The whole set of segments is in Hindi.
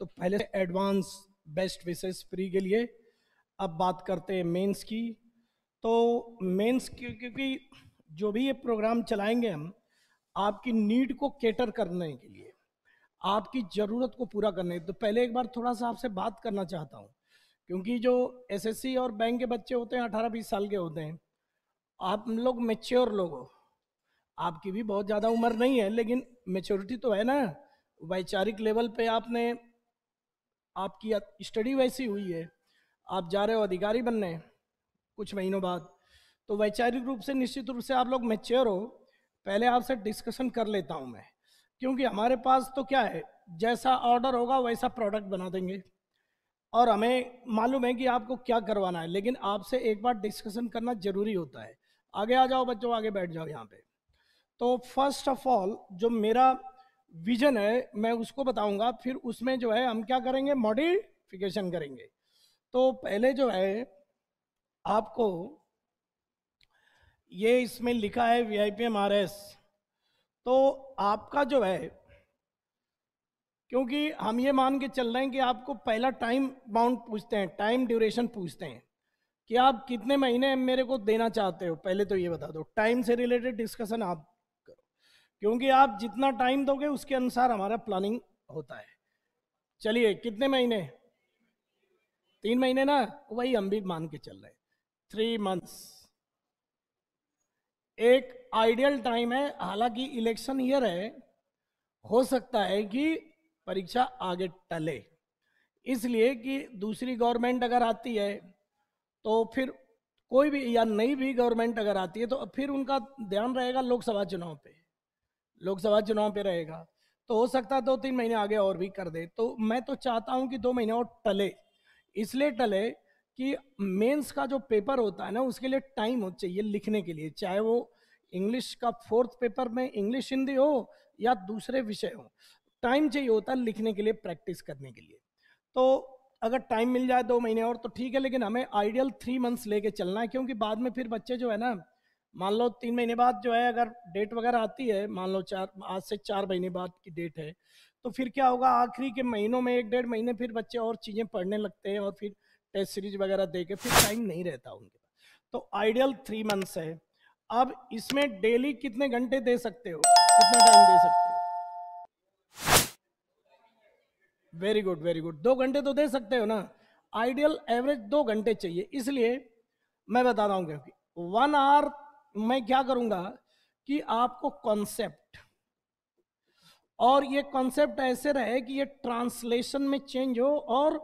तो पहले एडवांस बेस्ट विशेष फ्री के लिए अब बात करते हैं मेंस की तो मेंस क्योंकि जो भी ये प्रोग्राम चलाएंगे हम आपकी नीड को केटर करने के लिए आपकी ज़रूरत को पूरा करने तो पहले एक बार थोड़ा सा आपसे बात करना चाहता हूँ क्योंकि जो एसएससी और बैंक के बच्चे होते हैं अठारह बीस साल के होते हैं आप लोग मेच्योर लोग आपकी भी बहुत ज़्यादा उम्र नहीं है लेकिन मेच्योरिटी तो है ना वैचारिक लेवल पे आपने आपकी स्टडी वैसी हुई है आप जा रहे हो अधिकारी बनने कुछ महीनों बाद तो वैचारिक रूप से निश्चित रूप से आप लोग मैच्योर हो पहले आपसे डिस्कशन कर लेता हूँ मैं क्योंकि हमारे पास तो क्या है जैसा ऑर्डर होगा वैसा प्रोडक्ट बना देंगे और हमें मालूम है कि आपको क्या करवाना है लेकिन आपसे एक बार डिस्कशन करना ज़रूरी होता है आगे आ जाओ बच्चों आगे बैठ जाओ यहाँ पे तो फर्स्ट ऑफ ऑल जो मेरा विजन है मैं उसको बताऊंगा फिर उसमें जो है हम क्या करेंगे मॉडिफिकेशन करेंगे तो पहले जो है आपको ये इसमें लिखा है V I P M R S तो आपका जो है क्योंकि हम ये मान के चल रहे हैं कि आपको पहला टाइम बाउंड पूछते हैं टाइम ड्यूरेशन पूछते हैं कि आप कितने महीने मेरे को देना चाहते हो पहले तो ये बता दो टाइम से रिलेटेड डिस्कशन आप क्योंकि आप जितना टाइम दोगे उसके अनुसार हमारा प्लानिंग होता है चलिए कितने महीने तीन महीने ना वही हम भी मान के चल रहे थ्री मंथ्स एक आइडियल टाइम है हालांकि इलेक्शन ईयर है हो सकता है कि परीक्षा आगे टले इसलिए कि दूसरी गवर्नमेंट अगर आती है तो फिर कोई भी या नई भी गवर्नमेंट अगर आती है तो फिर उनका ध्यान रहेगा लोकसभा चुनाव पे लोकसभा चुनाव पे रहेगा तो हो सकता है दो तीन महीने आगे और भी कर दे तो मैं तो चाहता हूँ कि दो महीने और टले इसलिए टले कि मेंस का जो पेपर होता है ना उसके लिए टाइम हो चाहिए लिखने के लिए चाहे वो इंग्लिश का फोर्थ पेपर में इंग्लिश हिंदी हो या दूसरे विषय हो टाइम चाहिए होता है लिखने के लिए प्रैक्टिस करने के लिए तो अगर टाइम मिल जाए दो महीने और तो ठीक है लेकिन हमें आइडियल थ्री मंथ्स लेके चलना है क्योंकि बाद में फिर बच्चे जो है ना मान लो तीन महीने बाद जो है अगर डेट वगैरह आती है मान लो चार आज से चार महीने बाद की डेट है तो फिर क्या होगा आखिरी के महीनों में एक डेढ़ महीने फिर बच्चे और चीज़ें पढ़ने लगते हैं और फिर टेस्ट सीरीज वगैरह दे के फिर टाइम नहीं रहता उनके पास तो आइडियल थ्री मंथ्स है अब इसमें डेली कितने घंटे दे सकते हो कितना टाइम दे सकते हो वेरी गुड वेरी गुड दो घंटे तो दे सकते हो ना आइडियल एवरेज दो घंटे चाहिए इसलिए मैं बता रहा हूँ क्योंकि वन आवर मैं क्या करूंगा कि आपको कॉन्सेप्ट और ये कॉन्सेप्ट ऐसे रहे कि ये ट्रांसलेशन में चेंज हो और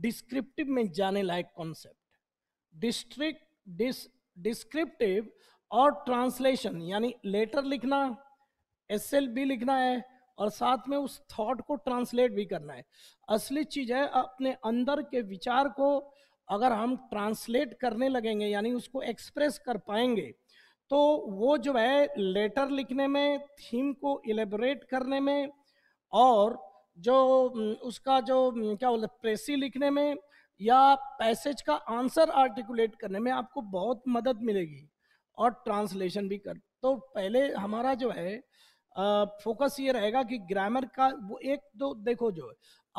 डिस्क्रिप्टिव में जाने लायक कॉन्सेप्ट डिस्ट्रिक्ट डिस डिस्क्रिप्टिव और ट्रांसलेशन यानी लेटर लिखना एस एल बी लिखना है और साथ में उस थॉट को ट्रांसलेट भी करना है असली चीज़ है अपने अंदर के विचार को अगर हम ट्रांसलेट करने लगेंगे यानी उसको एक्सप्रेस कर पाएंगे तो वो जो है लेटर लिखने में थीम को एलेबोरेट करने में और जो उसका जो क्या बोलते प्रेसी लिखने में या पैसेज का आंसर आर्टिकुलेट करने में आपको बहुत मदद मिलेगी और ट्रांसलेशन भी कर तो पहले हमारा जो है फोकस ये रहेगा कि ग्रामर का वो एक दो देखो जो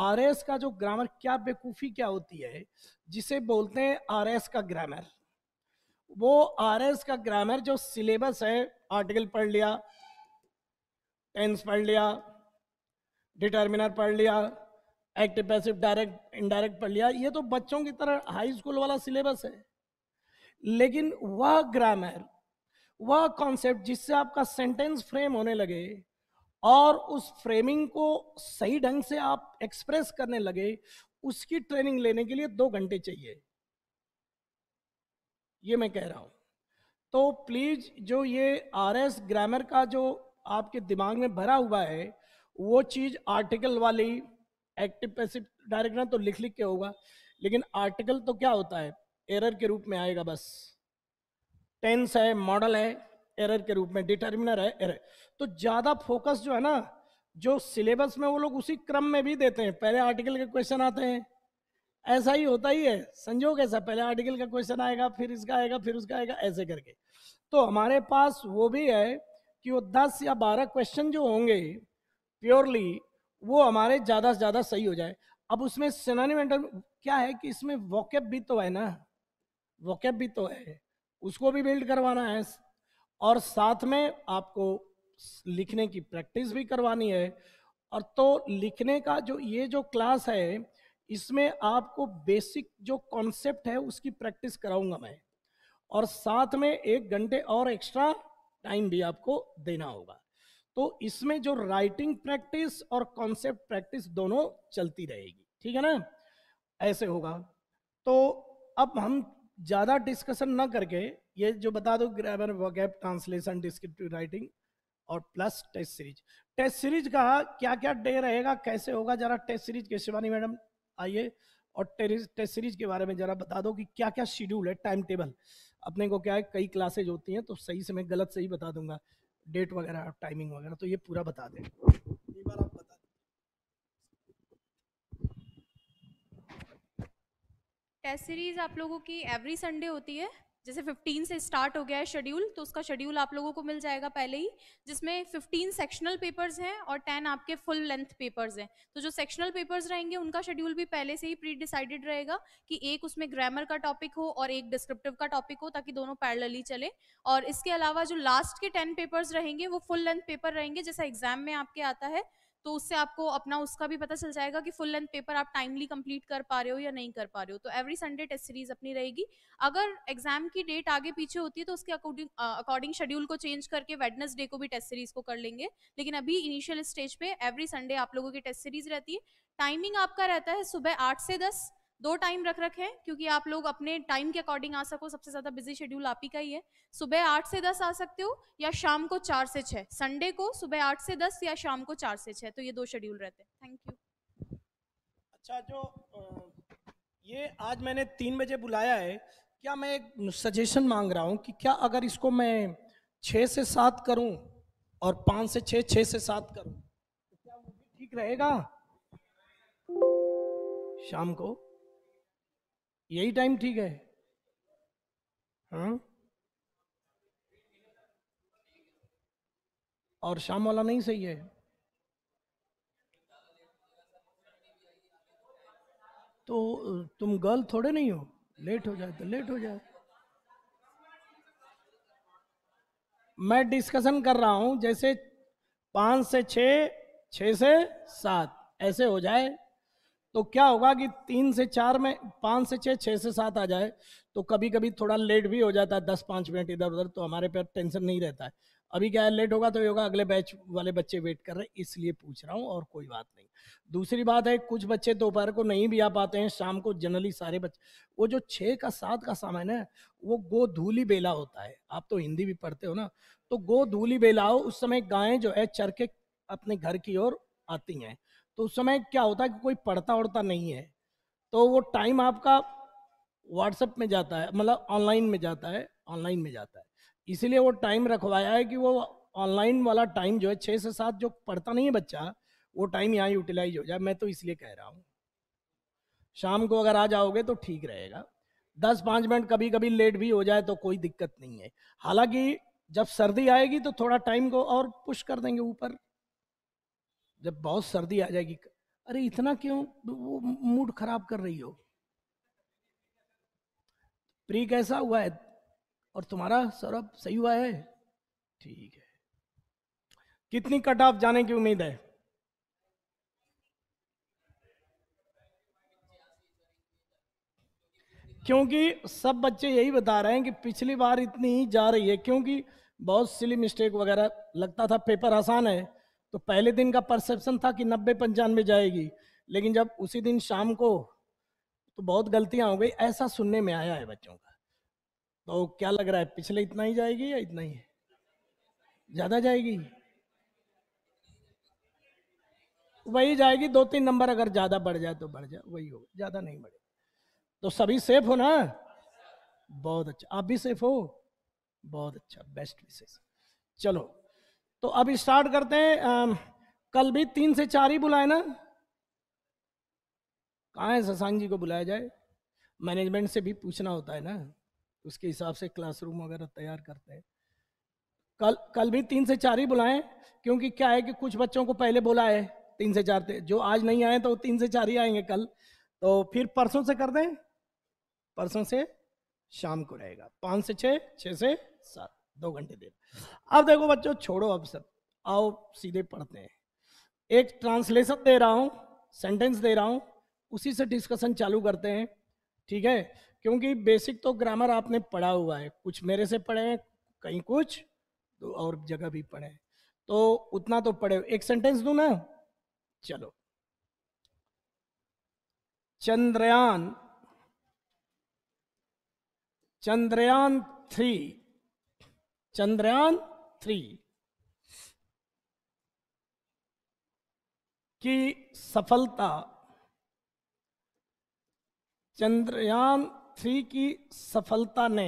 आर का जो ग्रामर क्या बेकूफ़ी क्या होती है जिसे बोलते हैं आर का ग्रामर वो आर एस का ग्रामर जो सिलेबस है आर्टिकल पढ़ लिया टेंस पढ़ लिया डिटर्मिनर पढ़ लिया एक्टिव पैसिव डायरेक्ट इनडायरेक्ट पढ़ लिया ये तो बच्चों की तरह हाई स्कूल वाला सिलेबस है लेकिन वह ग्रामर वह कॉन्सेप्ट जिससे आपका सेंटेंस फ्रेम होने लगे और उस फ्रेमिंग को सही ढंग से आप एक्सप्रेस करने लगे उसकी ट्रेनिंग लेने के लिए दो घंटे चाहिए ये मैं कह रहा हूँ तो प्लीज़ जो ये आर एस ग्रामर का जो आपके दिमाग में भरा हुआ है वो चीज़ आर्टिकल वाली एक्टिव पैसिव डायरेक्ट ना तो लिख लिख के होगा लेकिन आर्टिकल तो क्या होता है एरर के रूप में आएगा बस टेंस है मॉडल है एरर के रूप में डिटर्मिनर है एरर तो ज़्यादा फोकस जो है ना जो सिलेबस में वो लोग उसी क्रम में भी देते हैं पहले आर्टिकल के क्वेश्चन आते हैं ऐसा ही होता ही है संजोग ऐसा पहले आर्टिकल का क्वेश्चन आएगा फिर इसका आएगा फिर उसका आएगा ऐसे करके तो हमारे पास वो भी है कि वो दस या बारह क्वेश्चन जो होंगे प्योरली वो हमारे ज़्यादा से ज़्यादा सही हो जाए अब उसमें सेनानीमेंटल क्या है कि इसमें वॉकअप भी तो है ना वॉकअप भी तो है उसको भी बिल्ड करवाना है और साथ में आपको लिखने की प्रैक्टिस भी करवानी है और तो लिखने का जो ये जो क्लास है इसमें आपको बेसिक जो कॉन्सेप्ट है उसकी प्रैक्टिस कराऊंगा मैं और साथ में एक घंटे और एक्स्ट्रा टाइम भी आपको देना होगा तो इसमें जो राइटिंग प्रैक्टिस और कॉन्सेप्ट प्रैक्टिस दोनों चलती रहेगी ठीक है ना ऐसे होगा तो अब हम ज़्यादा डिस्कशन ना करके ये जो बता दो ग्रामर वगैप ट्रांसलेशन डिस्क्रिप्टिव राइटिंग और plus test series test series का क्या क्या डे रहेगा कैसे होगा जरा टेस्ट सीरीज के शिवानी मैडम आइए और टेस्ट सीरीज के बारे में जरा बता दो कि क्या क्या शेड्यूल है टाइम टेबल अपने को क्या है कई क्लासेज होती हैं तो सही से मैं गलत सही बता दूंगा डेट वगैरह टाइमिंग वगैरह तो ये पूरा बता दें टेस्ट सीरीज आप लोगों की एवरी संडे होती है जैसे 15 से स्टार्ट हो गया है शेड्यूल तो उसका शेड्यूल आप लोगों को मिल जाएगा पहले ही जिसमें 15 सेक्शनल पेपर्स हैं और 10 आपके फुल लेंथ पेपर्स हैं तो जो सेक्शनल पेपर्स रहेंगे उनका शेड्यूल भी पहले से ही प्री डिसाइडेड रहेगा कि एक उसमें ग्रामर का टॉपिक हो और एक डिस्क्रिप्टिव का टॉपिक हो ताकि दोनों पैरलली चले और इसके अलावा जो लास्ट के टेन पेपर्स रहेंगे वो फुल लेंथ पेपर रहेंगे जैसा एग्जाम में आपके आता है तो उससे आपको अपना उसका भी पता चल जाएगा कि फुल लेंथ पेपर आप टाइमली कंप्लीट कर पा रहे हो या नहीं कर पा रहे हो तो एवरी संडे टेस्ट सीरीज अपनी रहेगी अगर एग्जाम की डेट आगे पीछे होती है तो उसके अकॉर्डिंग अकॉर्डिंग शेड्यूल को चेंज करके वेडनेसडे को भी टेस्ट सीरीज को कर लेंगे लेकिन अभी इनिशियल स्टेज पे एवरी संडे आप लोगों की टेस्ट सीरीज रहती है टाइमिंग आपका रहता है सुबह आठ से दस दो टाइम रख रखे हैं क्योंकि आप लोग अपने टाइम के अकॉर्डिंग आ सको सबसे ज्यादा बिजी शेड्यूल आप ही का ही है सुबह आठ से दस आ सकते हो या शाम को चार से छह संडे को सुबह आठ से दस या शाम को चार से छह तो ये दो शेड्यूल रहते हैं थैंक यू अच्छा जो ये आज मैंने तीन बजे बुलाया है क्या मैं एक सजेशन मांग रहा हूँ कि क्या अगर इसको मैं छः से सात करूँ और पाँच से छः छः से सात करूँ तो क्या ठीक रहेगा शाम को यही टाइम ठीक है हाँ और शाम वाला नहीं सही है तो तुम गर्ल थोड़े नहीं हो लेट हो जाए तो लेट हो जाए मैं डिस्कशन कर रहा हूं जैसे पांच से छ छ से सात ऐसे हो जाए तो क्या होगा कि तीन से चार में पाँच से छः छः से सात आ जाए तो कभी कभी थोड़ा लेट भी हो जाता है दस पाँच मिनट इधर उधर तो हमारे पे टेंशन नहीं रहता है अभी क्या है लेट होगा तो ये होगा अगले बैच वाले बच्चे वेट कर रहे हैं इसलिए पूछ रहा हूँ और कोई बात नहीं दूसरी बात है कुछ बच्चे दोपहर को नहीं भी आ पाते हैं शाम को जनरली सारे बच्चे वो जो छः का सात का समय ना वो गो धूली बेला होता है आप तो हिंदी भी पढ़ते हो ना तो गो धूली बेला हो उस समय गायें जो है चर के अपने घर की ओर आती हैं तो उस समय क्या होता है कि कोई पढ़ता उड़ता नहीं है तो वो टाइम आपका व्हाट्सएप में जाता है मतलब ऑनलाइन में जाता है ऑनलाइन में जाता है इसीलिए वो टाइम रखवाया है कि वो ऑनलाइन वाला टाइम जो है छः से सात जो पढ़ता नहीं है बच्चा वो टाइम यहाँ यूटिलाइज हो जाए मैं तो इसलिए कह रहा हूँ शाम को अगर आ जाओगे तो ठीक रहेगा दस पाँच मिनट कभी कभी लेट भी हो जाए तो कोई दिक्कत नहीं है हालांकि जब सर्दी आएगी तो थोड़ा टाइम को और पुश कर देंगे ऊपर जब बहुत सर्दी आ जाएगी अरे इतना क्यों वो मूड खराब कर रही हो प्री कैसा हुआ है और तुम्हारा सौरभ सही हुआ है ठीक है कितनी कट ऑफ जाने की उम्मीद है क्योंकि सब बच्चे यही बता रहे हैं कि पिछली बार इतनी ही जा रही है क्योंकि बहुत सिली मिस्टेक वगैरह लगता था पेपर आसान है तो पहले दिन का परसेप्शन था कि नब्बे पंचानवे जाएगी लेकिन जब उसी दिन शाम को तो बहुत गलतियां हो गई ऐसा सुनने में आया है बच्चों का तो क्या लग रहा है पिछले इतना ही जाएगी या इतना ही ज़्यादा जाएगी वही जाएगी दो तीन नंबर अगर ज़्यादा बढ़ जाए तो बढ़ जाए वही हो ज़्यादा नहीं बढ़े तो सभी सेफ हो ना बहुत अच्छा आप भी सेफ हो बहुत अच्छा बेस्ट विशेष चलो तो अब स्टार्ट करते हैं आ, कल भी तीन से चार ही बुलाए ना कहाँ है शशांक जी को बुलाया जाए मैनेजमेंट से भी पूछना होता है ना उसके हिसाब से क्लासरूम वगैरह तैयार करते हैं कल कल भी तीन से चार ही बुलाएं क्योंकि क्या है कि कुछ बच्चों को पहले बुलाए तीन से चार जो आज नहीं आए तो तीन से चार ही आएंगे कल तो फिर परसों से कर दें परसों से शाम को रहेगा पाँच से छः छः से सात दो घंटे दे अब देखो बच्चों छोड़ो अब सब आओ सीधे पढ़ते हैं एक ट्रांसलेशन दे रहा हूं सेंटेंस दे रहा हूं उसी से डिस्कशन चालू करते हैं ठीक है क्योंकि बेसिक तो ग्रामर आपने पढ़ा हुआ है कुछ मेरे से पढ़े हैं कहीं कुछ तो और जगह भी पढ़े तो उतना तो पढ़े एक सेंटेंस दू ना चलो चंद्रयान चंद्रयान थ्री चंद्रयान थ्री की सफलता चंद्रयान थ्री की सफलता ने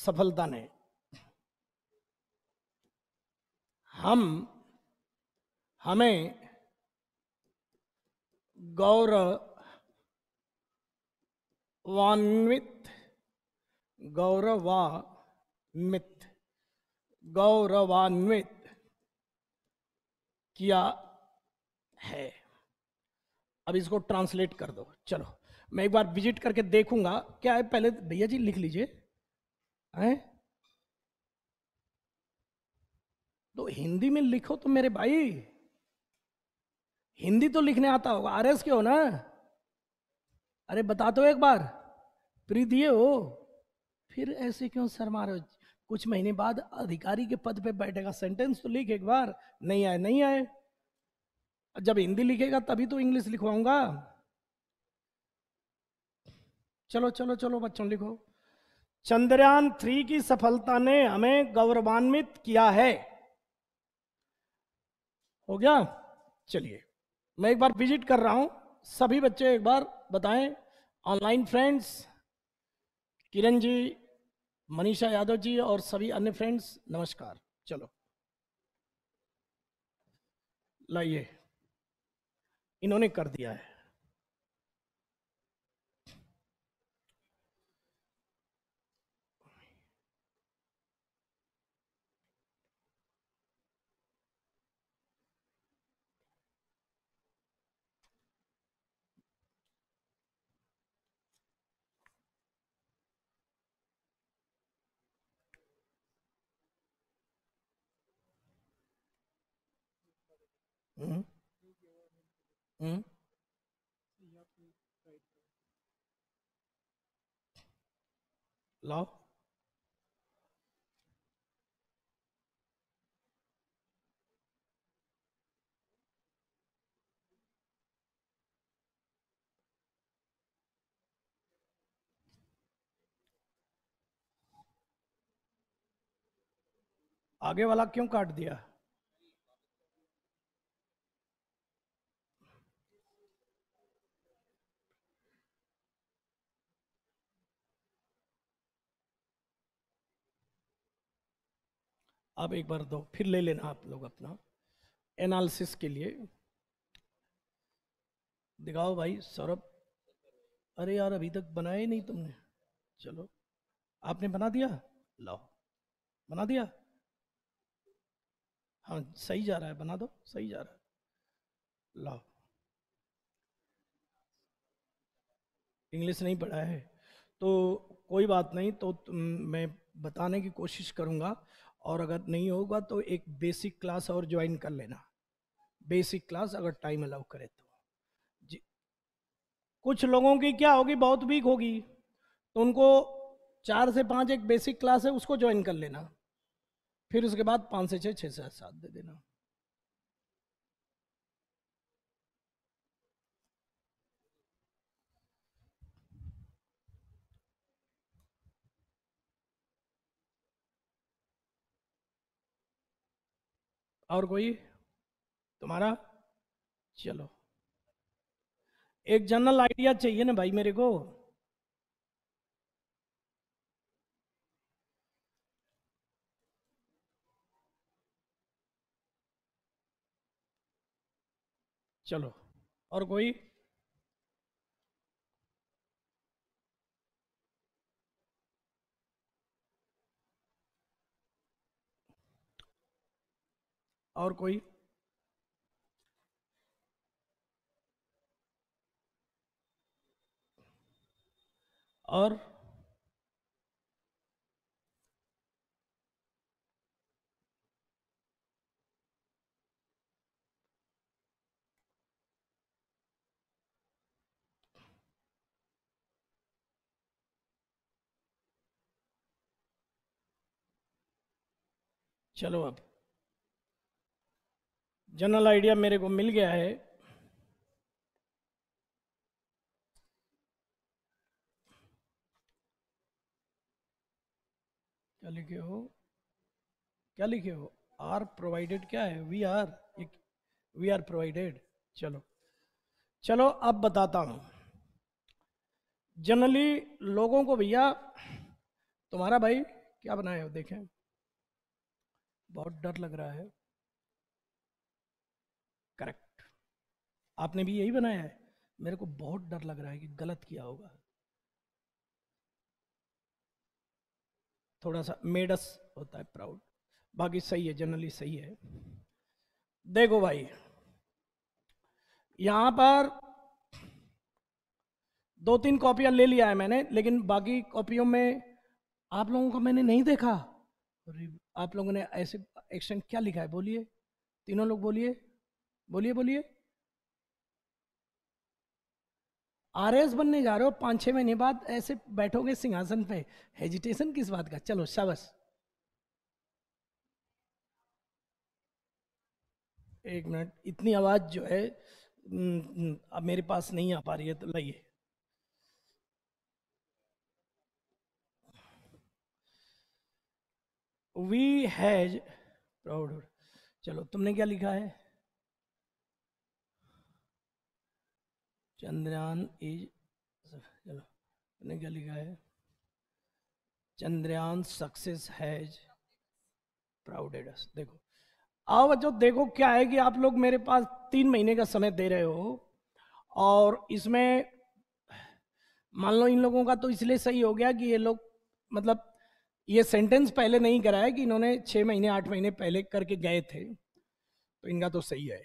सफलता ने हम हमें गौरवान्वित गौरवा मित गौरवान्वित किया है अब इसको ट्रांसलेट कर दो चलो मैं एक बार विजिट करके देखूंगा क्या है पहले भैया जी लिख लीजिए हैं तो हिंदी में लिखो तो मेरे भाई हिंदी तो लिखने आता होगा आर एस के हो ना अरे बता दो एक बार प्री दिए हो फिर ऐसे क्यों शर्मा रहे हो कुछ महीने बाद अधिकारी के पद पे बैठेगा सेंटेंस तो लिख एक बार नहीं आए नहीं आए जब हिंदी लिखेगा तभी तो इंग्लिश लिखवाऊंगा चलो चलो चलो बच्चों लिखो चंद्रयान थ्री की सफलता ने हमें गौरवान्वित किया है हो गया चलिए मैं एक बार विजिट कर रहा हूं सभी बच्चे एक बार बताएं ऑनलाइन फ्रेंड्स किरण जी मनीषा यादव जी और सभी अन्य फ्रेंड्स नमस्कार चलो लाइए इन्होंने कर दिया है लाओ mm-hmm. mm-hmm. आगे वाला क्यों काट दिया आप एक बार दो फिर ले लेना आप लोग अपना एनालिसिस के लिए दिखाओ भाई सौरभ अरे यार अभी तक बनाया नहीं तुमने चलो आपने बना दिया लाओ बना दिया हाँ सही जा रहा है बना दो सही जा रहा है लाओ इंग्लिश नहीं पढ़ा है तो कोई बात नहीं तो मैं बताने की कोशिश करूंगा और अगर नहीं होगा तो एक बेसिक क्लास और ज्वाइन कर लेना बेसिक क्लास अगर टाइम अलाउ करे तो जी कुछ लोगों की क्या होगी बहुत वीक होगी तो उनको चार से पाँच एक बेसिक क्लास है उसको ज्वाइन कर लेना फिर उसके बाद पाँच से छः छः से सात दे देना और कोई तुम्हारा चलो एक जनरल आइडिया चाहिए ना भाई मेरे को चलो और कोई और कोई और चलो अब जनरल आइडिया मेरे को मिल गया है क्या लिखे हो क्या लिखे हो आर प्रोवाइडेड क्या है we are we are provided चलो चलो अब बताता हूँ जनरली लोगों को भैया तुम्हारा भाई क्या बनाया हो देखें बहुत डर लग रहा है आपने भी यही बनाया है मेरे को बहुत डर लग रहा है कि गलत किया होगा थोड़ा सा मेडस होता है प्राउड बाकी सही है जनरली सही है देखो भाई यहां पर दो तीन कॉपियां ले लिया है मैंने लेकिन बाकी कॉपियों में आप लोगों को मैंने नहीं देखा आप लोगों ने ऐसे एक्शन क्या लिखा है बोलिए तीनों लोग बोलिए बोलिए बोलिए आर बनने जा रहे हो पाँच छः महीने बाद ऐसे बैठोगे सिंहासन पे हेजिटेशन किस बात का चलो शाबाश एक मिनट इतनी आवाज़ जो है अब मेरे पास नहीं आ पा रही है तो लाइए वी हैज प्राउड चलो तुमने क्या लिखा है चंद्रयान इज चलो मैंने क्या लिखा है Chandrayaan success has prouded us देखो आओ बच्चों देखो क्या है कि आप लोग मेरे पास तीन महीने का समय दे रहे हो और इसमें मान लो इन लोगों का तो इसलिए सही हो गया कि ये लोग मतलब ये सेंटेंस पहले नहीं कराया कि इन्होंने छः महीने आठ महीने पहले करके गए थे तो इनका तो सही है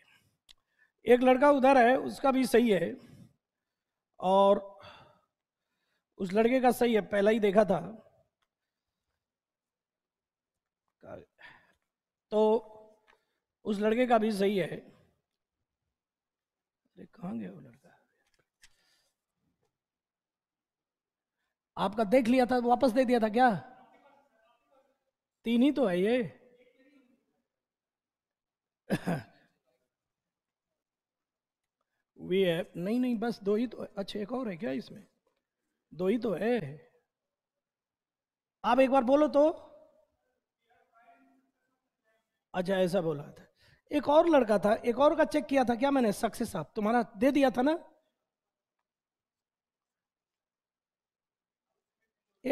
एक लड़का उधर है उसका भी सही है और उस लड़के का सही है पहला ही देखा था तो उस लड़के का भी सही है कहा गया वो लड़का आपका देख लिया था वापस दे दिया था क्या तीन ही तो है ये वे है नहीं नहीं बस दो ही तो अच्छा एक और है क्या इसमें दो ही तो है आप एक बार बोलो तो अच्छा ऐसा बोला था एक और लड़का था एक और का चेक किया था क्या मैंने सक्सेस आप तुम्हारा दे दिया था ना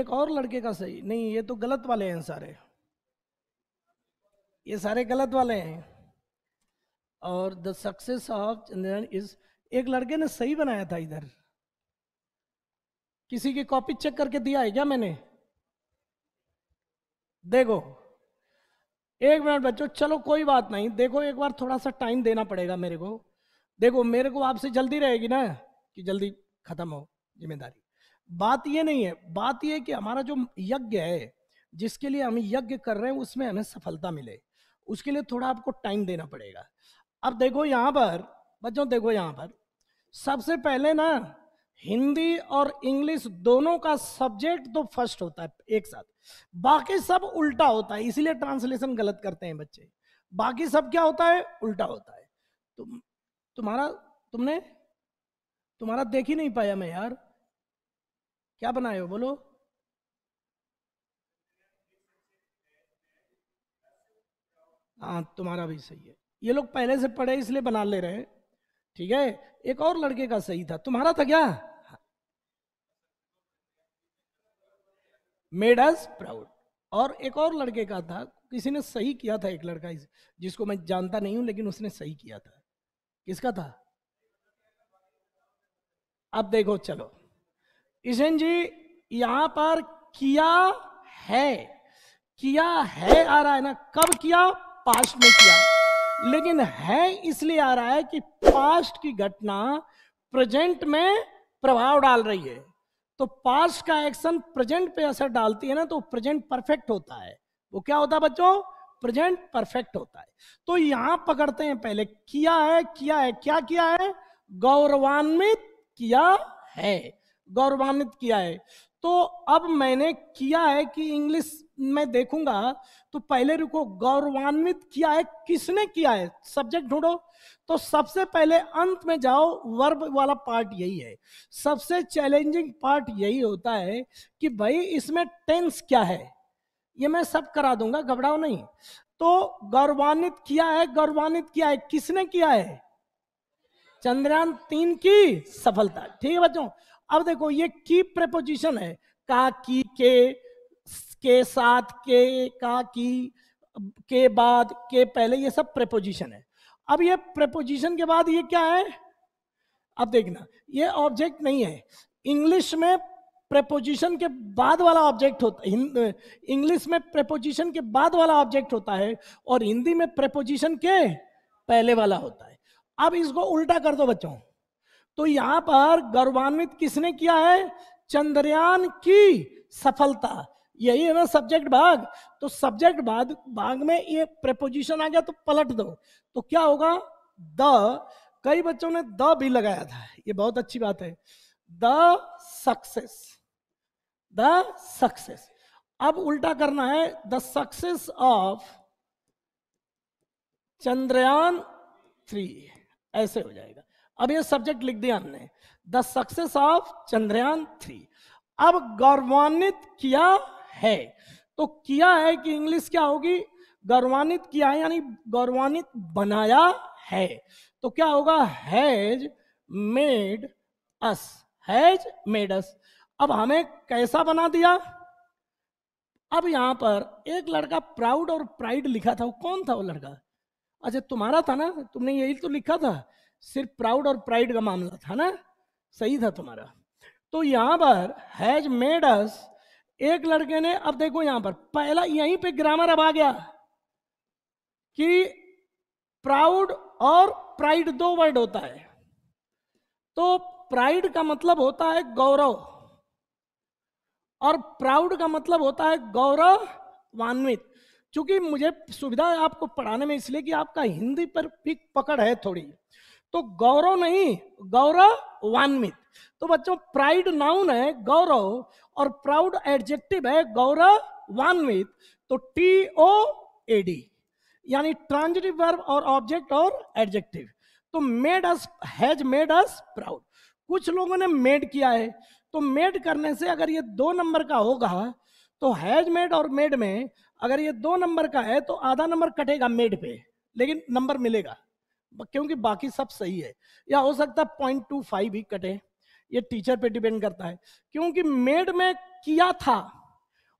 एक और लड़के का सही नहीं ये तो गलत वाले हैं सारे ये सारे गलत वाले हैं और the success of Chandrayaan is एक लड़के ने सही बनाया था इधर किसी की कॉपी चेक करके दिया है क्या मैंने देखो एक मिनट बच्चों चलो कोई बात नहीं देखो एक बार थोड़ा सा टाइम देना पड़ेगा मेरे को देखो मेरे को आपसे जल्दी रहेगी ना कि जल्दी खत्म हो जिम्मेदारी बात ये नहीं है बात ये कि हमारा जो यज्ञ है जिसके लिए हम यज्ञ कर रहे हैं उसमें हमें सफलता मिले उसके लिए थोड़ा आपको टाइम देना पड़ेगा अब देखो यहां पर बच्चों देखो यहाँ पर सबसे पहले ना हिंदी और इंग्लिश दोनों का सब्जेक्ट तो फर्स्ट होता है एक साथ बाकी सब उल्टा होता है इसीलिए ट्रांसलेशन गलत करते हैं बच्चे बाकी सब क्या होता है उल्टा होता है तुम तुम्हारा तुमने तुम्हारा देख ही नहीं पाया मैं यार क्या बनाए हो बोलो हाँ तुम्हारा भी सही है ये लोग पहले से पढ़े इसलिए बना ले रहे हैं ठीक है एक और लड़के का सही था तुम्हारा था क्या मेड अस प्राउड और एक और लड़के का था किसी ने सही किया था एक लड़का जिसको मैं जानता नहीं हूं लेकिन उसने सही किया था किसका था अब देखो चलो ईशन जी यहां पर किया है किया है आ रहा है ना कब किया पास्ट में किया लेकिन है इसलिए आ रहा है कि पास्ट की घटना प्रेजेंट में प्रभाव डाल रही है तो पास्ट का एक्शन प्रेजेंट पे असर डालती है ना तो प्रेजेंट परफेक्ट होता है वो क्या होता है बच्चों प्रेजेंट परफेक्ट होता है तो यहां पकड़ते हैं पहले किया है किया है क्या किया है गौरवान्वित किया है गौरवान्वित किया है तो अब मैंने किया है कि इंग्लिश में देखूंगा तो पहले रुको गौरवान्वित किया है किसने किया है सब्जेक्ट ढूंढो तो सबसे पहले अंत में जाओ वर्ब वाला पार्ट यही है सबसे चैलेंजिंग पार्ट यही होता है कि भाई इसमें टेंस क्या है ये मैं सब करा दूंगा घबराओ नहीं तो गौरवान्वित किया है गौरवान्वित किया है किसने किया है चंद्रयान तीन की सफलता ठीक है बच्चों अब देखो ये की प्रेपोजिशन है का की के के साथ के का की के बाद के पहले ये सब प्रेपोजिशन है अब ये प्रेपोजिशन के बाद ये क्या है अब देखना ये ऑब्जेक्ट नहीं है इंग्लिश में प्रेपोजिशन के बाद वाला ऑब्जेक्ट होता है इंग्लिश में प्रेपोजिशन के बाद वाला ऑब्जेक्ट होता है और हिंदी में प्रेपोजिशन के पहले वाला होता है अब इसको उल्टा कर दो बच्चों तो यहां पर गौरवान्वित किसने किया है चंद्रयान की सफलता यही है ना सब्जेक्ट भाग तो सब्जेक्ट भाग भाग में ये प्रपोजिशन आ गया तो पलट दो तो क्या होगा द कई बच्चों ने द भी लगाया था ये बहुत अच्छी बात है द सक्सेस द सक्सेस अब उल्टा करना है the success of Chandrayaan three ऐसे हो जाएगा अब ये सब्जेक्ट लिख दिया हमने the success of Chandrayaan three अब गौरवान्वित किया है तो किया है कि इंग्लिश क्या होगी गौरवान्वित किया है यानी गौरवान्वित बनाया है तो क्या होगा has made us has made us अब हमें कैसा बना दिया अब यहां पर एक लड़का प्राउड और प्राइड लिखा था वो कौन था वो लड़का अच्छा तुम्हारा था ना तुमने यही तो लिखा था सिर्फ प्राउड और प्राइड का मामला था ना सही था तुम्हारा तो यहां पर हैज मेड अस एक लड़के ने अब देखो यहां पर पहला यहीं पे ग्रामर अब आ गया कि प्राउड और प्राइड दो वर्ड होता है तो प्राइड का मतलब होता है गौरव और प्राउड का मतलब होता है गौरवान्वित क्योंकि मुझे सुविधा आपको पढ़ाने में इसलिए कि आपका हिंदी पर भी पकड़ है थोड़ी तो गौरव नहीं गौरवान्वित तो बच्चों प्राइड नाउन है गौरव और प्राउड एडजेक्टिव है वानमित तो टी ओ ए डी यानी ट्रांजिटिव वर्ब और ऑब्जेक्ट और एडजेक्टिव तो made us has made us proud कुछ लोगों ने मेड किया है तो मेड करने से अगर ये दो नंबर का होगा तो हैज मेड और मेड में अगर ये दो नंबर का है तो आधा नंबर कटेगा मेड पे लेकिन नंबर मिलेगा क्योंकि बाकी सब सही है या हो सकता है पॉइंट टू फाइव ही कटे ये टीचर पे डिपेंड करता है क्योंकि मेड में किया था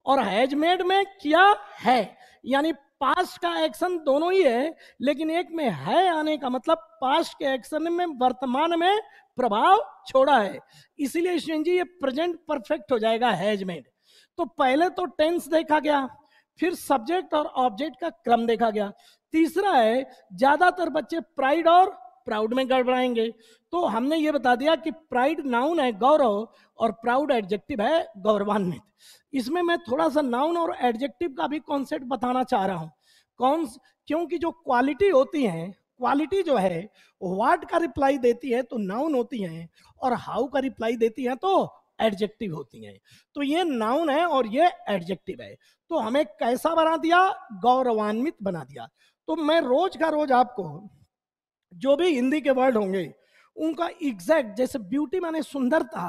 और हैज मेड में किया है यानी पास का एक्शन दोनों ही है लेकिन एक में है आने का मतलब पास के एक्शन में वर्तमान में प्रभाव छोड़ा है इसीलिए स्टूडेंट जी ये प्रेजेंट परफेक्ट हो जाएगा हैज मेड तो पहले तो टेंस देखा गया फिर सब्जेक्ट और ऑब्जेक्ट का क्रम देखा गया तीसरा है ज्यादातर बच्चे प्राइड और प्राउड में गड़बड़ाएंगे तो हमने ये बता दिया कि प्राइड नाउन है गौरव और प्राउड एडजेक्टिव है गौरवान्वित इसमें मैं थोड़ा सा नाउन और एडजेक्टिव का भी कॉन्सेप्ट बताना चाह रहा हूँ कौन क्योंकि जो क्वालिटी होती है क्वालिटी जो है वाट का रिप्लाई देती है तो नाउन होती है और हाउ का रिप्लाई देती है तो एडजेक्टिव होती है तो ये नाउन है और ये एडजेक्टिव है तो हमें कैसा बना दिया गौरवान्वित बना दिया तो मैं रोज का रोज आपको जो भी हिंदी के वर्ड होंगे उनका एग्जैक्ट जैसे ब्यूटी माने सुंदरता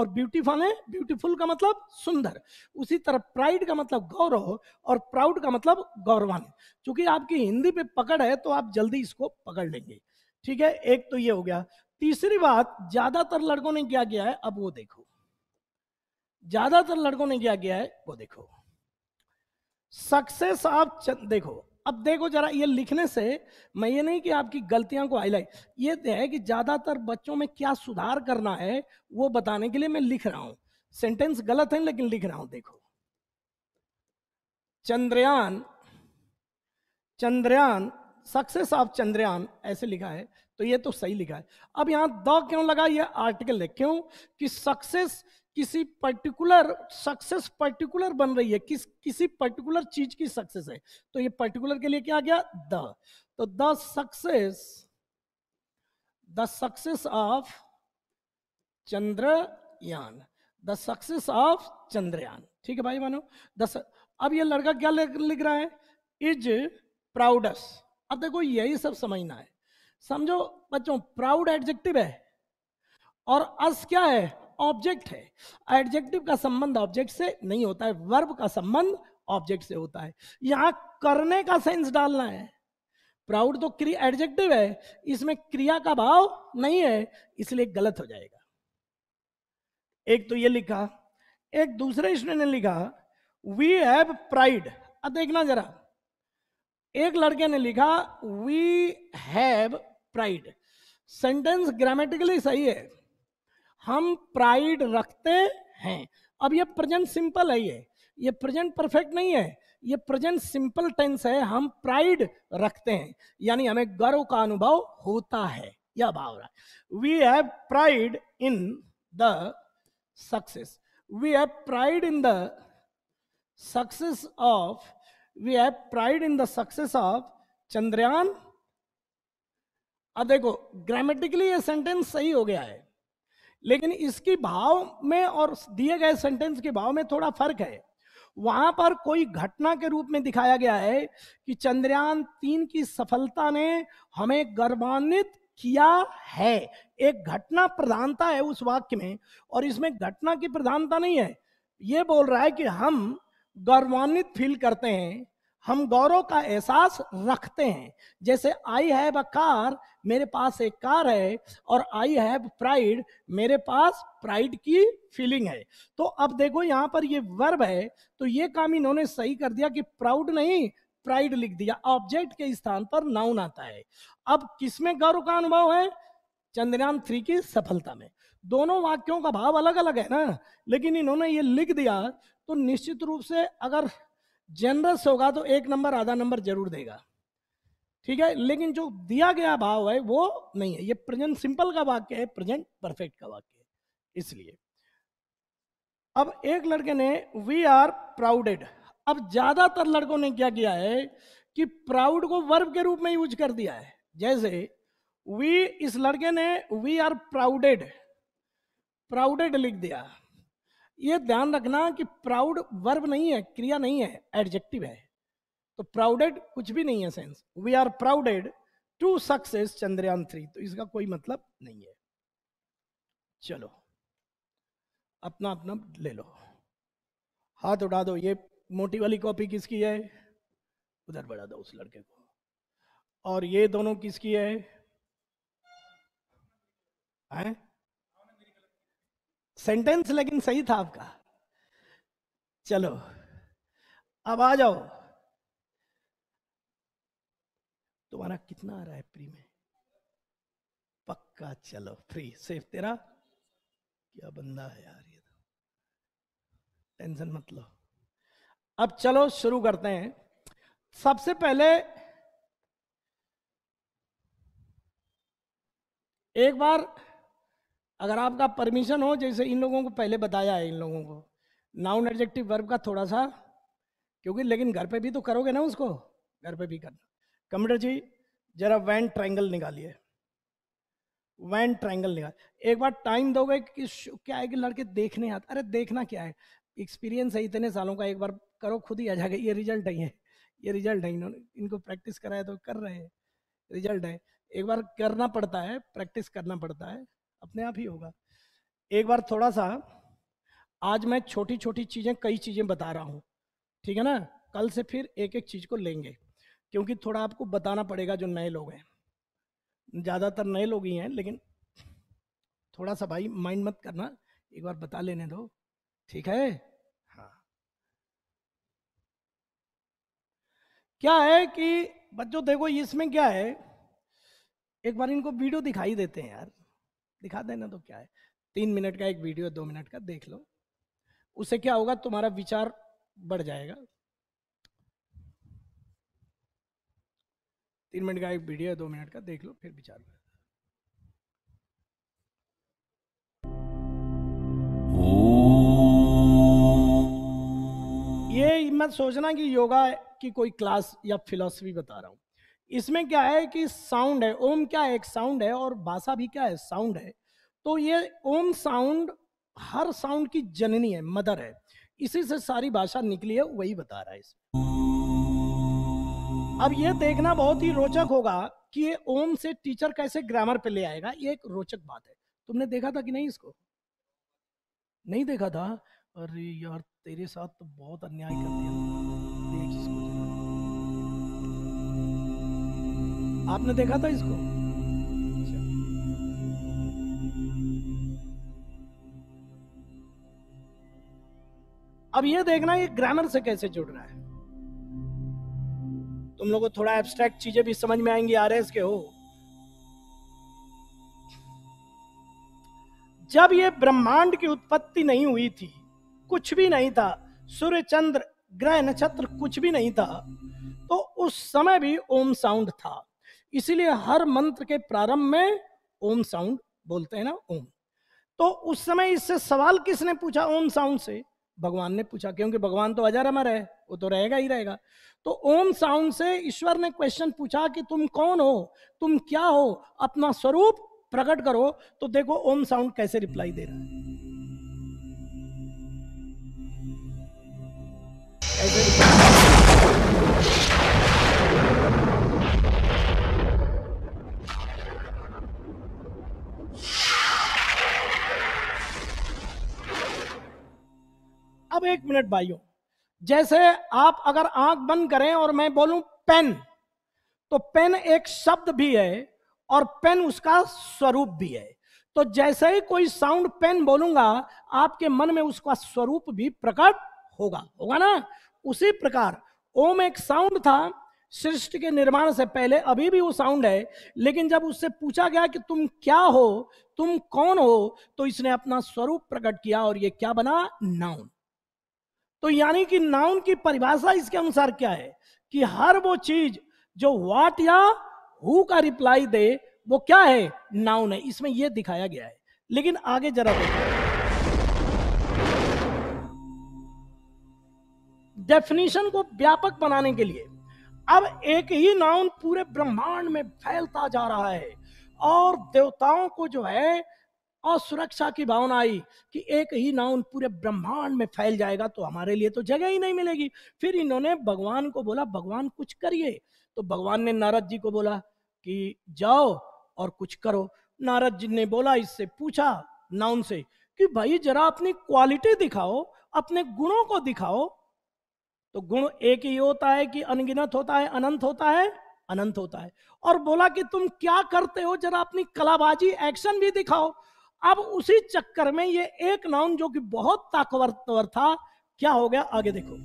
और ब्यूटी माने ब्यूटीफुल का मतलब सुंदर उसी तरह प्राइड का मतलब गौरव और प्राउड का मतलब गौरवान क्योंकि आपकी हिंदी पे पकड़ है तो आप जल्दी इसको पकड़ लेंगे ठीक है एक तो ये हो गया तीसरी बात ज्यादातर लड़कों ने क्या किया है अब वो देखो ज्यादातर लड़कों ने क्या किया है वो देखो सक्सेस आप देखो अब देखो जरा ये लिखने से मैं ये नहीं कि आपकी गलतियां को हाईलाइट ये तो है कि ज़्यादातर बच्चों में क्या सुधार करना है वो बताने के लिए मैं लिख रहा हूं सेंटेंस गलत है लेकिन लिख रहा हूं देखो चंद्रयान चंद्रयान सक्सेस ऑफ चंद्रयान ऐसे लिखा है तो ये तो सही लिखा है अब यहां द क्यों लगा ये आर्टिकल है क्यों कि सक्सेस किसी पर्टिकुलर सक्सेस पर्टिकुलर बन रही है किस किसी पर्टिकुलर चीज की सक्सेस है तो ये पर्टिकुलर के लिए क्या आ गया द तो the success the success of Chandrayaan the success of Chandrayaan ठीक है भाई मानो दस अब ये लड़का क्या लिख रहा है इज प्राउडस अब देखो यही सब समझना है समझो बच्चों प्राउड एडजेक्टिव है और अस क्या है ऑब्जेक्ट है एडजेक्टिव का संबंध ऑब्जेक्ट से नहीं होता है वर्ब का संबंध ऑब्जेक्ट से होता है यहां करने का सेंस डालना है प्राउड तो क्रिया एडजेक्टिव है इसमें क्रिया का भाव नहीं है इसलिए गलत हो जाएगा एक तो ये लिखा एक दूसरे स्टूडेंट ने लिखा वी हैव प्राइड अब देखना जरा एक लड़के ने लिखा we have pride sentence grammatically सही है हम प्राइड रखते हैं अब ये प्रेजेंट सिंपल है ये ये प्रेजेंट परफेक्ट नहीं है ये प्रेजेंट सिंपल टेंस है हम प्राइड रखते हैं यानी हमें गर्व का अनुभव होता है यह भावना we have pride in the success we have pride in the success of we have pride in the success of Chandrayaan अब देखो ग्रामेटिकली ये सेंटेंस सही हो गया है लेकिन इसकी भाव में और दिए गए सेंटेंस के भाव में थोड़ा फर्क है वहां पर कोई घटना के रूप में दिखाया गया है कि चंद्रयान तीन की सफलता ने हमें गर्वान्वित किया है एक घटना प्रधानता है उस वाक्य में और इसमें घटना की प्रधानता नहीं है ये बोल रहा है कि हम गर्वान्वित फील करते हैं हम गौरव का एहसास रखते हैं जैसे आई हैव अ कार मेरे पास एक कार है और आई हैव प्राइड मेरे पास प्राइड की फीलिंग है तो अब देखो यहाँ पर ये वर्ब है तो ये काम इन्होंने सही कर दिया कि प्राउड नहीं प्राइड लिख दिया ऑब्जेक्ट के स्थान पर नाउन आता है अब किसमें गौरव का अनुभव है चंद्रयान थ्री की सफलता में दोनों वाक्यों का भाव अलग अलग है ना लेकिन इन्होंने ये लिख दिया तो निश्चित रूप से अगर जनरस होगा तो एक नंबर आधा नंबर जरूर देगा ठीक है लेकिन जो दिया गया भाव है वो नहीं है ये प्रेजेंट सिंपल का वाक्य है प्रेजेंट परफेक्ट का वाक्य है इसलिए अब एक लड़के ने वी आर प्राउडेड अब ज्यादातर लड़कों ने क्या किया है कि प्राउड को वर्ब के रूप में यूज कर दिया है जैसे वी इस लड़के ने वी आर प्राउडेड प्राउडेड लिख दिया ये ध्यान रखना कि प्राउड वर्ब नहीं है क्रिया नहीं है एडजेक्टिव है तो प्राउडेड कुछ भी नहीं है sense we are prouded to success Chandrayaan three तो इसका कोई मतलब नहीं है चलो अपना अपना ले लो हाथ उठा दो ये मोटी वाली कॉपी किसकी है उधर बढ़ा दो उस लड़के को और ये दोनों किसकी है हैं? सेंटेंस लेकिन सही था आपका चलो अब आ जाओ तुम्हारा कितना आ रहा है प्री में पक्का चलो फ्री सेफ तेरा क्या बंदा है यार ये तो टेंशन मत लो अब चलो शुरू करते हैं सबसे पहले एक बार अगर आपका परमिशन हो जैसे इन लोगों को पहले बताया है इन लोगों को नाउन एडजेक्टिव वर्ब का थोड़ा सा क्योंकि लेकिन घर पे भी तो करोगे ना उसको घर पे भी करना कंप्यूटर जी जरा वैन ट्रायंगल निकालिए वैन ट्रायंगल निकाल एक बार टाइम दोगे कि क्या है कि लड़के देखने आते अरे देखना क्या है एक्सपीरियंस है इतने सालों का एक बार करो खुद ही आ जाएगा ये रिजल्ट नहीं है ये रिजल्ट है इन्होंने इनको प्रैक्टिस कराया तो कर रहे हैं रिजल्ट है एक बार करना पड़ता है प्रैक्टिस करना पड़ता है अपने आप ही होगा एक बार थोड़ा सा आज मैं छोटी छोटी चीज़ें कई चीज़ें बता रहा हूँ ठीक है ना कल से फिर एक एक चीज़ को लेंगे क्योंकि थोड़ा आपको बताना पड़ेगा जो नए लोग हैं ज़्यादातर नए लोग ही हैं लेकिन थोड़ा सा भाई माइंड मत करना एक बार बता लेने दो ठीक है हाँ क्या है कि बच्चों देखो इसमें क्या है एक बार इनको वीडियो दिखाई देते हैं यार दिखा देना तो क्या है तीन मिनट का एक वीडियो दो मिनट का देख लो उससे क्या होगा तुम्हारा विचार बढ़ जाएगा तीन मिनट का एक वीडियो दो मिनट का देख लो फिर विचार ये मत सोचना कि योगा की कोई क्लास या फिलॉसफी बता रहा हूं इसमें क्या है कि साउंड है ओम क्या है एक साउंड है और भाषा भी क्या है साउंड है तो ये ओम साउंड हर साउंड की जननी है मदर है इसी से सारी भाषा निकली है वही बता रहा है इसमें अब ये देखना बहुत ही रोचक होगा कि ये ओम से टीचर कैसे ग्रामर पे ले आएगा ये एक रोचक बात है तुमने देखा था कि नहीं इसको नहीं देखा था अरे यार तेरे साथ तो बहुत अन्याय कर दिया आपने देखा था इसको अच्छा। अब ये देखना ये ग्रामर से कैसे जुड़ रहा है तुम लोगों को थोड़ा एब्स्ट्रैक्ट चीजें भी समझ में आएंगी आर के हो जब ये ब्रह्मांड की उत्पत्ति नहीं हुई थी कुछ भी नहीं था सूर्य चंद्र ग्रह नक्षत्र कुछ भी नहीं था तो उस समय भी ओम साउंड था इसीलिए हर मंत्र के प्रारंभ में ओम साउंड बोलते हैं ना ओम तो उस समय इससे सवाल किसने पूछा ओम साउंड से भगवान ने पूछा क्योंकि भगवान तो अजर अमर है वो तो रहेगा ही रहेगा तो ओम साउंड से ईश्वर ने क्वेश्चन पूछा कि तुम कौन हो तुम क्या हो अपना स्वरूप प्रकट करो तो देखो ओम साउंड कैसे रिप्लाई दे रहा है अब एक मिनट भाइयों जैसे आप अगर आंख बंद करें और मैं बोलूं पेन तो पेन एक शब्द भी है और पेन उसका स्वरूप भी है तो जैसे ही कोई साउंड पेन बोलूंगा आपके मन में उसका स्वरूप भी प्रकट होगा होगा ना उसी प्रकार ओम एक साउंड था सृष्टि के निर्माण से पहले अभी भी वो साउंड है लेकिन जब उससे पूछा गया कि तुम क्या हो तुम कौन हो तो इसने अपना स्वरूप प्रकट किया और ये क्या बना नाउन तो यानी कि नाउन की परिभाषा इसके अनुसार क्या है कि हर वो चीज जो वाट या हु का रिप्लाई दे वो क्या है नाउन है इसमें यह दिखाया गया है लेकिन आगे जरा देखो डेफिनेशन को व्यापक बनाने के लिए अब एक ही नाउन पूरे ब्रह्मांड में फैलता जा रहा है और देवताओं को जो है और सुरक्षा की भावना आई कि एक ही नाउन पूरे ब्रह्मांड में फैल जाएगा तो हमारे लिए तो जगह ही नहीं मिलेगी फिर इन्होंने भगवान को बोला भगवान कुछ करिए तो भगवान ने नारद जी को बोला कि जाओ और कुछ करो नारद जी ने बोला इससे पूछा नाउन से कि भाई जरा अपनी क्वालिटी दिखाओ अपने गुणों को दिखाओ तो गुण एक ही होता है कि अनगिनत होता है अनंत होता है अनंत होता है और बोला कि तुम क्या करते हो जरा अपनी कलाबाजी एक्शन भी दिखाओ अब उसी चक्कर में ये एक नाउन जो कि बहुत ताकतवर था क्या हो गया आगे देखो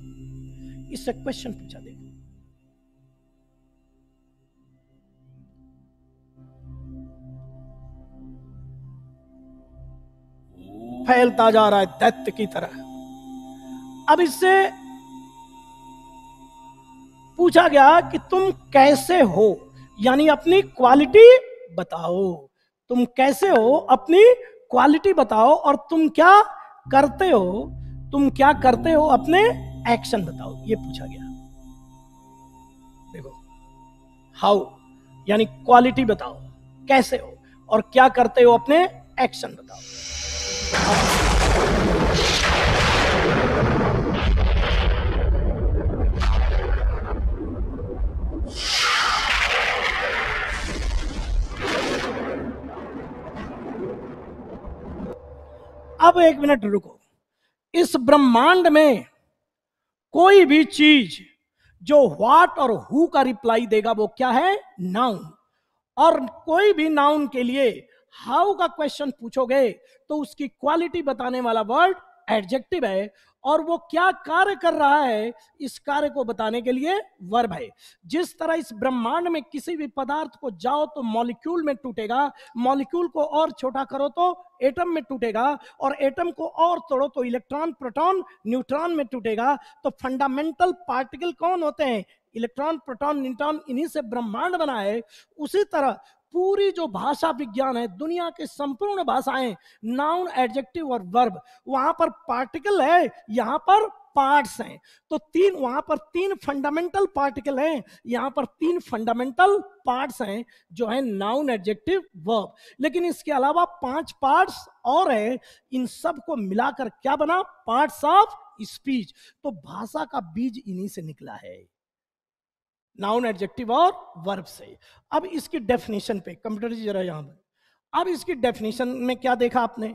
इससे क्वेश्चन पूछा देखो फैलता जा रहा है दैत्य की तरह अब इससे पूछा गया कि तुम कैसे हो यानी अपनी क्वालिटी बताओ तुम कैसे हो अपनी क्वालिटी बताओ और तुम क्या करते हो तुम क्या करते हो अपने एक्शन बताओ ये पूछा गया देखो हाउ यानी क्वालिटी बताओ कैसे हो और क्या करते हो अपने एक्शन बताओ अब एक मिनट रुको इस ब्रह्मांड में कोई भी चीज जो व्हाट और हु का रिप्लाई देगा वो क्या है नाउन और कोई भी नाउन के लिए हाउ का क्वेश्चन पूछोगे तो उसकी क्वालिटी बताने वाला वर्ड एडजेक्टिव है और वो क्या कार्य कर रहा है इस कार्य को बताने के लिए वर्ब है जिस तरह इस ब्रह्मांड में किसी भी पदार्थ को जाओ तो मॉलिक्यूल में टूटेगा मॉलिक्यूल को और छोटा करो तो एटम में टूटेगा और एटम को और तोड़ो तो इलेक्ट्रॉन प्रोटॉन न्यूट्रॉन में टूटेगा तो फंडामेंटल पार्टिकल कौन होते हैं इलेक्ट्रॉन प्रोटॉन न्यूट्रॉन इन्हीं से ब्रह्मांड बना है उसी तरह पूरी जो भाषा विज्ञान है दुनिया के संपूर्ण भाषाएं नाउन एडजेक्टिव और वर्ब वहां पर पार्टिकल है यहां पर पार्ट्स हैं तो तीन वहां पर तीन फंडामेंटल पार्टिकल हैं यहां पर तीन फंडामेंटल पार्ट्स हैं जो है नाउन एडजेक्टिव वर्ब लेकिन इसके अलावा पांच पार्ट्स और है इन सब को मिलाकर क्या बना पार्ट्स ऑफ स्पीच तो भाषा का बीज इन्हीं से निकला है नाउन एडजेक्टिव और वर्ब से अब इसकी डेफिनेशन पे कंप्यूटर जी जरा यहाँ पर अब इसकी डेफिनेशन में क्या देखा आपने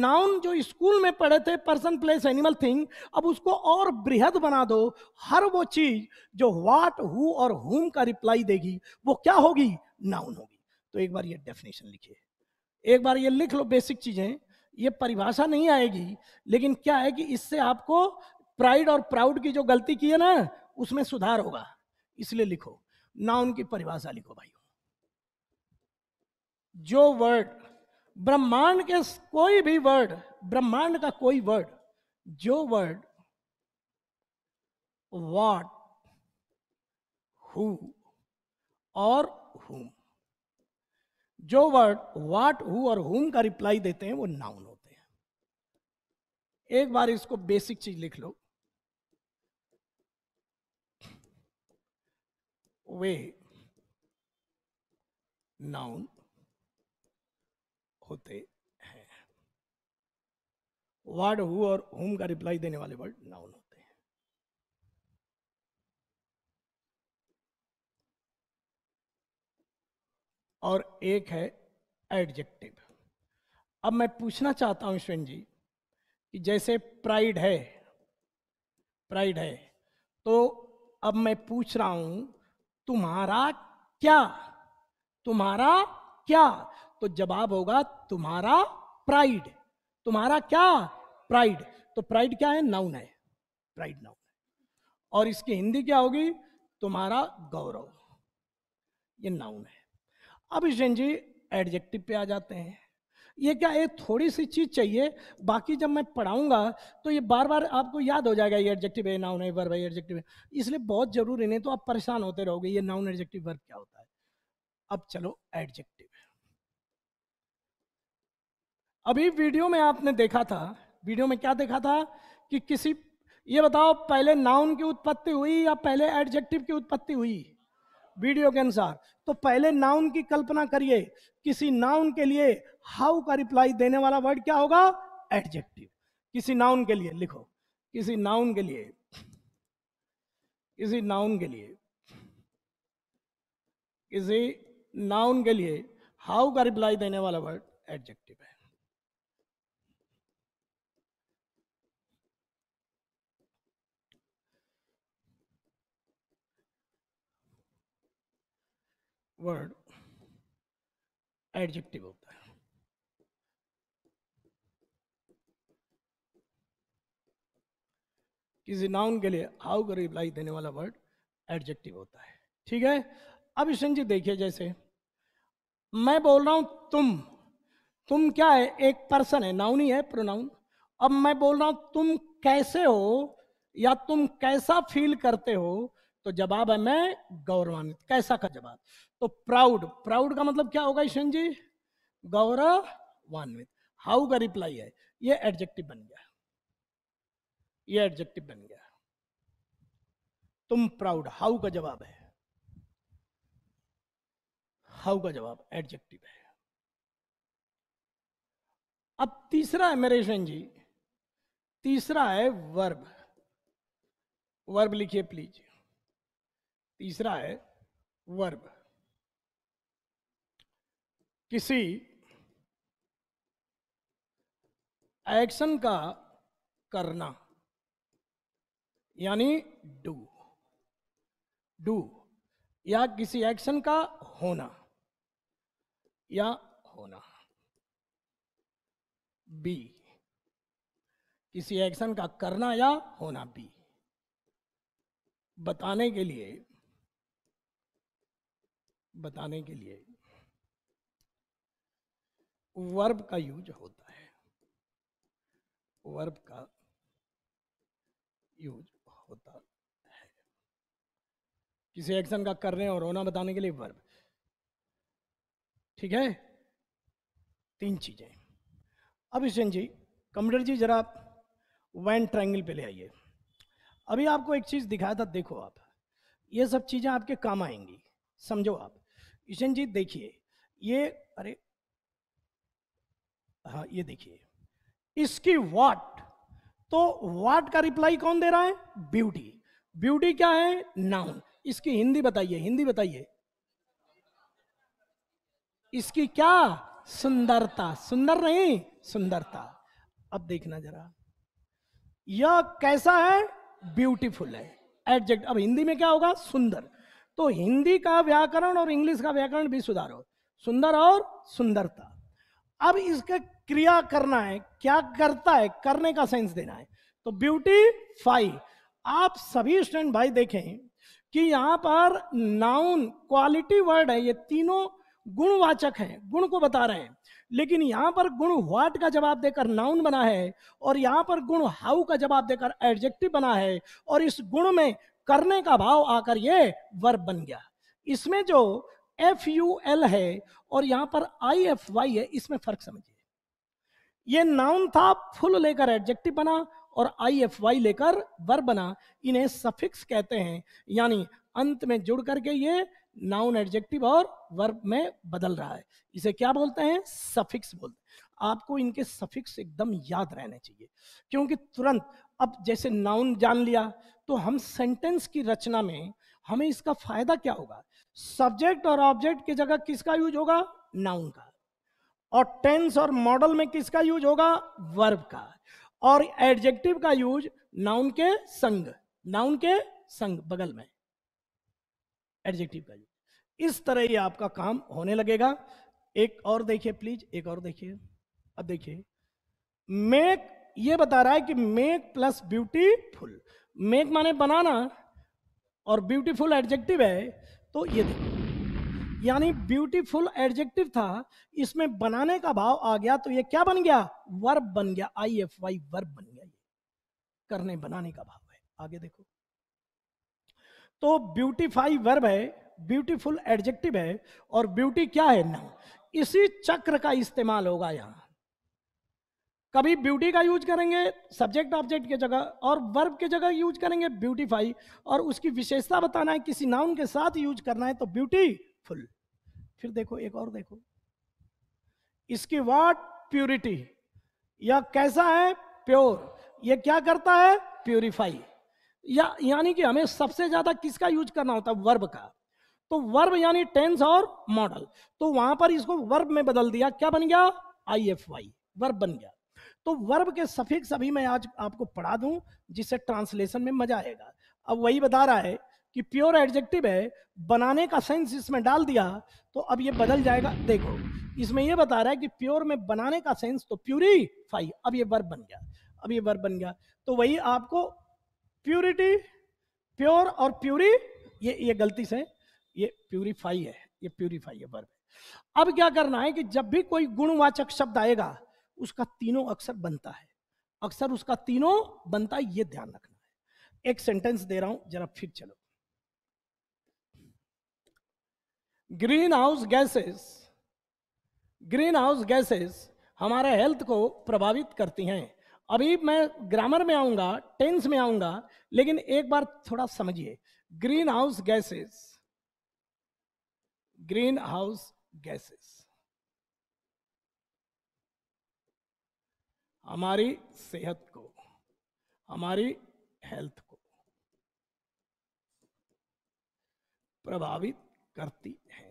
नाउन जो स्कूल में पढ़े the person place animal thing अब उसको और बृहद बना दो हर वो चीज जो वाट हु और हुम का रिप्लाई देगी वो क्या होगी नाउन होगी तो एक बार ये डेफिनेशन लिखिए एक बार ये लिख लो बेसिक चीजें ये परिभाषा नहीं आएगी लेकिन क्या है कि इससे आपको प्राइड और प्राउड की जो गलती की है ना उसमें सुधार होगा इसलिए लिखो ना उनकी परिभाषा लिखो भाई जो वर्ड ब्रह्मांड के कोई भी वर्ड ब्रह्मांड का कोई वर्ड जो वर्ड वॉट हु और हुम जो वर्ड वाट हु और हुम का रिप्लाई देते हैं वो नाउन होते हैं एक बार इसको बेसिक चीज लिख लो वे नाउन होते हैं वर्ड हु और हुम का रिप्लाई देने वाले वर्ड नाउन होते हैं और एक है एडजेक्टिव अब मैं पूछना चाहता हूं ईश्वन जी कि जैसे प्राइड है प्राइड है तो अब मैं पूछ रहा हूं तुम्हारा क्या तुम्हारा क्या तो जवाब होगा तुम्हारा प्राइड तुम्हारा क्या प्राइड तो प्राइड क्या है नाउन है प्राइड नाउन है और इसकी हिंदी क्या होगी तुम्हारा गौरव ये नाउन है अब इस जी एडजेक्टिव पे आ जाते हैं ये क्या एक थोड़ी सी चीज़ चाहिए बाकी जब मैं पढ़ाऊंगा तो ये बार बार आपको याद हो जाएगा ये एडजेक्टिव है नाउन है वर्ब है एडजेक्टिव है इसलिए बहुत ज़रूरी नहीं तो आप परेशान होते रहोगे ये नाउन एडजेक्टिव वर्ब क्या होता है अब चलो एडजेक्टिव अभी वीडियो में आपने देखा था वीडियो में क्या देखा था कि किसी ये बताओ पहले नाउन की उत्पत्ति हुई या पहले एडजेक्टिव की उत्पत्ति हुई वीडियो के अनुसार तो पहले नाउन की कल्पना करिए किसी नाउन के लिए हाउ का रिप्लाई देने वाला वर्ड क्या होगा एडजेक्टिव किसी नाउन के लिए लिखो किसी नाउन के लिए किसी नाउन के लिए किसी नाउन के लिए हाउ का रिप्लाई देने वाला वर्ड एडजेक्टिव है वर्ड एडजेक्टिव होता है किसी नाउन के लिए हाउ का रिप्लाई देने वाला वर्ड एडजेक्टिव होता है ठीक है अब इस जी देखिए जैसे मैं बोल रहा हूं तुम तुम क्या है एक पर्सन है नाउन ही है प्रोनाउन अब मैं बोल रहा हूं तुम कैसे हो या तुम कैसा फील करते हो तो जवाब है मैं गौरवान्वित कैसा का जवाब तो प्राउड प्राउड का मतलब क्या होगा ईशन जी गौरवान्वित हाउ का रिप्लाई है ये एडजेक्टिव बन गया ये एडजेक्टिव बन गया तुम प्राउड हाउ का जवाब है हाउ का जवाब एडजेक्टिव है अब तीसरा है मेरे ईशन जी तीसरा है वर्ब वर्ब लिखिए प्लीज तीसरा है वर्ब किसी एक्शन का करना यानी डू डू या किसी एक्शन का होना या होना बी किसी एक्शन का करना या होना बी बताने के लिए बताने के लिए वर्ब का यूज होता है वर्ब का यूज होता है किसी एक्शन का करने और होना बताने के लिए वर्ब ठीक है तीन चीजें अब इसन जी कंप्यूटर जी जरा वैन ट्रायंगल पे ले आइए अभी आपको एक चीज दिखाया था देखो आप ये सब चीजें आपके काम आएंगी समझो आप किशन जी देखिए ये अरे हाँ ये देखिए इसकी वाट तो वाट का रिप्लाई कौन दे रहा है ब्यूटी ब्यूटी क्या है नाउन इसकी हिंदी बताइए हिंदी बताइए इसकी क्या सुंदरता सुंदर नहीं सुंदरता अब देखना जरा यह कैसा है ब्यूटीफुल है एडजेक्ट अब हिंदी में क्या होगा सुंदर तो हिंदी का व्याकरण और इंग्लिश का व्याकरण भी सुधारो सुंदर और सुंदरता अब इसके क्रिया करना है क्या करता है करने का सेंस देना है तो ब्यूटी फाई आप सभी स्टूडेंट भाई देखें कि यहां पर नाउन क्वालिटी वर्ड है ये तीनों गुणवाचक हैं गुण को बता रहे हैं लेकिन यहां पर गुण व्हाट का जवाब देकर नाउन बना है और यहां पर गुण हाउ का जवाब देकर एडजेक्टिव बना है और इस गुण में करने का भाव आकर ये वर्ब बन गया इसमें जो एफ यू एल है और यहां पर आई एफ वाई है इसमें फर्क समझिए ये नाउन था फुल लेकर एडजेक्टिव बना और आई एफ वाई लेकर वर्ब बना इन्हें सफिक्स कहते हैं यानी अंत में जुड़ करके ये नाउन एडजेक्टिव और वर्ब में बदल रहा है इसे क्या बोलते हैं सफिक्स बोलते आपको इनके सफिक्स एकदम याद रहने चाहिए क्योंकि तुरंत अब जैसे नाउन जान लिया तो हम सेंटेंस की रचना में हमें इसका फायदा क्या होगा सब्जेक्ट और ऑब्जेक्ट की जगह किसका यूज होगा नाउन का और टेंस और मॉडल में किसका यूज होगा वर्ब का और एडजेक्टिव का यूज नाउन के संग नाउन के संग बगल में एडजेक्टिव का यूज इस तरह ही आपका काम होने लगेगा एक और देखिए प्लीज एक और देखिए अब देखिए मेक ये बता रहा है कि मेक प्लस ब्यूटीफुल मेक माने बनाना और ब्यूटीफुल एडजेक्टिव है तो ये यानी ब्यूटीफुल एडजेक्टिव था इसमें बनाने का भाव आ गया तो ये क्या बन गया वर्ब बन गया आई एफ वाई वर्ब बन गया ये करने बनाने का भाव है आगे देखो तो ब्यूटीफाई वर्ब है ब्यूटीफुल एडजेक्टिव है और ब्यूटी क्या है ना इसी चक्र का इस्तेमाल होगा यहां कभी ब्यूटी का यूज करेंगे सब्जेक्ट ऑब्जेक्ट के जगह और वर्ब के जगह यूज करेंगे ब्यूटीफाई और उसकी विशेषता बताना है किसी नाउन के साथ यूज करना है तो ब्यूटीफुल फिर देखो एक और देखो इसकी वर्ड प्यूरिटी या कैसा है प्योर यह क्या करता है प्योरीफाई या यानी कि हमें सबसे ज्यादा किसका यूज करना होता है वर्ब का तो वर्ब यानी टेंस और मॉडल तो वहां पर इसको वर्ब में बदल दिया क्या बन गया आई एफ वाई वर्ब बन गया तो वर्ब के सफिक्स अभी मैं आज आपको पढ़ा दूं जिससे ट्रांसलेशन में मजा आएगा अब वही बता रहा है कि प्योर एडजेक्टिव है बनाने का सेंस इसमें डाल दिया तो अब ये बदल जाएगा देखो इसमें यह बता रहा है कि प्योर में बनाने का सेंस तो प्यूरीफाई अब ये वर्ब बन गया अब ये वर्ब बन गया तो वही आपको प्योरिटी प्योर और प्यूरी ये ये गलती से ये प्यूरीफाई है ये प्यूरीफाई है वर्ब अब क्या करना है कि जब भी कोई गुणवाचक शब्द आएगा उसका तीनों अक्षर बनता है अक्सर उसका तीनों बनता है ये ध्यान रखना है एक सेंटेंस दे रहा हूं जरा फिर चलो green house gases green house gases हमारे हेल्थ को प्रभावित करती हैं अभी मैं ग्रामर में आऊंगा टेंस में आऊंगा लेकिन एक बार थोड़ा समझिए green house gases green house gases हमारी सेहत को हमारी हेल्थ को प्रभावित करती है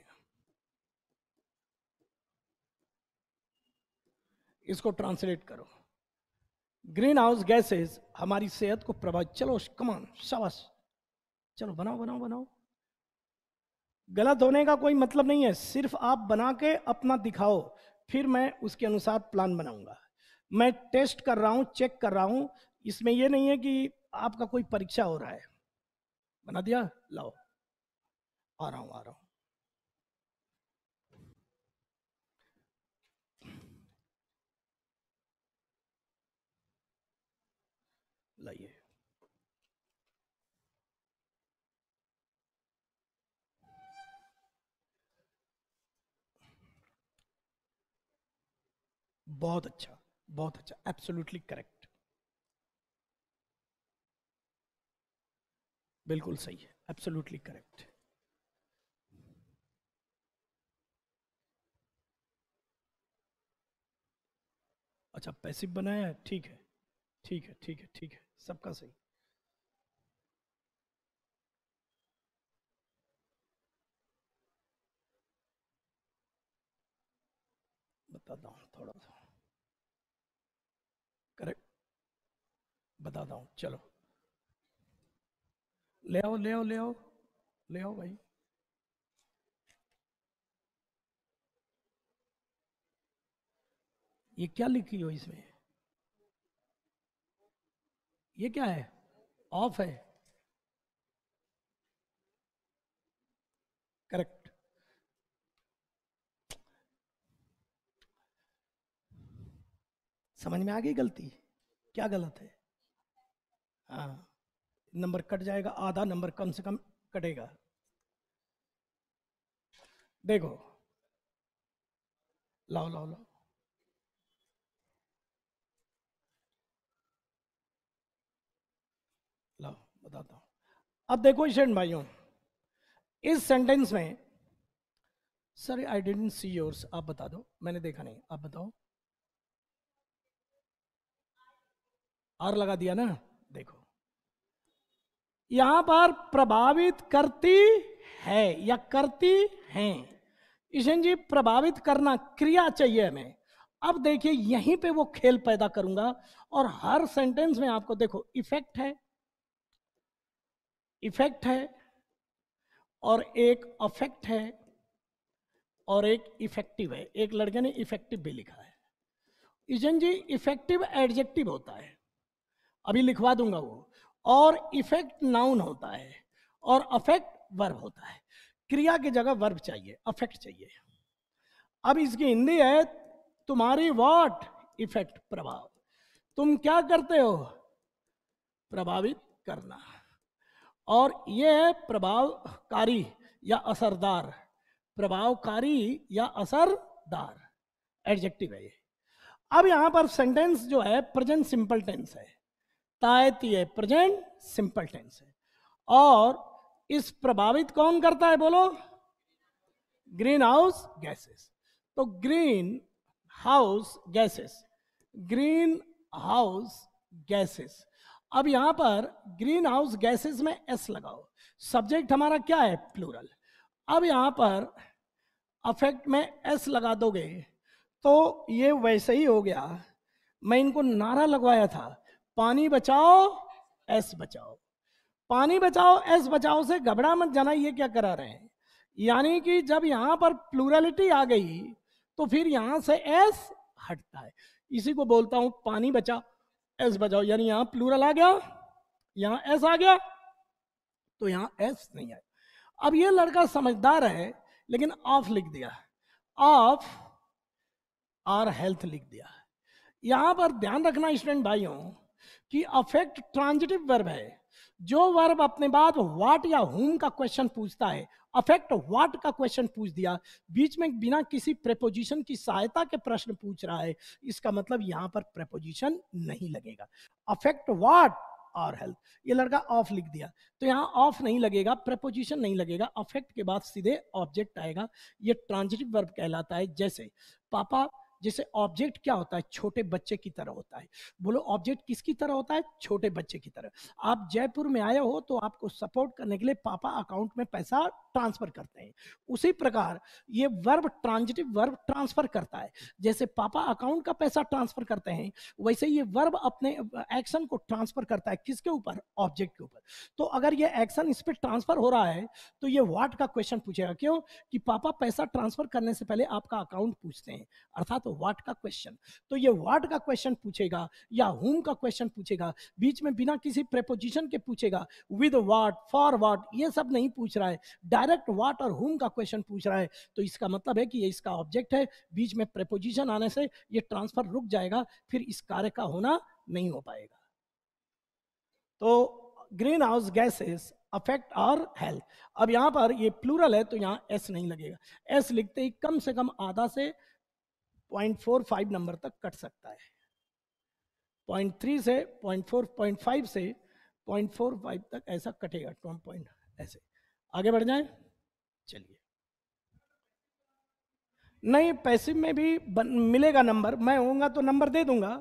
इसको ट्रांसलेट करो ग्रीन हाउस गैसेस हमारी सेहत को प्रभावित चलो कमान शबस चलो बनाओ बनाओ बनाओ गलत होने का कोई मतलब नहीं है सिर्फ आप बना के अपना दिखाओ फिर मैं उसके अनुसार प्लान बनाऊंगा मैं टेस्ट कर रहा हूं चेक कर रहा हूं इसमें यह नहीं है कि आपका कोई परीक्षा हो रहा है बना दिया लाओ आ रहा हूं आ रहा हूं लाइए बहुत अच्छा बहुत अच्छा एब्सोल्युटली करेक्ट बिल्कुल सही है एब्सोल्युटली करेक्ट अच्छा पैसिव बनाया है ठीक है ठीक है ठीक है ठीक है सबका सही बताता हूँ थोड़ा बताता हूँ चलो ले आओ ले आओ ले आओ ले आओ भाई ये क्या लिखी हो इसमें ये क्या है ऑफ है करेक्ट समझ में आ गई गलती क्या गलत है हाँ, नंबर कट जाएगा आधा नंबर कम से कम कटेगा देखो लाओ लाओ लाओ लाओ बताता हूं अब देखो स्टूडेंट भाइयों इस सेंटेंस में sir I dent see yours आप बता दो मैंने देखा नहीं आप बताओ आर लगा दिया ना यहां पर प्रभावित करती है या करती है ईशन जी प्रभावित करना क्रिया चाहिए हमें अब देखिए यहीं पे वो खेल पैदा करूंगा और हर सेंटेंस में आपको देखो इफेक्ट है इफेक्ट है और एक अफेक्ट है और एक इफेक्टिव है एक लड़के ने इफेक्टिव भी लिखा है ईशन जी इफेक्टिव एडजेक्टिव होता है अभी लिखवा दूंगा वो और इफेक्ट नाउन होता है और अफेक्ट वर्ब होता है क्रिया की जगह वर्ब चाहिए अफेक्ट चाहिए अब इसकी हिंदी है तुम्हारी वॉट इफेक्ट प्रभाव तुम क्या करते हो प्रभावित करना और यह है प्रभावकारी या असरदार प्रभावकारी या असरदार एडजेक्टिव है ये अब यहां पर सेंटेंस जो है प्रेजेंट सिंपल टेंस है तायती है प्रेजेंट सिंपल टेंस है और इस प्रभावित कौन करता है बोलो ग्रीन हाउस गैसेस तो green house gases green house gases अब यहां पर ग्रीन हाउस गैसेस में एस लगाओ सब्जेक्ट हमारा क्या है प्लूरल अब यहां पर अफेक्ट में एस लगा दोगे तो ये वैसे ही हो गया मैं इनको नारा लगवाया था पानी बचाओ एस बचाओ पानी बचाओ एस बचाओ से घबरा मत जाना ये क्या करा रहे हैं यानी कि जब यहां पर प्लूरलिटी आ गई तो फिर यहां से एस हटता है इसी को बोलता हूं पानी बचा एस बचाओ यानी यहाँ प्लूरल आ गया यहाँ एस आ गया तो यहाँ एस नहीं आया अब ये लड़का समझदार है लेकिन ऑफ लिख दिया ऑफ आर हेल्थ लिख दिया यहां पर ध्यान रखना स्टूडेंट भाइयों कि अफेक्ट ट्रांजिटिव वर्ब है जो वर्ब अपने बाद व्हाट या हुम का क्वेश्चन पूछता है अफेक्ट व्हाट का क्वेश्चन पूछ दिया बीच में बिना किसी प्रेपोजिशन की सहायता के प्रश्न पूछ रहा है इसका मतलब यहाँ पर प्रेपोजिशन नहीं लगेगा अफेक्ट व्हाट और हेल्थ ये लड़का ऑफ लिख दिया तो यहाँ ऑफ नहीं लगेगा प्रेपोजिशन नहीं लगेगा अफेक्ट के बाद सीधे ऑब्जेक्ट आएगा ये ट्रांजिटिव वर्ब कहलाता है जैसे पापा जैसे ऑब्जेक्ट क्या होता है छोटे बच्चे की तरह होता है बोलो ऑब्जेक्ट किसकी तरह होता है छोटे बच्चे की तरह आप जयपुर में आए हो तो आपको सपोर्ट करने के लिए पापा अकाउंट में पैसा ट्रांसफर करते हैं उसी प्रकार ये वर्ब ट्रांजिटिव वर्ब ट्रांसफर करता है जैसे पापा अकाउंट का पैसा ट्रांसफर करते हैं वैसे ये वर्ब अपने एक्शन को ट्रांसफर करता है किसके ऊपर ऑब्जेक्ट के ऊपर तो अगर ये एक्शन इस पर ट्रांसफर हो रहा है तो ये वाट का क्वेश्चन पूछेगा क्यों कि पापा पैसा ट्रांसफर करने से पहले आपका अकाउंट पूछते हैं अर्थात तो वाट का क्वेश्चन तो ये वाट का क्वेश्चन पूछेगा या होम का क्वेश्चन पूछेगा बीच में बिना किसी प्रेपोजिशन के पूछेगा विद वाट फॉर वाट ये सब नहीं पूछ रहा है डायरेक्ट वाट और होम का क्वेश्चन पूछ रहा है तो इसका मतलब है कि ये इसका ऑब्जेक्ट है बीच में प्रेपोजिशन आने से ये ट्रांसफर रुक जाएगा फिर इस कार्य का होना नहीं हो पाएगा तो ग्रीन हाउस गैसेस अफेक्ट और हेल्थ अब यहां पर ये प्लूरल है तो यहां एस नहीं लगेगा एस लिखते ही कम से कम आधा से 0.45 नंबर तक कट सकता है 0.3 से 0.4 0.5 से 0.45 तक ऐसा कटेगा टॉम पॉइंट ऐसे आगे बढ़ जाए चलिए नहीं पैसे में भी बन, मिलेगा नंबर मैं होऊंगा तो नंबर दे दूंगा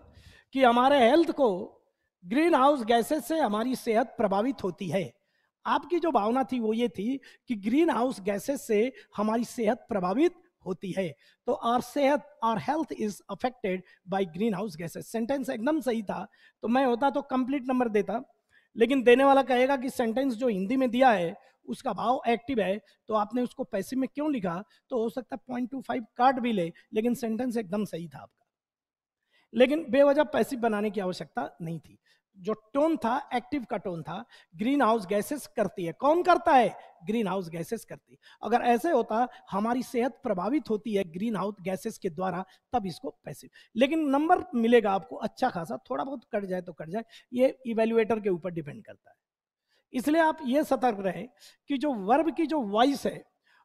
कि हमारे हेल्थ को ग्रीन हाउस गैसेस से हमारी सेहत प्रभावित होती है आपकी जो भावना थी वो ये थी कि ग्रीन हाउस गैसेस से हमारी सेहत प्रभावित होती है तो आर सेहत our health is affected by green house gases sentence एकदम सही था तो मैं होता तो कंप्लीट नंबर देता लेकिन देने वाला कहेगा कि सेंटेंस जो हिंदी में दिया है उसका भाव एक्टिव है तो आपने उसको पैसे में क्यों लिखा तो हो सकता है पॉइंट टू फाइव काट भी ले लेकिन सेंटेंस एकदम सही था आपका लेकिन बेवजह पैसिव बनाने की आवश्यकता नहीं थी जो टोन था एक्टिव का टोन था ग्रीन हाउस गैसेस करती है कौन करता है ग्रीन हाउस गैसेस करती है अगर ऐसे होता हमारी सेहत प्रभावित होती है ग्रीन हाउस गैसेस के द्वारा तब इसको पैसिव लेकिन नंबर मिलेगा आपको अच्छा खासा थोड़ा बहुत कट जाए तो कट जाए ये इवेल्युएटर के ऊपर डिपेंड करता है इसलिए आप ये सतर्क रहे कि जो वर्ब की जो वॉइस है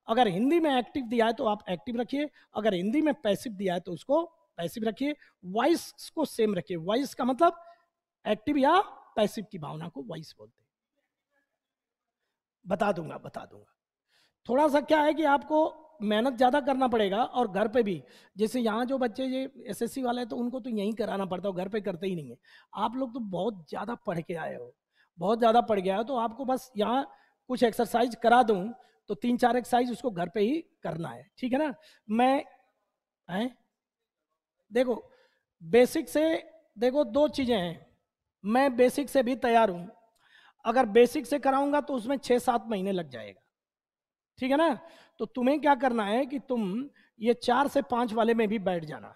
अगर हिंदी में एक्टिव दिया है तो आप एक्टिव रखिए अगर हिंदी में पैसिव दिया है तो उसको पैसिव रखिए वॉइस को सेम रखिए वॉइस का मतलब एक्टिव या पैसिव की भावना को वॉइस बोलते हैं बता दूंगा बता दूंगा थोड़ा सा क्या है कि आपको मेहनत ज़्यादा करना पड़ेगा और घर पे भी जैसे यहाँ जो बच्चे ये एसएससी वाले हैं तो उनको तो यहीं कराना पड़ता है घर पे करते ही नहीं है आप लोग तो बहुत ज़्यादा पढ़ के आए हो बहुत ज़्यादा पढ़ गया हो तो आपको बस यहाँ कुछ एक्सरसाइज करा दू तो तीन चार एक्सरसाइज उसको घर पे ही करना है ठीक है ना मैं है देखो बेसिक से देखो दो चीज़ें हैं मैं बेसिक से भी तैयार हूं अगर बेसिक से कराऊंगा तो उसमें छह सात महीने लग जाएगा ठीक है ना तो तुम्हें क्या करना है कि तुम ये चार से पांच वाले में भी बैठ जाना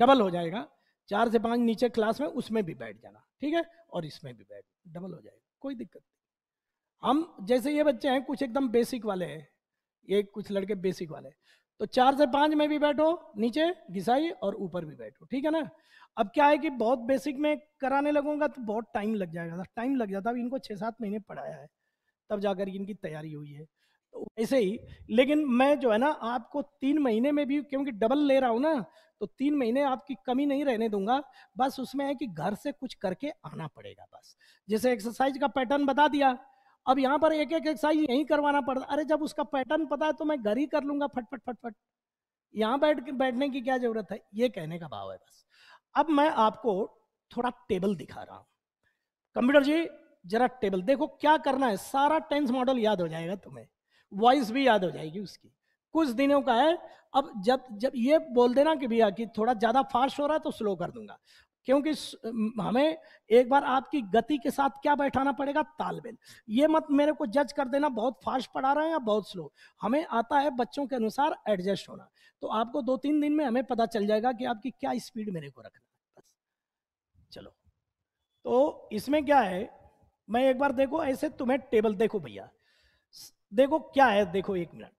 डबल हो जाएगा चार से पाँच नीचे क्लास में उसमें भी बैठ जाना ठीक है और इसमें भी बैठ डबल हो जाएगा कोई दिक्कत नहीं हम जैसे ये बच्चे हैं कुछ एकदम बेसिक वाले हैं ये कुछ लड़के बेसिक वाले तो चार से पांच में भी बैठो नीचे घिसाई और ऊपर भी बैठो ठीक है ना अब क्या है कि बहुत बेसिक में कराने लगूंगा तो बहुत टाइम लग जाएगा टाइम लग जाता है इनको छः सात महीने पढ़ाया है तब जाकर इनकी तैयारी हुई है तो ऐसे ही लेकिन मैं जो है ना आपको तीन महीने में भी क्योंकि डबल ले रहा हूँ ना तो तीन महीने आपकी कमी नहीं रहने दूंगा बस उसमें है कि घर से कुछ करके आना पड़ेगा बस जैसे एक्सरसाइज का पैटर्न बता दिया अब यहाँ पर एक एक एक्सरसाइज यहीं करवाना पड़ता अरे जब उसका पैटर्न पता है तो मैं घर ही कर लूंगा फटफट फटफट यहाँ बैठ बैठने की क्या जरूरत है ये कहने का भाव है बस अब मैं आपको थोड़ा टेबल दिखा रहा हूं कंप्यूटर जी जरा टेबल देखो क्या करना है सारा टेंस मॉडल याद हो जाएगा तुम्हें वॉइस भी याद हो जाएगी उसकी कुछ दिनों का है अब जब जब ये बोल देना कि भैया कि थोड़ा ज़्यादा फास्ट हो रहा है तो स्लो कर दूंगा क्योंकि हमें एक बार आपकी गति के साथ क्या बैठाना पड़ेगा तालमेल ये मत मेरे को जज कर देना बहुत फास्ट पढ़ा रहे हैं या बहुत स्लो हमें आता है बच्चों के अनुसार एडजस्ट होना तो आपको दो तीन दिन में हमें पता चल जाएगा कि आपकी क्या स्पीड मेरे को रखना है बस चलो तो इसमें क्या है मैं एक बार देखो ऐसे तुम्हें टेबल देखो भैया देखो क्या है देखो एक मिनट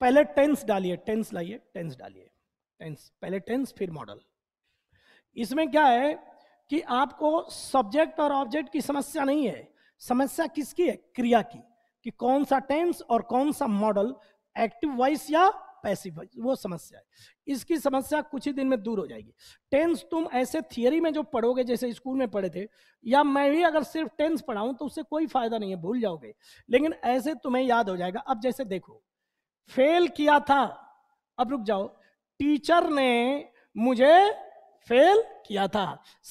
पहले टेंस डालिए टेंस लाइए टेंस डालिए टेंस पहले टेंस फिर मॉडल इसमें क्या है कि आपको सब्जेक्ट और ऑब्जेक्ट की समस्या नहीं है समस्या किसकी है क्रिया की कि कौन सा टेंस और कौन सा मॉडल एक्टिव वॉइस या पैसिव वॉइस वो समस्या है इसकी समस्या कुछ ही दिन में दूर हो जाएगी टेंस तुम ऐसे थियोरी में जो पढ़ोगे जैसे स्कूल में पढ़े थे या मैं भी अगर सिर्फ टेंस पढ़ाऊं तो उससे कोई फायदा नहीं है भूल जाओगे लेकिन ऐसे तुम्हें याद हो जाएगा अब जैसे देखो फेल किया था अब रुक जाओ टीचर ने मुझे फेल किया था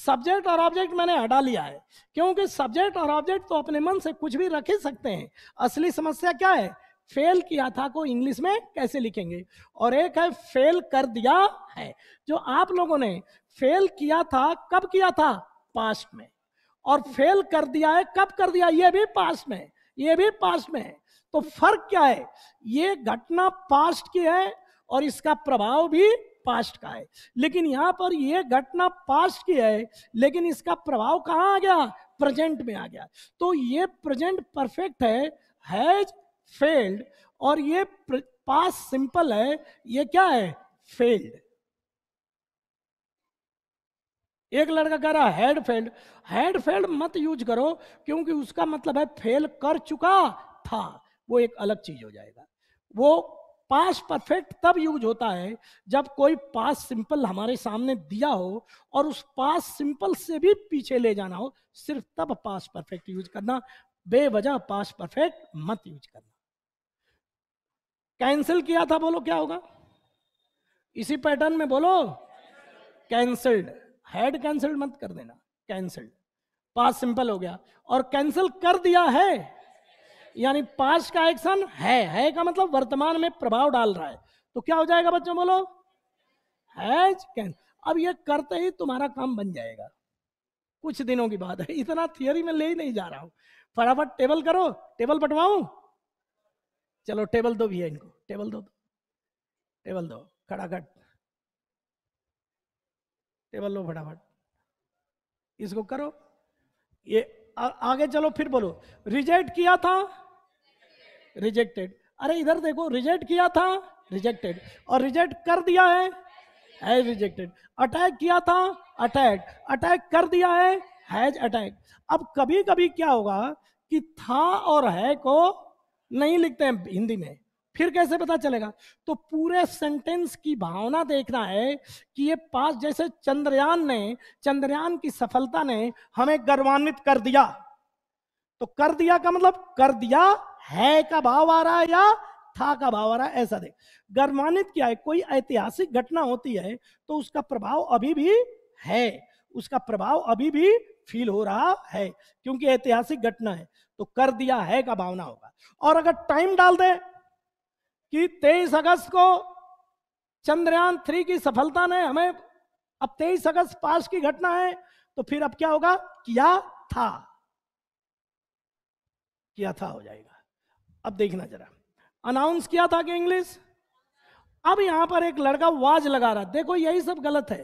सब्जेक्ट और ऑब्जेक्ट मैंने हटा लिया है क्योंकि सब्जेक्ट और ऑब्जेक्ट तो अपने मन से कुछ भी रख ही सकते हैं असली समस्या क्या है फेल किया था को इंग्लिश में कैसे लिखेंगे और एक है फेल कर दिया है जो आप लोगों ने फेल किया था कब किया था पास्ट में और फेल कर दिया है कब कर दिया ये भी पास्ट में ये भी पास्ट में तो फर्क क्या है ये घटना पास्ट की है और इसका प्रभाव भी पास्ट का है लेकिन यहाँ पर यह घटना पास्ट की है लेकिन इसका प्रभाव कहाँ आ गया प्रेजेंट में आ गया तो ये प्रेजेंट परफेक्ट है हैज फेल्ड और ये पास सिंपल है ये क्या है फेल्ड एक लड़का कह रहा हैड फेल्ड हैड फेल्ड मत यूज करो क्योंकि उसका मतलब है फेल कर चुका था वो एक अलग चीज हो जाएगा वो पास परफेक्ट तब यूज होता है जब कोई पास सिंपल हमारे सामने दिया हो और उस पास सिंपल से भी पीछे ले जाना हो सिर्फ तब पास परफेक्ट यूज करना बेवजह पास परफेक्ट मत यूज करना कैंसिल किया था बोलो क्या होगा इसी पैटर्न में बोलो कैंसल्ड हेड कैंसल्ड मत कर देना कैंसल्ड पास सिंपल हो गया और कैंसिल कर दिया है यानी पास का एक्शन है है का मतलब वर्तमान में प्रभाव डाल रहा है तो क्या हो जाएगा बच्चों बोलो हैज अब ये करते ही तुम्हारा काम बन जाएगा कुछ दिनों की बात है इतना थियोरी में ले ही नहीं जा रहा हूं फटाफट टेबल करो टेबल पटवाऊ चलो टेबल दो भी है इनको टेबल दो टेबल दो खड़ाखट टेबल लो फटाफट इसको करो ये आ, आगे चलो फिर बोलो रिजेक्ट किया था रिजेक्टेड अरे इधर देखो रिजेक्ट किया था रिजेक्टेड और रिजेक्ट कर दिया है हैज रिजेक्टेड अटैक किया था अटैक अटैक कर दिया है हैज अटैक अब कभी कभी क्या होगा कि था और है को नहीं लिखते हैं हिंदी में फिर कैसे पता चलेगा तो पूरे सेंटेंस की भावना देखना है कि ये पास जैसे चंद्रयान ने चंद्रयान की सफलता ने हमें गर्वान्वित कर दिया तो कर दिया का मतलब कर दिया है का भाव आ रहा है या था का भाव आ रहा है ऐसा देख गर्वान्वित क्या है कोई ऐतिहासिक घटना होती है तो उसका प्रभाव अभी भी है उसका प्रभाव अभी भी फील हो रहा है क्योंकि ऐतिहासिक घटना है तो कर दिया है का भावना होगा और अगर टाइम डाल दे कि 23 अगस्त को चंद्रयान थ्री की सफलता ने हमें अब 23 अगस्त पास की घटना है तो फिर अब क्या होगा किया था किया था हो जाएगा अब देखना जरा अनाउंस किया था कि इंग्लिश अब यहां पर एक लड़का वाज लगा रहा देखो यही सब गलत है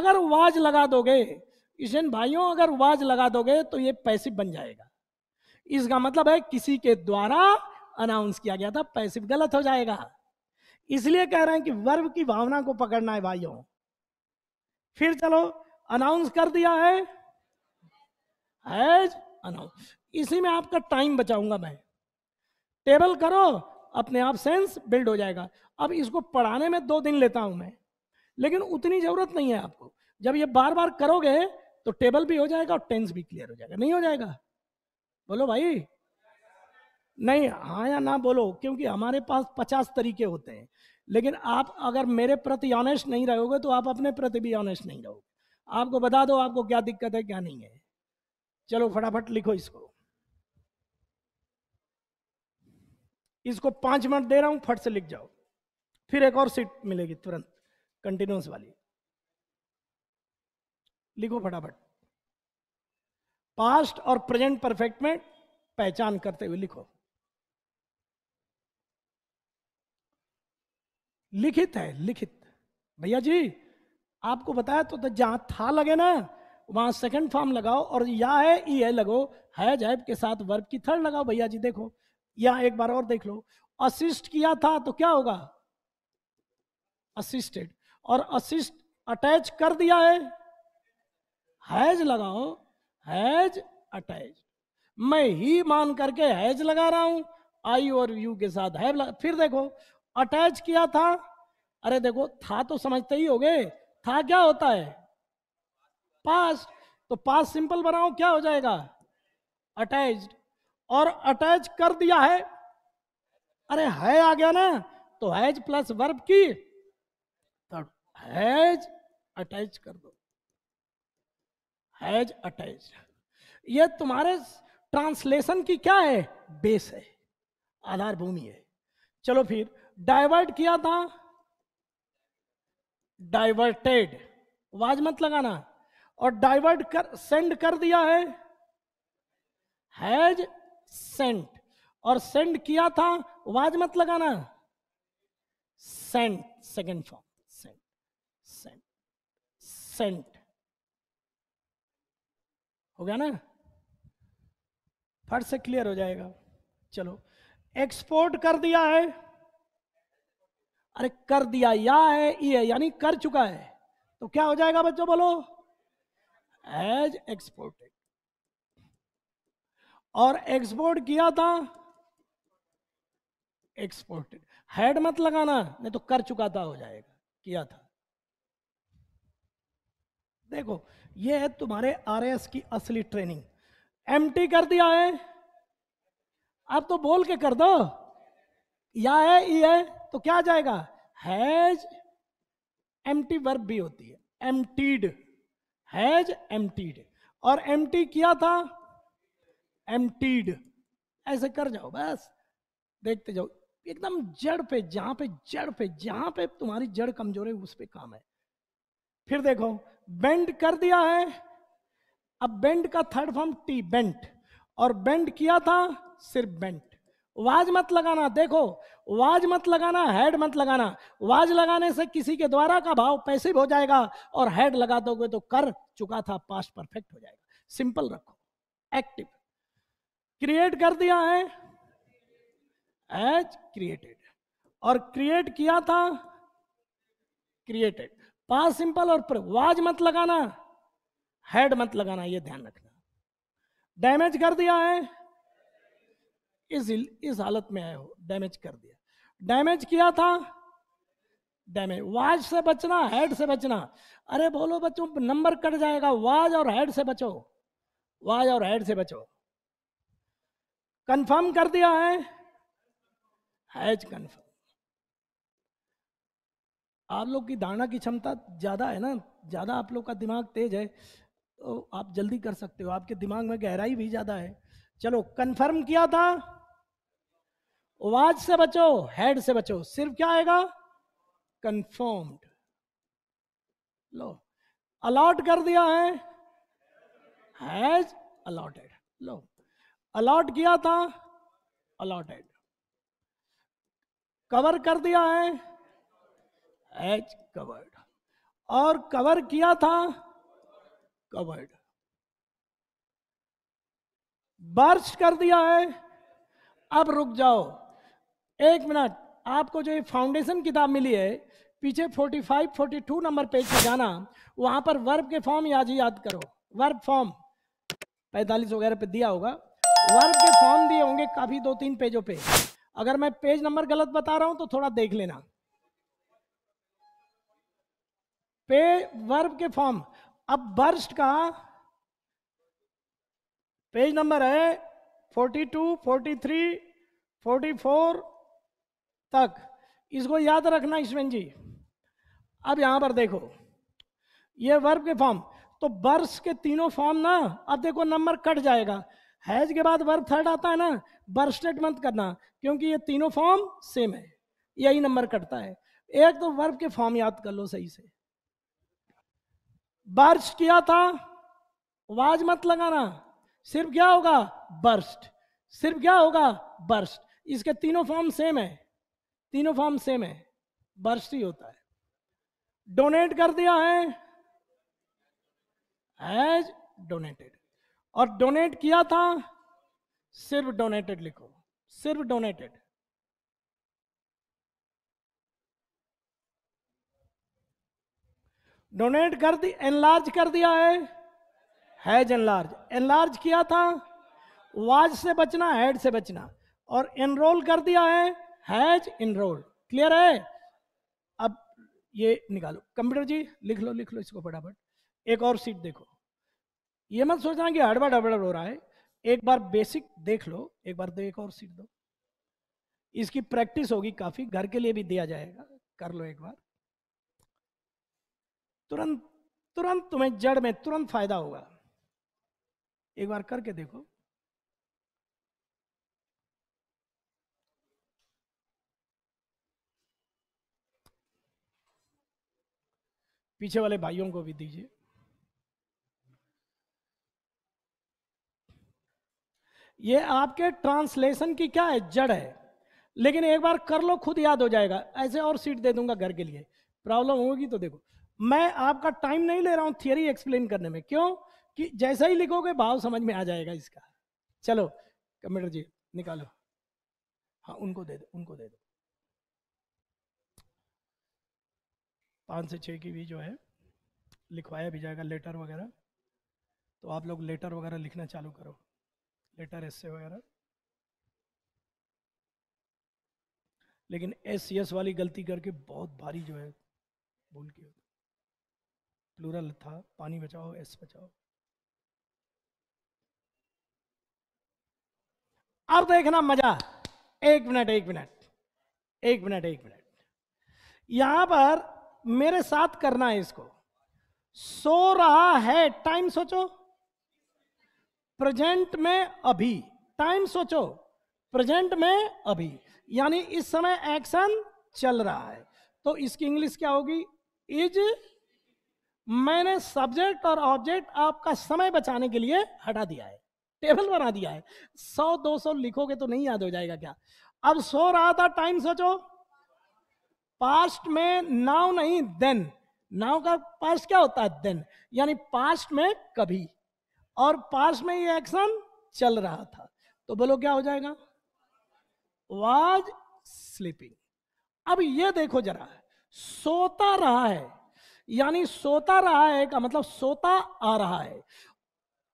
अगर वाज लगा दोगे किशन भाइयों अगर वाज लगा दोगे तो ये पैसिव बन जाएगा इसका मतलब है किसी के द्वारा अनाउंस किया गया था पैसिव गलत हो जाएगा इसलिए कह रहे हैं कि वर्ब की भावना को पकड़ना है भाइयों फिर चलो अनाउंस कर दिया है एज अनाउंस इसी में आपका टाइम बचाऊंगा मैं टेबल करो अपने आप सेंस बिल्ड हो जाएगा अब इसको पढ़ाने में दो दिन लेता हूं मैं लेकिन उतनी जरूरत नहीं है आपको जब ये बार बार करोगे तो टेबल भी हो जाएगा और टेंस भी क्लियर हो जाएगा नहीं हो जाएगा बोलो भाई नहीं हाँ या ना बोलो क्योंकि हमारे पास पचास तरीके होते हैं लेकिन आप अगर मेरे प्रति ऑनेस्ट नहीं रहोगे तो आप अपने प्रति भी ऑनेस्ट नहीं रहोगे आपको बता दो आपको क्या दिक्कत है क्या नहीं है चलो फटाफट लिखो इसको इसको पांच मिनट दे रहा हूं फट से लिख जाओ फिर एक और सीट मिलेगी तुरंत कंटिन्यूस वाली लिखो फटाफट पास्ट और प्रेजेंट परफेक्ट में पहचान करते हुए लिखो लिखित है लिखित भैया जी आपको बताया तो जहां था लगे ना वहां सेकंड फॉर्म लगाओ और या है ई है लगो है जैब के साथ वर्ब की थर्ड लगाओ भैया जी देखो या एक बार और देख लो असिस्ट किया था तो क्या होगा असिस्टेड और असिस्ट अटैच कर दिया है हैज लगाओ हैज अटैच मैं ही मान करके हैज लगा रहा हूं आई और यू के साथ है फिर देखो अटैच किया था अरे देखो था तो समझते ही हो गए था क्या होता है पास तो पास सिंपल बनाओ क्या हो जाएगा अटैच्ड और अटैच कर दिया है अरे है आ गया ना तो हैज प्लस वर्ब की तो हैज अटैच कर दो हैज अटैच यह तुम्हारे ट्रांसलेशन की क्या है बेस है आधार भूमि है चलो फिर डाइवर्ट किया था डाइवर्टेड वाज मत लगाना और डाइवर्ट कर सेंड कर दिया है हैज सेंट और सेंड किया था वाज मत लगाना sent second form sent sent sent हो गया ना फट से क्लियर हो जाएगा चलो एक्सपोर्ट कर दिया है अरे कर दिया या है ई है यानी कर चुका है तो क्या हो जाएगा बच्चों बोलो एज एक्सपोर्टेड और एक्सपोर्ट किया था एक्सपोर्टेड हेड मत लगाना नहीं तो कर चुका था हो जाएगा किया था देखो ये है तुम्हारे आरएस की असली ट्रेनिंग एमटी कर दिया है आप तो बोल के कर दो या है ई है तो क्या जाएगा हैज टी वर्ब भी होती है टीड हैज टीड और टी किया था टीड ऐसे कर जाओ बस देखते जाओ एकदम जड़ पे जहां पे जड़ पे जहां पे तुम्हारी जड़ कमजोर है उस पे काम है फिर देखो बेंड कर दिया है अब बेंड का थर्ड फॉर्म टी बेंट और बेंड किया था सिर्फ बेंट वाज मत लगाना देखो वाज मत लगाना हेड मत लगाना वाज लगाने से किसी के द्वारा का भाव पैसिव हो जाएगा और हेड लगा दोगे तो कर चुका था पास्ट परफेक्ट हो जाएगा सिंपल रखो एक्टिव क्रिएट कर दिया है एज क्रिएटेड और क्रिएट किया था क्रिएटेड पांच सिंपल और वाज मत लगाना हेड मत लगाना ये ध्यान रखना डैमेज कर दिया है इस इस हालत में आए हो डैमेज कर दिया डैमेज किया था डैमेज वाज से बचना हेड से बचना अरे बोलो बच्चों नंबर कट जाएगा वाज और हेड से बचो वाज और हेड से बचो कंफर्म कर दिया है हैज कंफर्म आप लोग की धारणा की क्षमता ज़्यादा है ना ज़्यादा आप लोग का दिमाग तेज है तो आप जल्दी कर सकते हो आपके दिमाग में गहराई भी ज़्यादा है चलो कन्फर्म किया था वाज से बचो हेड से बचो सिर्फ क्या आएगा कंफर्म्ड लो अलॉट कर दिया है हैज अलॉटेड लो अलॉट किया था अलॉटेड कवर कर दिया है एज कवर्ड और कवर किया था कवर्ड बर्श कर दिया है अब रुक जाओ एक मिनट आपको जो ये फाउंडेशन किताब मिली है पीछे 45 42 नंबर पेज पे जाना वहां पर वर्ब के फॉर्म याद याद करो वर्ब फॉर्म 45 वगैरह पे दिया होगा वर्ब के फॉर्म दिए होंगे काफी दो तीन पेजों पे अगर मैं पेज नंबर गलत बता रहा हूं तो थोड़ा देख लेना पे वर्ब के फॉर्म अब बर्स्ट का पेज नंबर है 42, 43, 44 तक इसको याद रखना इसमें जी अब यहां पर देखो ये वर्ब के फॉर्म तो बर्स के तीनों फॉर्म ना अब देखो नंबर कट जाएगा हैज के बाद वर्ब थर्ड आता है ना बर्थ स्टेटमेंट करना क्योंकि ये तीनों फॉर्म सेम है यही नंबर कटता है एक तो वर्ब के फॉर्म याद कर लो सही से बर्स्ट किया था आवाज मत लगाना सिर्फ क्या होगा बर्स्ट सिर्फ क्या होगा बर्स्ट इसके तीनों फॉर्म सेम है तीनों फॉर्म सेम है बर्स्ट ही होता है डोनेट कर दिया है एज डोनेटेड और डोनेट किया था सिर्फ डोनेटेड लिखो सिर्फ डोनेटेड डोनेट कर दी एनलार्ज कर दिया है हैज एनलार्ज एनलार्ज किया था वाज से बचना हैड से बचना और एनरोल कर दिया है हैज एनरोल क्लियर है अब ये निकालो कंप्यूटर जी लिख लो लिख लो इसको फटाफट एक और सीट देखो ये मत सोचना कि हड़बड़ हड़बड़ हो रहा है एक बार बेसिक देख लो एक बार दो एक और सीट दो इसकी प्रैक्टिस होगी काफ़ी घर के लिए भी दिया जाएगा कर लो एक बार तुरंत तुरंत तुम्हें जड़ में तुरंत फायदा होगा एक बार करके देखो पीछे वाले भाइयों को भी दीजिए ये आपके ट्रांसलेशन की क्या है जड़ है लेकिन एक बार कर लो खुद याद हो जाएगा ऐसे और सीट दे दूंगा घर के लिए प्रॉब्लम होगी तो देखो मैं आपका टाइम नहीं ले रहा हूं थियोरी एक्सप्लेन करने में क्यों कि जैसा ही लिखोगे भाव समझ में आ जाएगा इसका चलो कंप्यूटर जी निकालो हाँ उनको दे दो उनको दे दो पाँच से छः की भी जो है लिखवाया भी जाएगा लेटर वगैरह तो आप लोग लेटर वगैरह लिखना चालू करो लेटर एस वगैरह लेकिन एस सी एस वाली गलती करके बहुत भारी जो है भूल की होती प्लूरल था पानी बचाओ एस बचाओ अब देखना मजा एक मिनट एक मिनट एक मिनट एक मिनट यहां पर मेरे साथ करना है इसको सो रहा है टाइम सोचो प्रेजेंट में अभी टाइम सोचो प्रेजेंट में अभी यानी इस समय एक्शन चल रहा है तो इसकी इंग्लिश क्या होगी इज मैंने सब्जेक्ट और ऑब्जेक्ट आपका समय बचाने के लिए हटा दिया है टेबल बना दिया है सौ दो सौ लिखोगे तो नहीं याद हो जाएगा क्या अब सो रहा था टाइम सोचो पास्ट में नाव नहीं देन नाव का पास्ट क्या होता है देन यानी पास्ट में कभी और पास्ट में ये एक्शन चल रहा था तो बोलो क्या हो जाएगा वाज स्लीपिंग अब ये देखो जरा सोता रहा है यानी सोता रहा है का मतलब सोता आ रहा है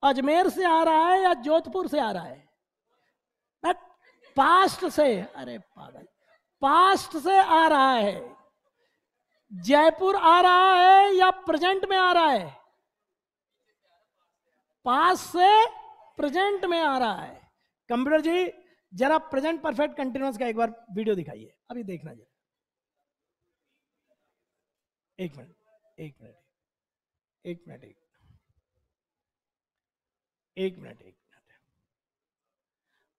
अजमेर से आ रहा है या जोधपुर से आ रहा है बट पास्ट से अरे पागल पास्ट से आ रहा है जयपुर आ रहा है या प्रेजेंट में आ रहा है पास से प्रेजेंट में आ रहा है कंप्यूटर जी जरा प्रेजेंट परफेक्ट कंटिन्यूस का एक बार वीडियो दिखाइए अभी देखना जरा एक मिनट एक मिनट एक मिनट एक एक मिनट एक मिनट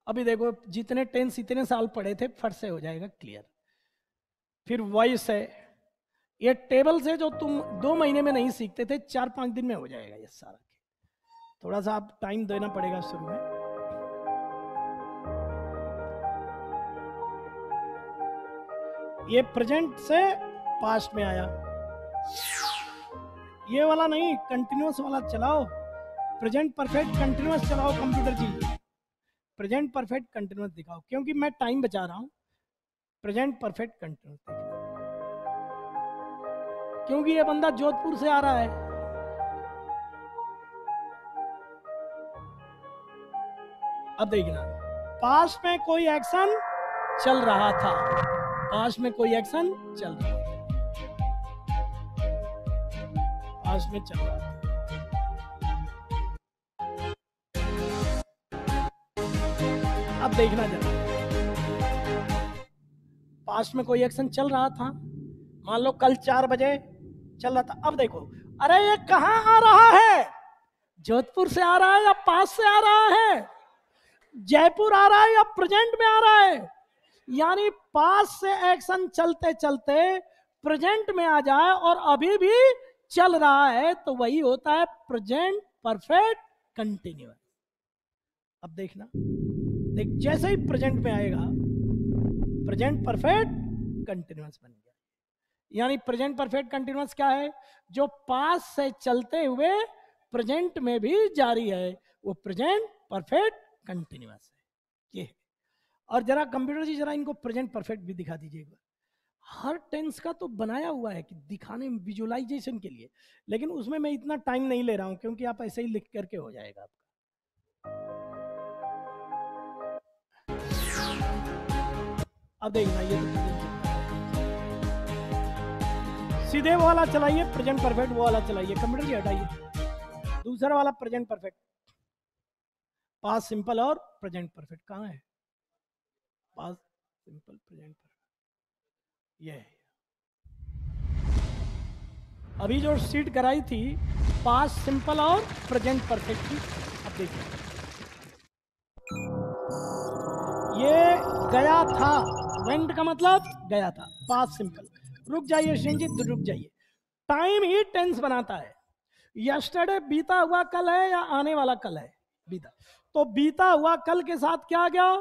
अभी देखो जितने टेंस इतने साल पढ़े थे फट से हो जाएगा क्लियर फिर वॉइस है ये टेबल्स है जो तुम दो महीने में नहीं सीखते थे चार पांच दिन में हो जाएगा ये सारा थोड़ा सा आप टाइम देना पड़ेगा शुरू में ये प्रेजेंट से पास्ट में आया ये वाला नहीं कंटिन्यूस वाला चलाओ प्रेजेंट परफेक्ट कंटिन्यूस चलाओ computer ji present perfect continuous दिखाओ क्योंकि मैं टाइम बचा रहा हूं प्रेजेंट परफेक्ट कंटिन्यूस दिखाओ क्योंकि ये बंदा जोधपुर से आ रहा है अब देखना पास्ट में कोई एक्शन चल रहा था पास्ट में कोई एक्शन चल रहा था क्लास में चल रहा था अब देखना जरा पास्ट में कोई एक्शन चल रहा था मान लो कल चार बजे चल रहा था अब देखो अरे ये कहा आ रहा है जोधपुर से आ रहा है या पास से आ रहा है जयपुर आ रहा है या प्रेजेंट में आ रहा है यानी पास से एक्शन चलते चलते प्रेजेंट में आ जाए और अभी भी चल रहा है तो वही होता है प्रेजेंट परफेक्ट कंटिन्यूस अब देखना देख जैसे ही प्रेजेंट में आएगा प्रेजेंट परफेक्ट कंटिन्यूस बन गया यानी प्रेजेंट परफेक्ट कंटिन्यूस क्या है जो पास से चलते हुए प्रेजेंट में भी जारी है वो प्रेजेंट परफेक्ट कंटिन्यूस है ये और जरा कंप्यूटर जी जरा इनको प्रेजेंट परफेक्ट भी दिखा दीजिएगा हर टेंस का तो बनाया हुआ है कि दिखाने में विजुअलाइजेशन के लिए लेकिन उसमें मैं इतना टाइम नहीं ले रहा हूं क्योंकि आप ऐसे ही लिख करके हो जाएगा आपका अब देखना ये तो सीधे वो वाला चलाइए प्रेजेंट परफेक्ट वो वाला चलाइए कंप्यूटर की हटाइए दूसरा वाला प्रेजेंट परफेक्ट पास सिंपल और प्रेजेंट परफेक्ट कहाँ है पास सिंपल प्रेजेंट ये अभी जो सीट कराई थी पास सिंपल और प्रेजेंट परफेक्ट थी अब देखिए ये गया था वेंट का मतलब गया था पास सिंपल रुक जाइए सिंजित रुक जाइए टाइम ही टेंस बनाता है यस्टरडे बीता हुआ कल है या आने वाला कल है बीता तो बीता हुआ कल के साथ क्या आ गया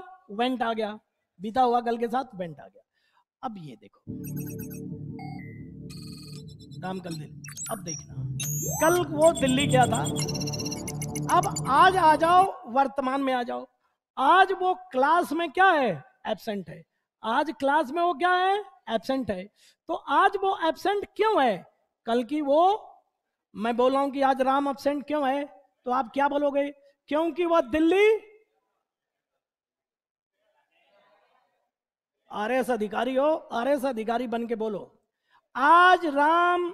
वेंट आ गया बीता हुआ कल के साथ वेंट आ गया अब ये देखो काम कल दिन अब देखना कल वो दिल्ली गया था अब आज आ जाओ वर्तमान में आ जाओ आज वो क्लास में क्या है एबसेंट है आज क्लास में वो क्या है एबसेंट है तो आज वो एबसेंट क्यों है कल की वो मैं बोल रहा हूं कि आज राम एबसेंट क्यों है तो आप क्या बोलोगे क्योंकि वह दिल्ली आरएस अधिकारी हो आरएस अधिकारी बन के बोलो आज राम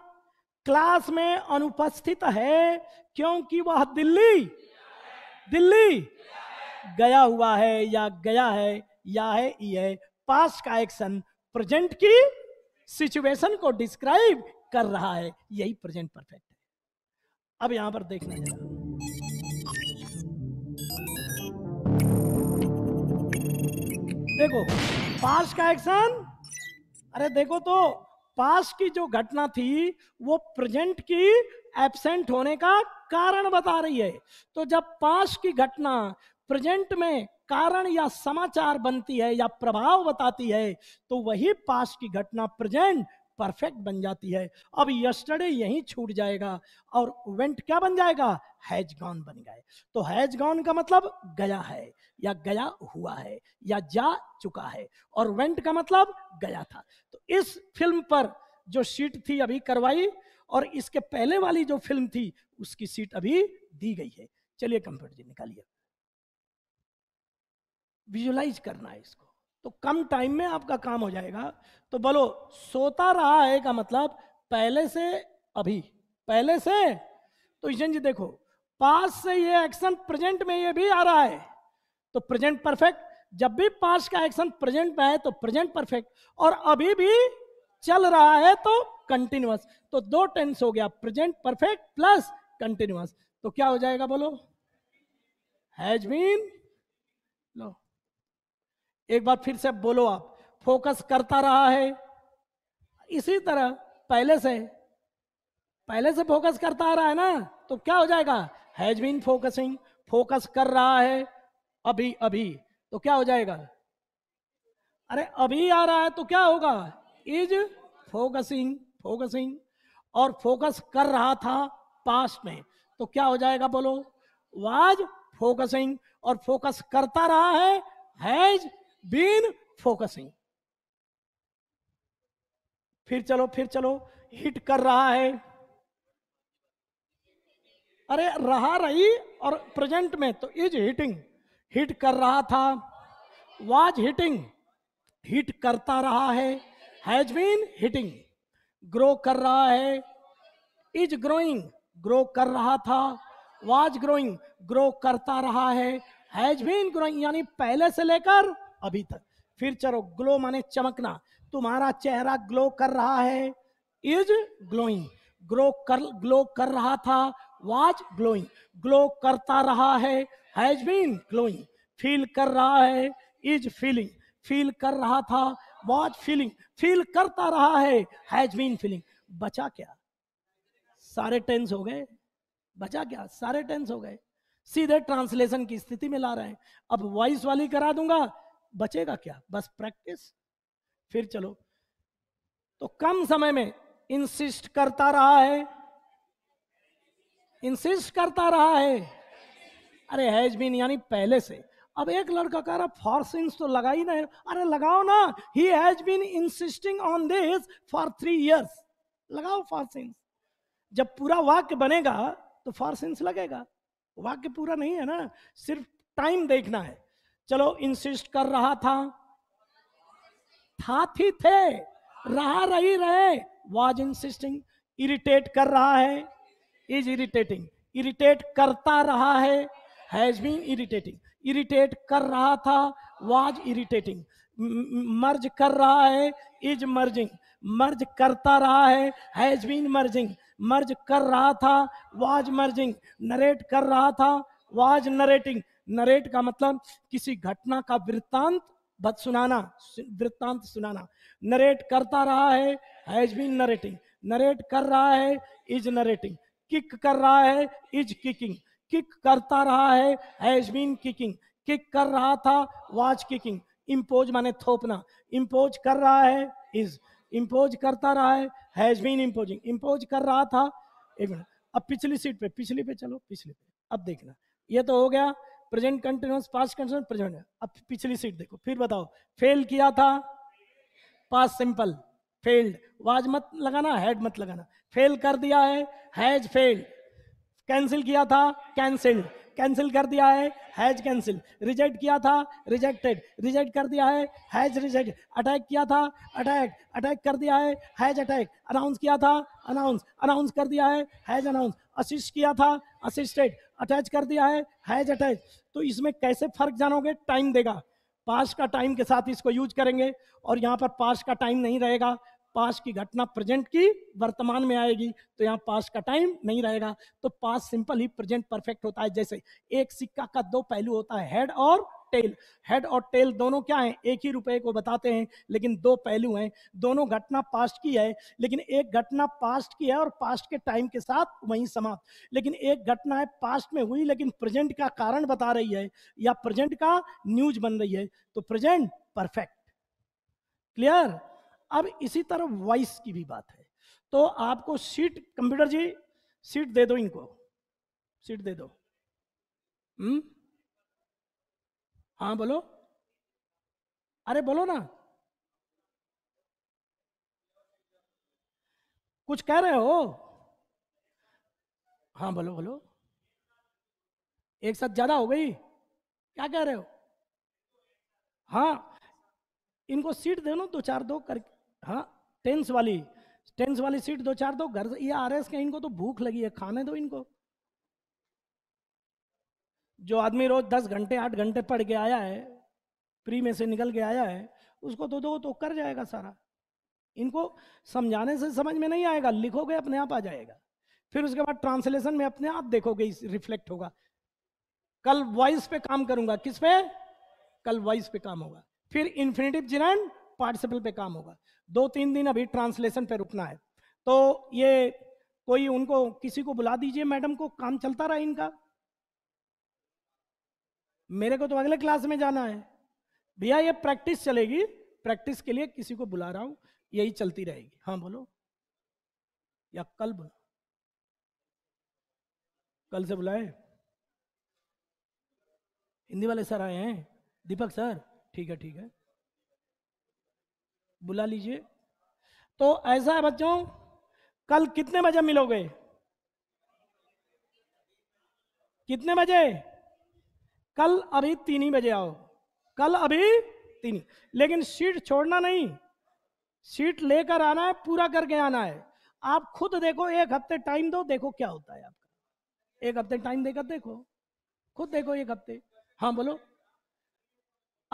क्लास में अनुपस्थित है क्योंकि वह दिल्ली दिल्ली गया हुआ है या गया है या है ये है पास्ट का एक्शन प्रेजेंट की सिचुएशन को डिस्क्राइब कर रहा है यही प्रेजेंट परफेक्ट है अब यहां पर देखना जरा देखो पास का एक्शन अरे देखो तो पास की जो घटना थी वो प्रेजेंट की एबसेंट होने का कारण बता रही है तो जब पास की घटना प्रेजेंट में कारण या समाचार बनती है या प्रभाव बताती है तो वही पास की घटना प्रेजेंट परफेक्ट बन जाती है अब यस्टरडे यही छूट जाएगा और वेंट क्या बन जाएगा हैज गॉन बन गए तो हैज गॉन का मतलब गया है या गया हुआ है या जा चुका है और वेंट का मतलब गया था तो इस फिल्म पर जो सीट थी अभी करवाई और इसके पहले वाली जो फिल्म थी उसकी सीट अभी दी गई है चलिए कंप्यूटर जी निकालिए विजुलाइज करना है इसको तो कम टाइम में आपका काम हो जाएगा तो बोलो सोता रहा है का मतलब पहले से अभी पहले से तो ईशन जी देखो पास से ये एक्शन प्रेजेंट में ये भी आ रहा है तो प्रेजेंट परफेक्ट जब भी पास का एक्शन प्रेजेंट में है तो प्रेजेंट परफेक्ट और अभी भी चल रहा है तो कंटिन्यूस तो दो टेंस हो गया प्रेजेंट परफेक्ट प्लस कंटिन्यूस तो क्या हो जाएगा बोलो हैज बीन लो एक बार फिर से बोलो आप फोकस करता रहा है इसी तरह पहले से पहले से फोकस करता आ रहा है ना तो क्या हो जाएगा हैज बीन फोकसिंग फोकस कर रहा है अभी अभी तो क्या हो जाएगा अरे अभी आ रहा है तो क्या होगा इज फोकसिंग फोकसिंग और फोकस कर रहा था पास्ट में तो क्या हो जाएगा बोलो वाज फोकसिंग और फोकस करता रहा है हैज बीन फोकसिंग फिर चलो फिर चलो हिट कर रहा है अरे रहा रही और प्रेजेंट में तो इज हिटिंग हिट कर रहा था वाज हिटिंग हिट करता रहा है हैज बीन हिटिंग ग्रो कर रहा है इज ग्रोइंग ग्रो कर रहा था वाज ग्रोइंग ग्रो करता रहा है हैज बीन ग्रोइंग यानी पहले से लेकर अभी तक फिर चलो ग्लो माने चमकना तुम्हारा चेहरा ग्लो कर रहा है इज ग्लोइंग ग्लो कर ग्लो कर रहा था वाज ग्लोइंग ग्लो करता रहा है हैज बीन ग्लोइंग फील कर रहा है इज फीलिंग फील कर रहा था वाज फीलिंग फील करता रहा है हैज बीन फीलिंग बचा क्या सारे टेंस हो गए बचा क्या सारे टेंस हो गए सीधे ट्रांसलेशन की स्थिति में ला रहे हैं अब वॉइस वाली करा दूंगा बचेगा क्या बस प्रैक्टिस फिर चलो तो कम समय में इंसिस्ट करता रहा है इंसिस्ट करता रहा है अरे हैज बीन यानी पहले से अब एक लड़का कह रहा फॉर तो लगा ही नहीं अरे लगाओ ना he has been insisting on this for three years लगाओ फॉर जब पूरा वाक्य बनेगा तो फॉर लगेगा वाक्य पूरा नहीं है ना सिर्फ टाइम देखना है चलो इंसिस्ट कर रहा था था थी थे रहा रही रहे वाज इंसिस्टिंग इरिटेट कर रहा है इज इरिटेटिंग इरिटेट करता रहा है हैज बीन इरिटेटिंग इरिटेट कर रहा था वाज इरिटेटिंग मर्ज कर रहा है इज मर्जिंग मर्ज करता रहा है हैज बीन मर्जिंग मर्ज कर रहा था वाज मर्जिंग नरेट कर रहा था वाज नरेटिंग नरेट का मतलब किसी घटना का वृत्तांत बद सुनाना वृत्तांत सुनाना नरेट करता रहा है हैज बीन नरेटिंग नरेट कर रहा है इज नरेटिंग किक कर रहा है इज किकिंग किक करता रहा है हैज बीन किकिंग किक कर रहा था वाज किकिंग इम्पोज माने थोपना इम्पोज कर रहा है इज इम्पोज करता रहा है हैज बीन इम्पोजिंग इम्पोज कर रहा था एक मिनट अब पिछली सीट पे पिछली पे चलो पिछली पे अब देखना ये तो हो गया present continuous past continuous present अब पिछली सीट देखो फिर बताओ फेल किया था पास सिंपल फेल्ड वाज मत लगाना हेड मत लगाना फेल कर दिया है हैज फेल्ड कैंसिल किया था कैंसिल्ड कैंसिल कर दिया है हैज कैंसिल रिजेक्ट किया था रिजेक्टेड रिजेक्ट कर दिया है हैज रिजेक्ट अटैक किया था अटैक अटैक कर दिया है हैज अटैक अनाउंस किया था अनाउंस अनाउंस कर दिया है हैज अनाउंस असिस्ट किया था असिस्टेड अटैच कर दिया है हैज अटैच तो इसमें कैसे फर्क जानोगे टाइम देगा पास का टाइम के साथ इसको यूज करेंगे और यहाँ पर पास का टाइम नहीं रहेगा पास की घटना प्रेजेंट की वर्तमान में आएगी तो यहाँ पास का टाइम नहीं रहेगा तो पास सिंपल ही प्रेजेंट परफेक्ट होता है जैसे एक सिक्का का दो पहलू होता है हेड और टेल हेड और टेल दोनों क्या हैं एक ही रुपए को बताते हैं लेकिन दो पहलू हैं दोनों घटना पास्ट की है लेकिन एक घटना पास्ट की है और पास्ट के टाइम के साथ वहीं समाप्त लेकिन एक घटना है पास्ट में हुई लेकिन प्रेजेंट का कारण बता रही है या प्रेजेंट का न्यूज बन रही है तो प्रेजेंट परफेक्ट क्लियर अब इसी तरह वॉइस की भी बात है तो आपको सीट कंप्यूटर जी सीट दे दो इनको सीट दे दो हम्म हाँ बोलो अरे बोलो ना कुछ कह रहे हो हाँ बोलो बोलो एक साथ ज्यादा हो गई क्या कह रहे हो हाँ इनको सीट दे दो चार दो कर हाँ टेंस वाली टेंस वाली सीट दो चार दो घर ये आर एस के इनको तो भूख लगी है खाने दो इनको जो आदमी रोज दस घंटे आठ घंटे पढ़ के आया है फ्री में से निकल के आया है उसको तो दो तो कर जाएगा सारा इनको समझाने से समझ में नहीं आएगा लिखोगे अपने आप आ जाएगा फिर उसके बाद ट्रांसलेशन में अपने आप देखोगे रिफ्लेक्ट होगा कल वॉइस पे काम करूंगा किस पे कल वॉइस पे काम होगा फिर इन्फिनेटिव जिनन पार्टिसिपल पे काम होगा दो तीन दिन अभी ट्रांसलेशन पे रुकना है तो ये कोई उनको किसी को बुला दीजिए मैडम को काम चलता रहा इनका मेरे को तो अगले क्लास में जाना है भैया ये प्रैक्टिस चलेगी प्रैक्टिस के लिए किसी को बुला रहा हूं यही चलती रहेगी हाँ बोलो या कल बोलो कल से बुलाए हिंदी वाले सर आए हैं दीपक सर ठीक है ठीक है बुला लीजिए तो ऐसा है बच्चों कल कितने बजे मिलोगे कितने बजे कल अभी तीन ही बजे आओ कल अभी तीन लेकिन सीट छोड़ना नहीं सीट लेकर आना है पूरा करके आना है आप खुद देखो एक हफ्ते टाइम दो देखो क्या होता है आपका एक हफ्ते टाइम देकर देखो खुद देखो एक हफ्ते हाँ बोलो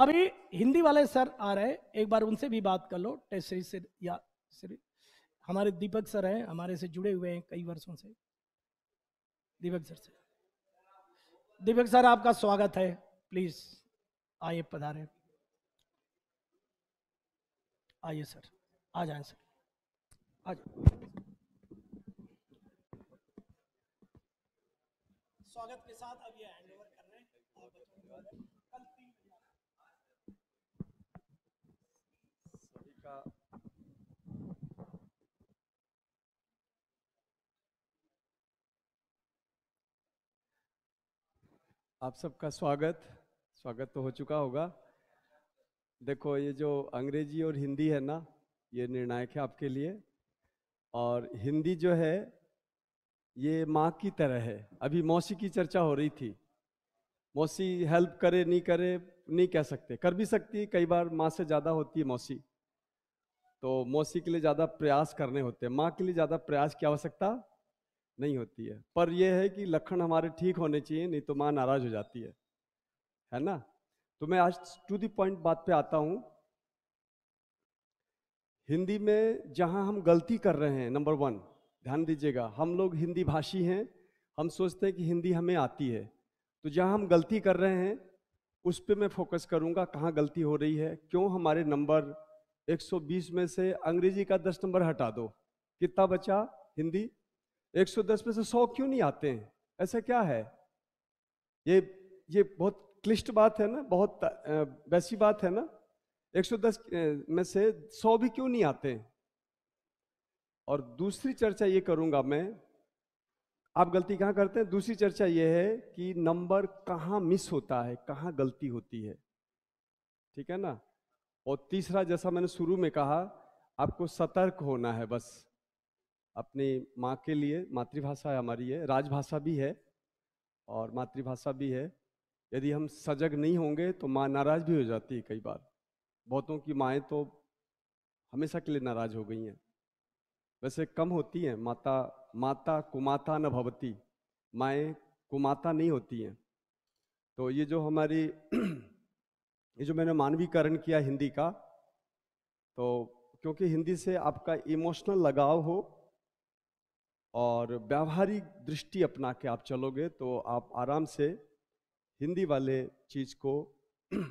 अभी हिंदी वाले सर आ रहे एक बार उनसे भी बात कर लो टेस्ट सीरीज से या सीरीज हमारे दीपक सर हैं हमारे से जुड़े हुए हैं कई वर्षों से दीपक सर से दीपक सर आपका स्वागत है प्लीज आइए पधारे आइए सर आ जाए सर आ जाए स्वागत के साथ अभी आए आप सबका स्वागत स्वागत तो हो चुका होगा देखो ये जो अंग्रेजी और हिंदी है ना ये निर्णायक है आपके लिए और हिंदी जो है ये माँ की तरह है अभी मौसी की चर्चा हो रही थी मौसी हेल्प करे नहीं करे नहीं कह सकते कर भी सकती कई बार माँ से ज़्यादा होती है मौसी तो मौसी के लिए ज़्यादा प्रयास करने होते हैं माँ के लिए ज़्यादा प्रयास की आवश्यकता नहीं होती है पर यह है कि लक्षण हमारे ठीक होने चाहिए नहीं तो माँ नाराज हो जाती है है ना तो मैं आज टू दी पॉइंट बात पे आता हूँ हिंदी में जहाँ हम गलती कर रहे हैं नंबर वन ध्यान दीजिएगा हम लोग हिंदी भाषी हैं हम सोचते हैं कि हिंदी हमें आती है तो जहाँ हम गलती कर रहे हैं उस पर मैं फोकस करूँगा कहाँ गलती हो रही है क्यों हमारे नंबर 120 में से अंग्रेजी का 10 नंबर हटा दो कितना बचा हिंदी 110 में से 100 क्यों नहीं आते हैं ऐसा क्या है ये ये बहुत क्लिष्ट बात है ना बहुत वैसी बात है ना 110 में से 100 भी क्यों नहीं आते हैं? और दूसरी चर्चा ये करूंगा मैं आप गलती कहाँ करते हैं दूसरी चर्चा ये है कि नंबर कहाँ मिस होता है कहाँ गलती होती है ठीक है ना और तीसरा जैसा मैंने शुरू में कहा आपको सतर्क होना है बस अपनी माँ के लिए मातृभाषा हमारी है राजभाषा भी है और मातृभाषा भी है यदि हम सजग नहीं होंगे तो माँ नाराज़ भी हो जाती है कई बार बहुतों की माएँ तो हमेशा के लिए नाराज़ हो गई हैं वैसे कम होती हैं माता माता कुमाता न भवती माएँ कुमाता नहीं होती हैं तो ये जो हमारी ये जो मैंने मानवीकरण किया हिंदी का तो क्योंकि हिंदी से आपका इमोशनल लगाव हो और व्यावहारिक दृष्टि अपना के आप चलोगे तो आप आराम से हिंदी वाले चीज़ को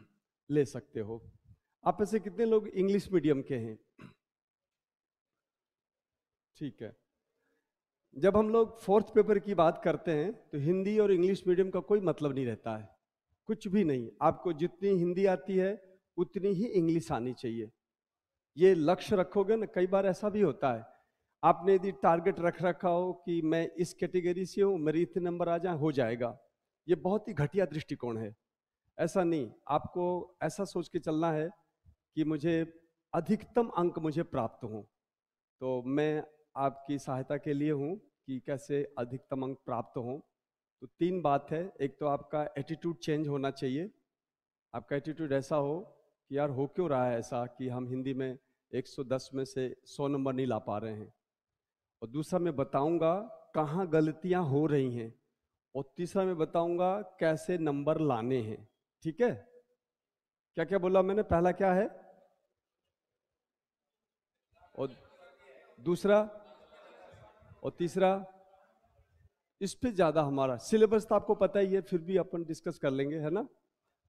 ले सकते हो आप ऐसे कितने लोग इंग्लिश मीडियम के हैं ठीक है जब हम लोग फोर्थ पेपर की बात करते हैं तो हिंदी और इंग्लिश मीडियम का कोई मतलब नहीं रहता है कुछ भी नहीं आपको जितनी हिंदी आती है उतनी ही इंग्लिश आनी चाहिए ये लक्ष्य रखोगे ना कई बार ऐसा भी होता है आपने यदि टारगेट रख रखा हो कि मैं इस कैटेगरी से हूँ मेरे इतने नंबर आ जाए हो जाएगा ये बहुत ही घटिया दृष्टिकोण है ऐसा नहीं आपको ऐसा सोच के चलना है कि मुझे अधिकतम अंक मुझे प्राप्त हों तो मैं आपकी सहायता के लिए हूँ कि कैसे अधिकतम अंक प्राप्त हों तो तीन बात है एक तो आपका एटीट्यूड चेंज होना चाहिए आपका एटीट्यूड ऐसा हो कि यार हो क्यों रहा है ऐसा कि हम हिंदी में 110 में से 100 नंबर नहीं ला पा रहे हैं और दूसरा मैं बताऊंगा कहाँ गलतियाँ हो रही हैं और तीसरा मैं बताऊंगा कैसे नंबर लाने हैं ठीक है क्या क्या बोला मैंने पहला क्या है और दूसरा और तीसरा इस पे ज़्यादा हमारा सिलेबस तो आपको पता ही है फिर भी अपन डिस्कस कर लेंगे है ना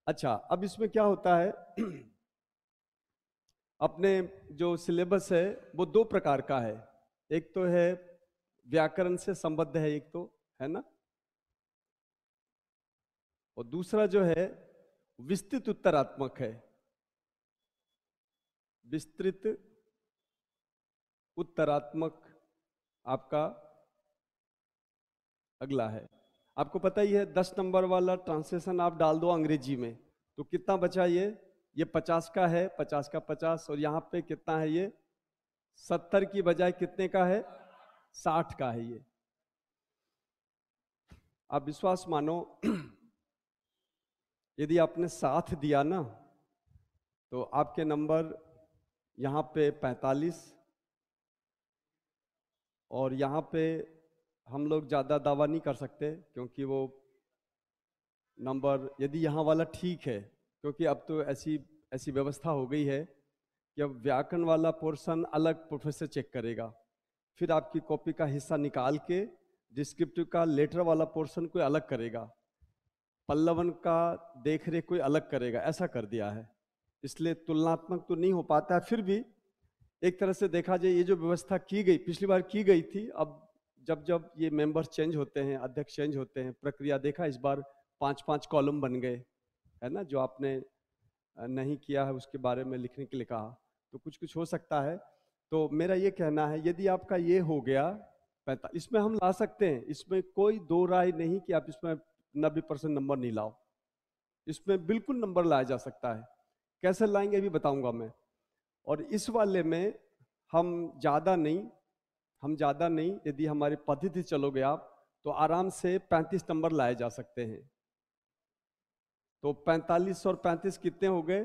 अच्छा अब इसमें क्या होता है अपने जो सिलेबस है वो दो प्रकार का है एक तो है व्याकरण से संबद्ध है एक तो है ना और दूसरा जो है विस्तृत उत्तरात्मक है विस्तृत उत्तरात्मक आपका अगला है आपको पता ही है दस नंबर वाला ट्रांसलेशन आप डाल दो अंग्रेजी में तो कितना बचा ये ये पचास का है पचास का पचास और यहाँ पे कितना है ये सत्तर की बजाय कितने का है साठ का है ये आप विश्वास मानो यदि आपने साथ दिया ना तो आपके नंबर यहाँ पे पैंतालीस और यहाँ पे हम लोग ज़्यादा दावा नहीं कर सकते क्योंकि वो नंबर यदि यहाँ वाला ठीक है क्योंकि अब तो ऐसी ऐसी व्यवस्था हो गई है या व्याकरण वाला पोर्शन अलग प्रोफेसर चेक करेगा फिर आपकी कॉपी का हिस्सा निकाल के डिस्क्रिप्टिव का लेटर वाला पोर्शन कोई अलग करेगा पल्लवन का देख रेख कोई अलग करेगा ऐसा कर दिया है इसलिए तुलनात्मक तो नहीं हो पाता है फिर भी एक तरह से देखा जाए ये जो व्यवस्था की गई पिछली बार की गई थी अब जब जब ये मेंबर चेंज होते हैं अध्यक्ष चेंज होते हैं प्रक्रिया देखा इस बार पांच पांच कॉलम बन गए है ना जो आपने नहीं किया है उसके बारे में लिखने के लिए कहा तो कुछ कुछ हो सकता है तो मेरा ये कहना है यदि आपका ये हो गया पैंतालीस इसमें हम ला सकते हैं इसमें कोई दो राय नहीं कि आप इसमें नब्बे परसेंट नंबर नहीं लाओ इसमें बिल्कुल नंबर लाया जा सकता है कैसे लाएंगे अभी बताऊंगा मैं और इस वाले में हम ज़्यादा नहीं हम ज़्यादा नहीं यदि हमारी पद्धति चलोगे आप तो आराम से 35 नंबर लाए जा सकते हैं तो 45 और 35 कितने हो गए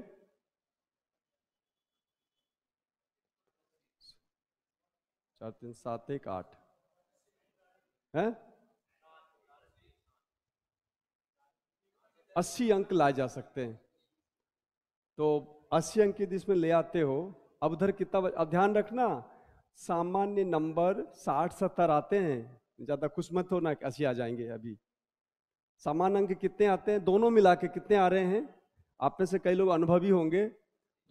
चार तीन सात एक आठ है अस्सी अंक लाए जा सकते हैं तो अस्सी अंक यदि इसमें ले आते हो अब उधर कितना अब ध्यान रखना सामान्य नंबर साठ सत्तर आते हैं ज़्यादा खुश मत हो ना अस्सी आ जाएंगे अभी सामान्य अंक कितने आते हैं दोनों मिला के कितने आ रहे हैं आप में से कई लोग अनुभवी होंगे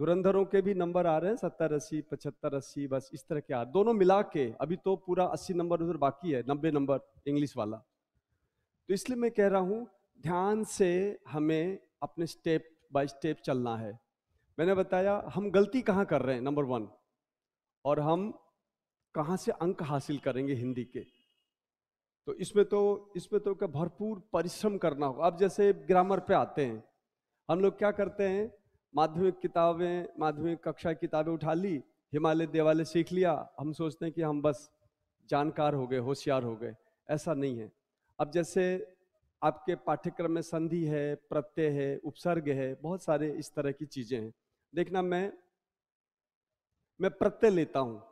धुरंधरों के भी नंबर आ रहे हैं सत्तर अस्सी पचहत्तर अस्सी बस इस तरह के आ दोनों मिला के अभी तो पूरा अस्सी नंबर उधर बाकी है नब्बे नंबर इंग्लिश वाला तो इसलिए मैं कह रहा हूँ ध्यान से हमें अपने स्टेप बाय स्टेप चलना है मैंने बताया हम गलती कहाँ कर रहे हैं नंबर वन और हम कहाँ से अंक हासिल करेंगे हिंदी के तो इसमें तो इसमें तो क्या भरपूर परिश्रम करना होगा अब जैसे ग्रामर पे आते हैं हम लोग क्या करते हैं माध्यमिक किताबें माध्यमिक कक्षा की किताबें उठा ली हिमालय देवालय सीख लिया हम सोचते हैं कि हम बस जानकार हो गए होशियार हो गए ऐसा नहीं है अब जैसे आपके पाठ्यक्रम में संधि है प्रत्यय है उपसर्ग है बहुत सारे इस तरह की चीज़ें हैं देखना मैं मैं प्रत्यय लेता हूँ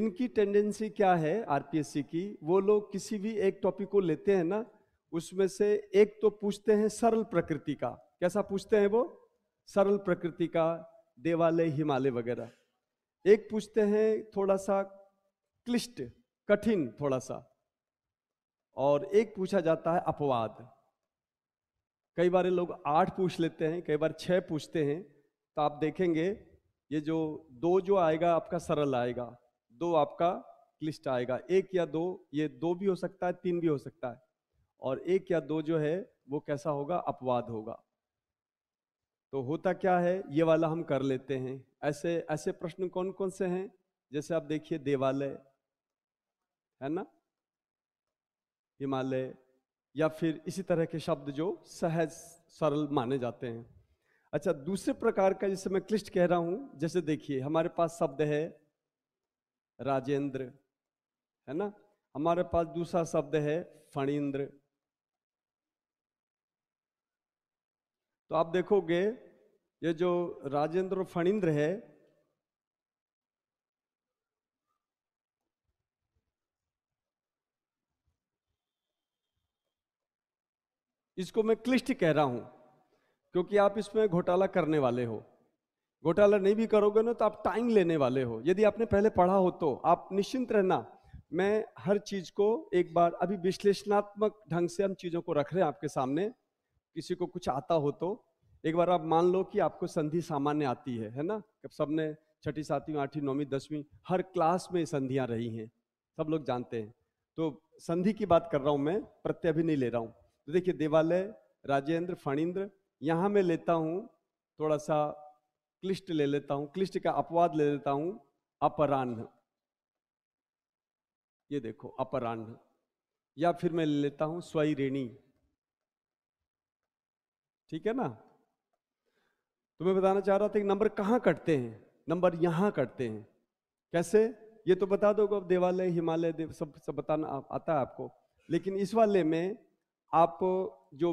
इनकी टेंडेंसी क्या है आरपीएससी की वो लोग किसी भी एक टॉपिक को लेते हैं ना उसमें से एक तो पूछते हैं सरल प्रकृति का कैसा पूछते हैं वो सरल प्रकृति का देवालय हिमालय वगैरह एक पूछते हैं थोड़ा सा क्लिष्ट कठिन थोड़ा सा और एक पूछा जाता है अपवाद कई बार लोग आठ पूछ लेते हैं कई बार छह पूछते हैं तो आप देखेंगे ये जो दो जो आएगा आपका सरल आएगा दो आपका क्लिष्ट आएगा एक या दो ये दो भी हो सकता है तीन भी हो सकता है और एक या दो जो है वो कैसा होगा अपवाद होगा तो होता क्या है ये वाला हम कर लेते हैं ऐसे ऐसे प्रश्न कौन कौन से हैं जैसे आप देखिए देवालय है ना हिमालय या फिर इसी तरह के शब्द जो सहज सरल माने जाते हैं अच्छा दूसरे प्रकार का जैसे मैं क्लिष्ट कह रहा हूं जैसे देखिए हमारे पास शब्द है राजेंद्र है ना हमारे पास दूसरा शब्द है फणीन्द्र तो आप देखोगे ये जो राजेंद्र फणिंद्र है इसको मैं क्लिष्ट कह रहा हूं क्योंकि आप इसमें घोटाला करने वाले हो घोटाला नहीं भी करोगे ना तो आप टाइम लेने वाले हो यदि आपने पहले पढ़ा हो तो आप निश्चिंत रहना मैं हर चीज को एक बार अभी विश्लेषणात्मक ढंग से हम चीजों को रख रहे हैं आपके सामने किसी को कुछ आता हो तो एक बार आप मान लो कि आपको संधि सामान्य आती है है ना सबने छठी सातवीं आठवीं नौवीं दसवीं हर क्लास में संधियां रही हैं सब लोग जानते हैं तो संधि की बात कर रहा हूं मैं प्रत्यय भी नहीं ले रहा हूं तो देखिए देवालय राजेंद्र फणीन्द्र यहाँ मैं लेता हूँ थोड़ा सा क्लिष्ट ले लेता हूँ क्लिष्ट का अपवाद ले लेता हूँ अपराह्न ये देखो अपराह्न या फिर मैं ले लेता हूँ स्वयरेणी ठीक है ना तो मैं बताना चाह रहा था कि नंबर कहाँ कटते हैं नंबर यहाँ कटते हैं कैसे ये तो बता दोगे अब देवालय हिमालय देव सब सब बताना आ, आता है आपको लेकिन इस वाले में आप जो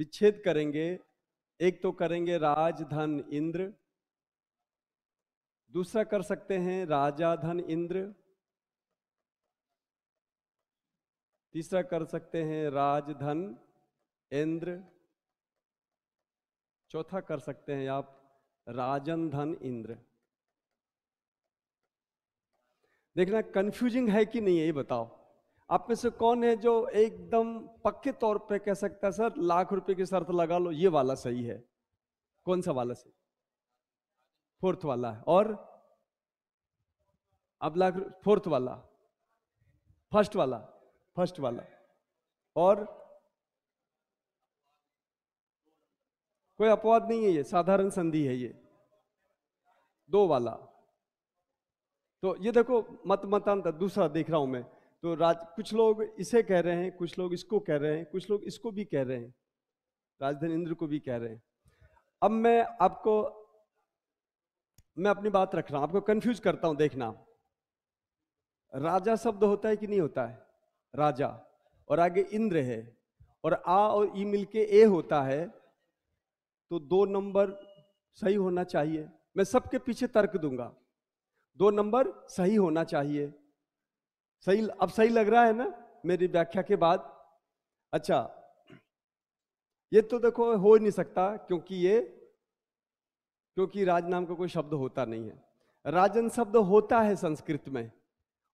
विच्छेद करेंगे एक तो करेंगे राजधन इंद्र दूसरा कर सकते हैं राजा धन इंद्र तीसरा कर सकते हैं राजधन इंद्र चौथा कर सकते हैं आप राजन धन इंद्र देखना कंफ्यूजिंग है कि नहीं है ये बताओ आप में से कौन है जो एकदम पक्के तौर पे कह सकता है सर लाख रुपए की शर्त लगा लो ये वाला सही है कौन सा वाला सही फोर्थ वाला है और अब लाख फोर्थ वाला फर्स्ट वाला फर्स्ट वाला और कोई अपवाद नहीं है ये साधारण संधि है ये दो वाला तो ये देखो मत मतांतर दूसरा देख रहा हूं मैं तो राज कुछ लोग इसे कह रहे हैं कुछ लोग इसको कह रहे हैं कुछ लोग इसको भी कह रहे हैं राजधानी इंद्र को भी कह रहे हैं अब मैं आपको मैं अपनी बात रख रहा हूं आपको कंफ्यूज करता हूं देखना राजा शब्द होता है कि नहीं होता है राजा और आगे इंद्र है और आ और ई मिलके ए होता है तो दो नंबर सही होना चाहिए मैं सबके पीछे तर्क दूंगा दो नंबर सही होना चाहिए सही अब सही लग रहा है ना मेरी व्याख्या के बाद अच्छा ये तो देखो हो ही नहीं सकता क्योंकि ये क्योंकि राज नाम का कोई शब्द होता नहीं है राजन शब्द होता है संस्कृत में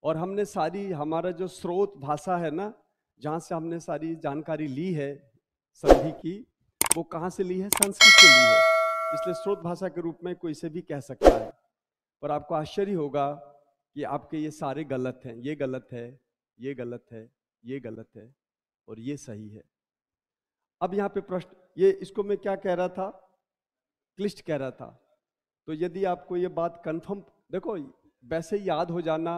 और हमने सारी हमारा जो स्रोत भाषा है ना जहां से हमने सारी जानकारी ली है संधि की वो कहाँ से ली है संस्कृत से ली है इसलिए स्रोत भाषा के रूप में कोई से भी कह सकता है पर आपको आश्चर्य होगा कि आपके ये सारे गलत हैं ये गलत है ये गलत है ये गलत है और ये सही है अब यहाँ पे प्रश्न ये इसको मैं क्या कह रहा था क्लिष्ट कह रहा था तो यदि आपको ये बात कंफर्म देखो वैसे याद हो जाना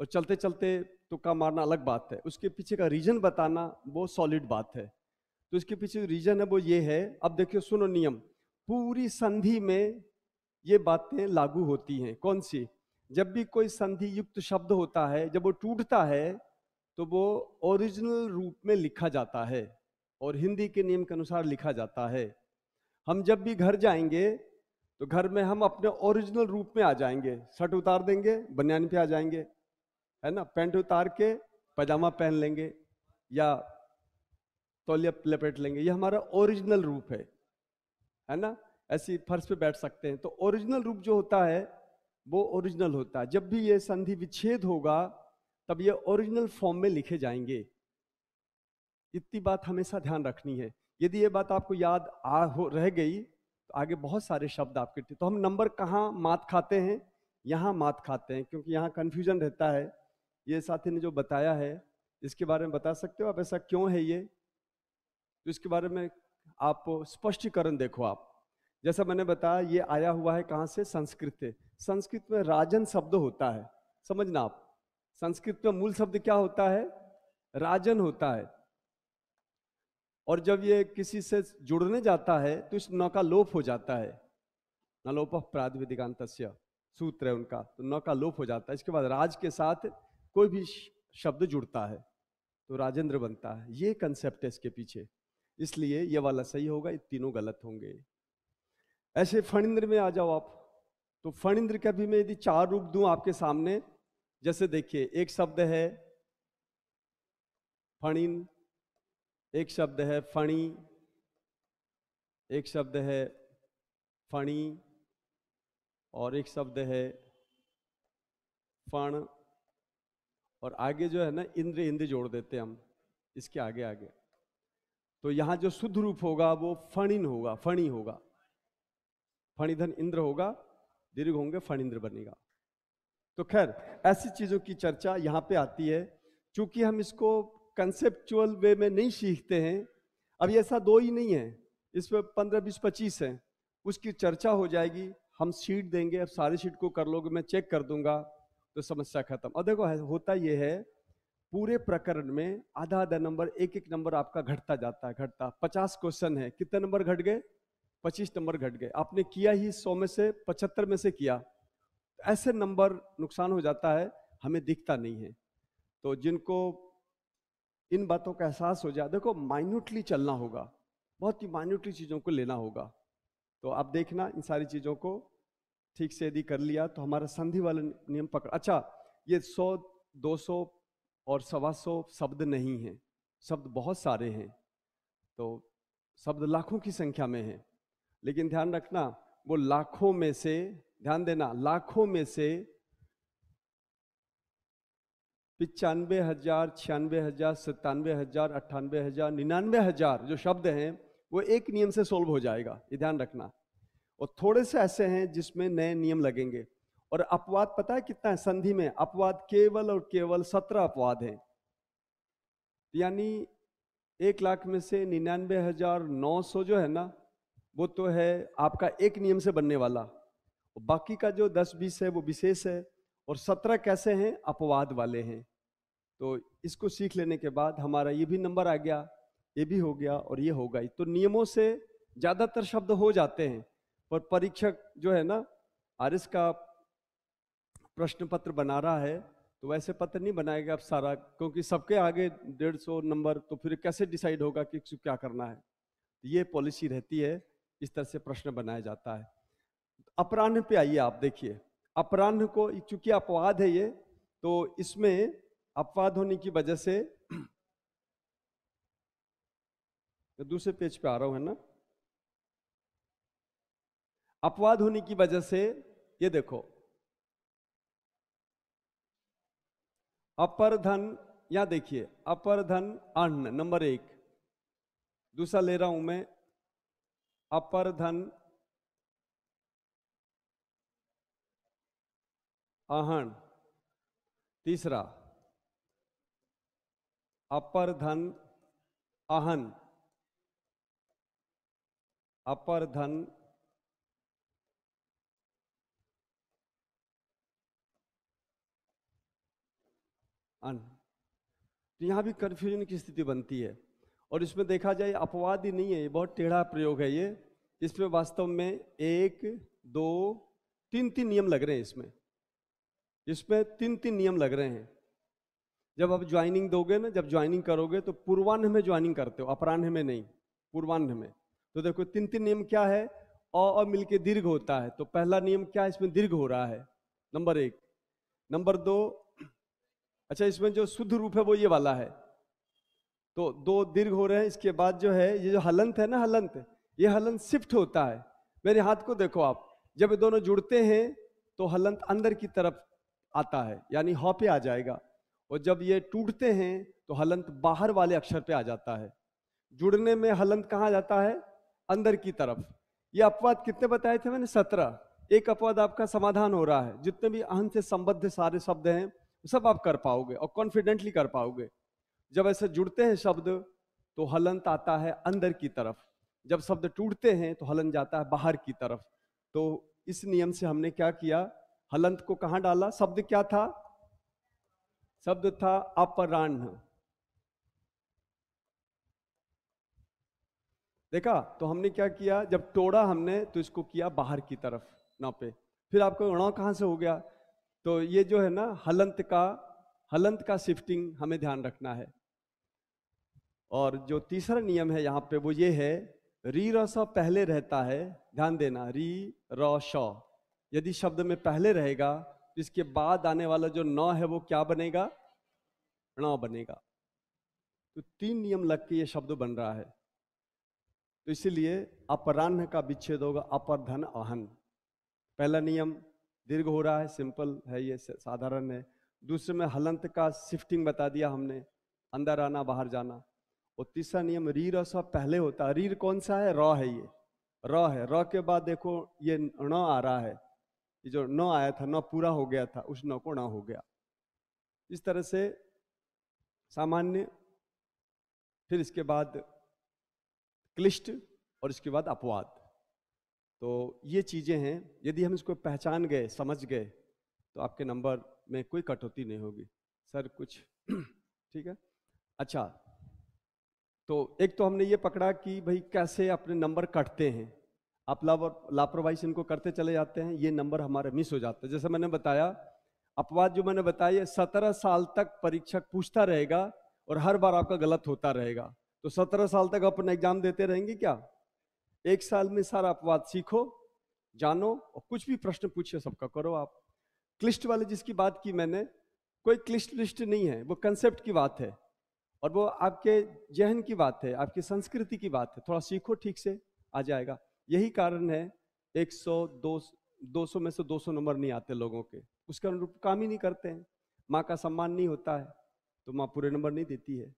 और चलते चलते तुक्का मारना अलग बात है उसके पीछे का रीजन बताना वो सॉलिड बात है तो इसके पीछे रीजन है वो ये है अब देखियो सुनो नियम पूरी संधि में ये बातें लागू होती हैं कौन सी जब भी कोई संधि युक्त शब्द होता है जब वो टूटता है तो वो ओरिजिनल रूप में लिखा जाता है और हिंदी के नियम के अनुसार लिखा जाता है हम जब भी घर जाएंगे तो घर में हम अपने ओरिजिनल रूप में आ जाएंगे शर्ट उतार देंगे बनियान पे आ जाएंगे है ना पैंट उतार के पजामा पहन लेंगे या तौलिया लपेट लेंगे ये हमारा ओरिजिनल रूप है है ना ऐसी फर्श पे बैठ सकते हैं तो ओरिजिनल रूप जो होता है वो ओरिजिनल होता है जब भी ये संधि विच्छेद होगा तब ये ओरिजिनल फॉर्म में लिखे जाएंगे इतनी बात हमेशा ध्यान रखनी है यदि ये बात आपको याद आ हो रह गई तो आगे बहुत सारे शब्द आपके थे तो हम नंबर कहाँ मात खाते हैं यहाँ मात खाते हैं क्योंकि यहाँ कन्फ्यूजन रहता है ये साथी ने जो बताया है इसके बारे में बता सकते हो आप ऐसा क्यों है ये तो इसके बारे में आप स्पष्टीकरण देखो आप जैसा मैंने बताया ये आया हुआ है कहाँ से संस्कृत से संस्कृत में राजन शब्द होता है समझना आप संस्कृत में मूल शब्द क्या होता है राजन होता है और जब ये किसी से जुड़ने जाता है तो इस नौ का लोप हो जाता है नलोप अपराध विधिकांत सूत्र है उनका तो नौ का लोप हो जाता है इसके बाद राज के साथ कोई भी शब्द जुड़ता है तो राजेंद्र बनता है ये कंसेप्ट है इसके पीछे इसलिए ये वाला सही होगा ये तीनों गलत होंगे ऐसे फणिंद्र में आ जाओ आप तो फणिंद्र का भी मैं यदि चार रूप दूं आपके सामने जैसे देखिए एक शब्द है फणिन एक शब्द है फणी एक शब्द है फणी और एक शब्द है फण और आगे जो है ना इंद्र इंद्र जोड़ देते हम इसके आगे आगे तो यहां जो शुद्ध रूप होगा वो फणिन होगा फणी होगा फणिधन इंद्र होगा दीर्घ होंगे फणिंद्र बनेगा तो खैर ऐसी चीजों की चर्चा यहाँ पे आती है चूंकि हम इसको कंसेप्चुअल वे में नहीं सीखते हैं अब ऐसा दो ही नहीं है इसमें पंद्रह बीस पच्चीस है उसकी चर्चा हो जाएगी हम सीट देंगे अब सारी सीट को कर लोगे मैं चेक कर दूंगा तो समस्या खत्म और देखो होता यह है पूरे प्रकरण में आधा आधा नंबर एक एक नंबर आपका घटता जाता है घटता पचास क्वेश्चन है कितने नंबर घट गए पच्चीस नंबर घट गए आपने किया ही सौ में से पचहत्तर में से किया ऐसे नंबर नुकसान हो जाता है हमें दिखता नहीं है तो जिनको इन बातों का एहसास हो जाए देखो माइन्यूटली चलना होगा बहुत ही माइन्यूटली चीज़ों को लेना होगा तो आप देखना इन सारी चीज़ों को ठीक से यदि कर लिया तो हमारा संधि वाला नियम पकड़ अच्छा ये सौ दो सौ और सवा सौ शब्द नहीं हैं शब्द बहुत सारे हैं तो शब्द लाखों की संख्या में हैं लेकिन ध्यान रखना वो लाखों में से ध्यान देना लाखों में से पिचानवे हजार छियानवे हजार सत्तानवे हजार अट्ठानवे हजार निन्यानवे हजार जो शब्द हैं वो एक नियम से सोल्व हो जाएगा ये ध्यान रखना और थोड़े से ऐसे हैं जिसमें नए नियम लगेंगे और अपवाद पता है कितना है संधि में अपवाद केवल और केवल सत्रह अपवाद हैं यानी एक लाख में से निन्यानवे हजार नौ सौ जो है ना वो तो है आपका एक नियम से बनने वाला बाकी का जो दस बीस है वो विशेष है और सत्रह कैसे हैं अपवाद वाले हैं तो इसको सीख लेने के बाद हमारा ये भी नंबर आ गया ये भी हो गया और ये होगा गई तो नियमों से ज़्यादातर शब्द हो जाते हैं पर परीक्षक जो है ना आर का प्रश्न पत्र बना रहा है तो वैसे पत्र नहीं बनाएगा आप सारा क्योंकि सबके आगे डेढ़ सौ नंबर तो फिर कैसे डिसाइड होगा कि क्या करना है तो ये पॉलिसी रहती है इस तरह से प्रश्न बनाया जाता है अपराह्न पे आइए आप देखिए अपराह्न को चूंकि अपवाद है ये तो इसमें अपवाद होने की वजह से दूसरे पेज पे आ रहा हूं है ना अपवाद होने की वजह से ये देखो अपर धन या देखिए अपर धन अन्न नंबर एक दूसरा ले रहा हूं मैं अपर धन अहन तीसरा अपर धन अहन अपर धन अन तो यहाँ भी कन्फ्यूजन की स्थिति बनती है और इसमें देखा जाए अपवाद ही नहीं है ये बहुत टेढ़ा प्रयोग है ये इसमें वास्तव में एक दो तीन तीन नियम लग रहे हैं इसमें इसमें तीन तीन नियम लग रहे हैं जब आप ज्वाइनिंग दोगे ना जब ज्वाइनिंग करोगे तो पूर्वान्ह में ज्वाइनिंग करते हो अपराह्न में नहीं पूर्वान्ह में तो देखो तीन तीन नियम क्या है अ और मिलके दीर्घ होता है तो पहला नियम क्या है इसमें दीर्घ हो रहा है नंबर एक नंबर दो अच्छा इसमें जो शुद्ध रूप है वो ये वाला है तो दो दीर्घ हो रहे हैं इसके बाद जो है ये जो हलंत है ना हलंत ये हलंत शिफ्ट होता है मेरे हाथ को देखो आप जब ये दोनों जुड़ते हैं तो हलंत अंदर की तरफ आता है यानी हॉ पे आ जाएगा और जब ये टूटते हैं तो हलंत बाहर वाले अक्षर पे आ जाता है जुड़ने में हलंत कहाँ जाता है अंदर की तरफ ये अपवाद कितने बताए थे मैंने सत्रह एक अपवाद आपका समाधान हो रहा है जितने भी अहं से संबद्ध सारे शब्द हैं सब आप कर पाओगे और कॉन्फिडेंटली कर पाओगे जब ऐसे जुड़ते हैं शब्द तो हलंत आता है अंदर की तरफ जब शब्द टूटते हैं तो हलन जाता है बाहर की तरफ तो इस नियम से हमने क्या किया हलंत को कहाँ डाला शब्द क्या था शब्द था अपराण देखा तो हमने क्या किया जब तोड़ा हमने तो इसको किया बाहर की तरफ ना पे फिर आपको ण कहां से हो गया तो ये जो है ना हलंत का हलंत का शिफ्टिंग हमें ध्यान रखना है और जो तीसरा नियम है यहाँ पे वो ये है री र स पहले रहता है ध्यान देना री र स यदि शब्द में पहले रहेगा तो इसके बाद आने वाला जो नौ है वो क्या बनेगा नौ बनेगा तो तीन नियम लग के ये शब्द बन रहा है तो इसीलिए अपराह्न का विच्छेद होगा अपरधन अहन पहला नियम दीर्घ हो रहा है सिंपल है ये साधारण है दूसरे में हलंत का शिफ्टिंग बता दिया हमने अंदर आना बाहर जाना और तीसरा नियम री र सब पहले होता है रीर कौन सा है र है ये र है र के बाद देखो ये न आ रहा है ये जो न आया था न पूरा हो गया था उस न को न हो गया इस तरह से सामान्य फिर इसके बाद क्लिष्ट और इसके बाद अपवाद तो ये चीज़ें हैं यदि हम इसको पहचान गए समझ गए तो आपके नंबर में कोई कटौती नहीं होगी सर कुछ ठीक है अच्छा तो एक तो हमने ये पकड़ा कि भाई कैसे अपने नंबर कटते हैं आप लापरवाही से इनको करते चले जाते हैं ये नंबर हमारे मिस हो जाते हैं जैसे मैंने बताया अपवाद जो मैंने बताया सत्रह साल तक परीक्षक पूछता रहेगा और हर बार आपका गलत होता रहेगा तो सत्रह साल तक अपन एग्जाम देते रहेंगे क्या एक साल में सारा अपवाद सीखो जानो और कुछ भी प्रश्न पूछो सबका करो आप क्लिष्ट वाले जिसकी बात की मैंने कोई क्लिष्ट लिष्ट नहीं है वो कंसेप्ट की बात है और वो आपके जहन की बात है आपकी संस्कृति की बात है थोड़ा सीखो ठीक से आ जाएगा यही कारण है 100 200 200 में से 200 नंबर नहीं आते लोगों के उसके अनुरूप काम ही नहीं करते हैं माँ का सम्मान नहीं होता है तो माँ पूरे नंबर नहीं देती है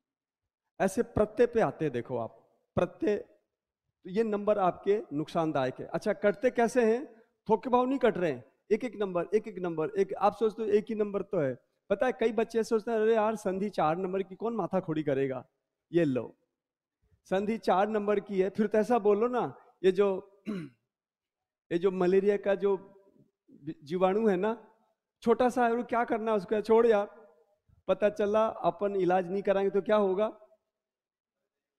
ऐसे प्रत्यय पे आते हैं देखो आप प्रत्यय तो ये नंबर आपके नुकसानदायक है अच्छा कटते कैसे हैं थोक के भाव नहीं कट रहे हैं एक एक नंबर एक एक नंबर एक आप सोचते हो एक ही नंबर तो है पता है कई बच्चे सोचते हैं अरे यार संधि चार नंबर की कौन माथा खोड़ी करेगा ये लो संधि चार नंबर की है फिर तैसा तो बोलो ना ये जो ये जो मलेरिया का जो जीवाणु है ना छोटा सा है क्या करना है उसका छोड़ यार पता चला अपन इलाज नहीं कराएंगे तो क्या होगा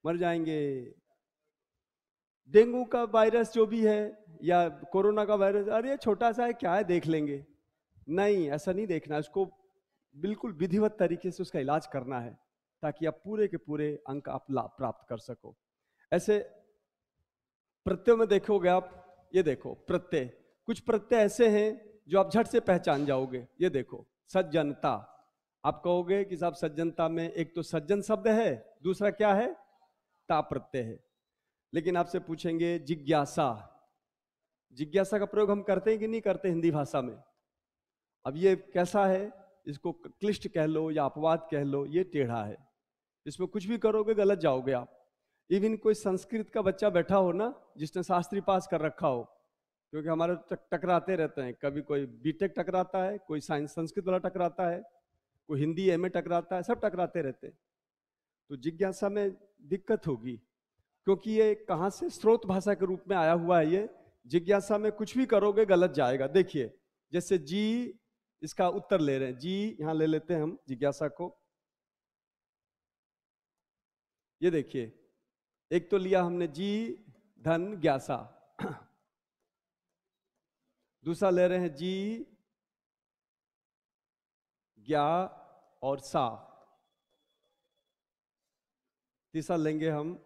मर जाएंगे डेंगू का वायरस जो भी है या कोरोना का वायरस अरे छोटा सा है क्या है देख लेंगे नहीं ऐसा नहीं देखना उसको बिल्कुल विधिवत तरीके से उसका इलाज करना है ताकि आप पूरे के पूरे अंक आप लाभ प्राप्त कर सको ऐसे प्रत्यय में देखोगे आप ये देखो प्रत्यय कुछ प्रत्यय ऐसे हैं जो आप झट से पहचान जाओगे ये देखो सज्जनता आप कहोगे कि साहब सज्जनता में एक तो सज्जन शब्द है दूसरा क्या है ता प्रत्यय है लेकिन आपसे पूछेंगे जिज्ञासा जिज्ञासा का प्रयोग हम करते हैं कि नहीं करते हिंदी भाषा में अब ये कैसा है इसको क्लिष्ट कह लो या अपवाद कह लो ये टेढ़ा है इसमें कुछ भी करोगे गलत जाओगे आप इवन कोई संस्कृत का बच्चा बैठा हो ना जिसने शास्त्री पास कर रखा हो क्योंकि हमारे तो टकराते रहते हैं कभी कोई बीटेक टकराता है कोई साइंस संस्कृत वाला टकराता है कोई हिंदी एम टकराता है सब टकराते रहते हैं तो जिज्ञासा में दिक्कत होगी क्योंकि ये कहाँ से स्रोत भाषा के रूप में आया हुआ है ये जिज्ञासा में कुछ भी करोगे गलत जाएगा देखिए जैसे जी इसका उत्तर ले रहे हैं जी यहाँ ले लेते हैं हम जिज्ञासा को ये देखिए एक तो लिया हमने जी धन ज्ञासा दूसरा ले रहे हैं जी ज्ञा और सा तीसरा लेंगे हम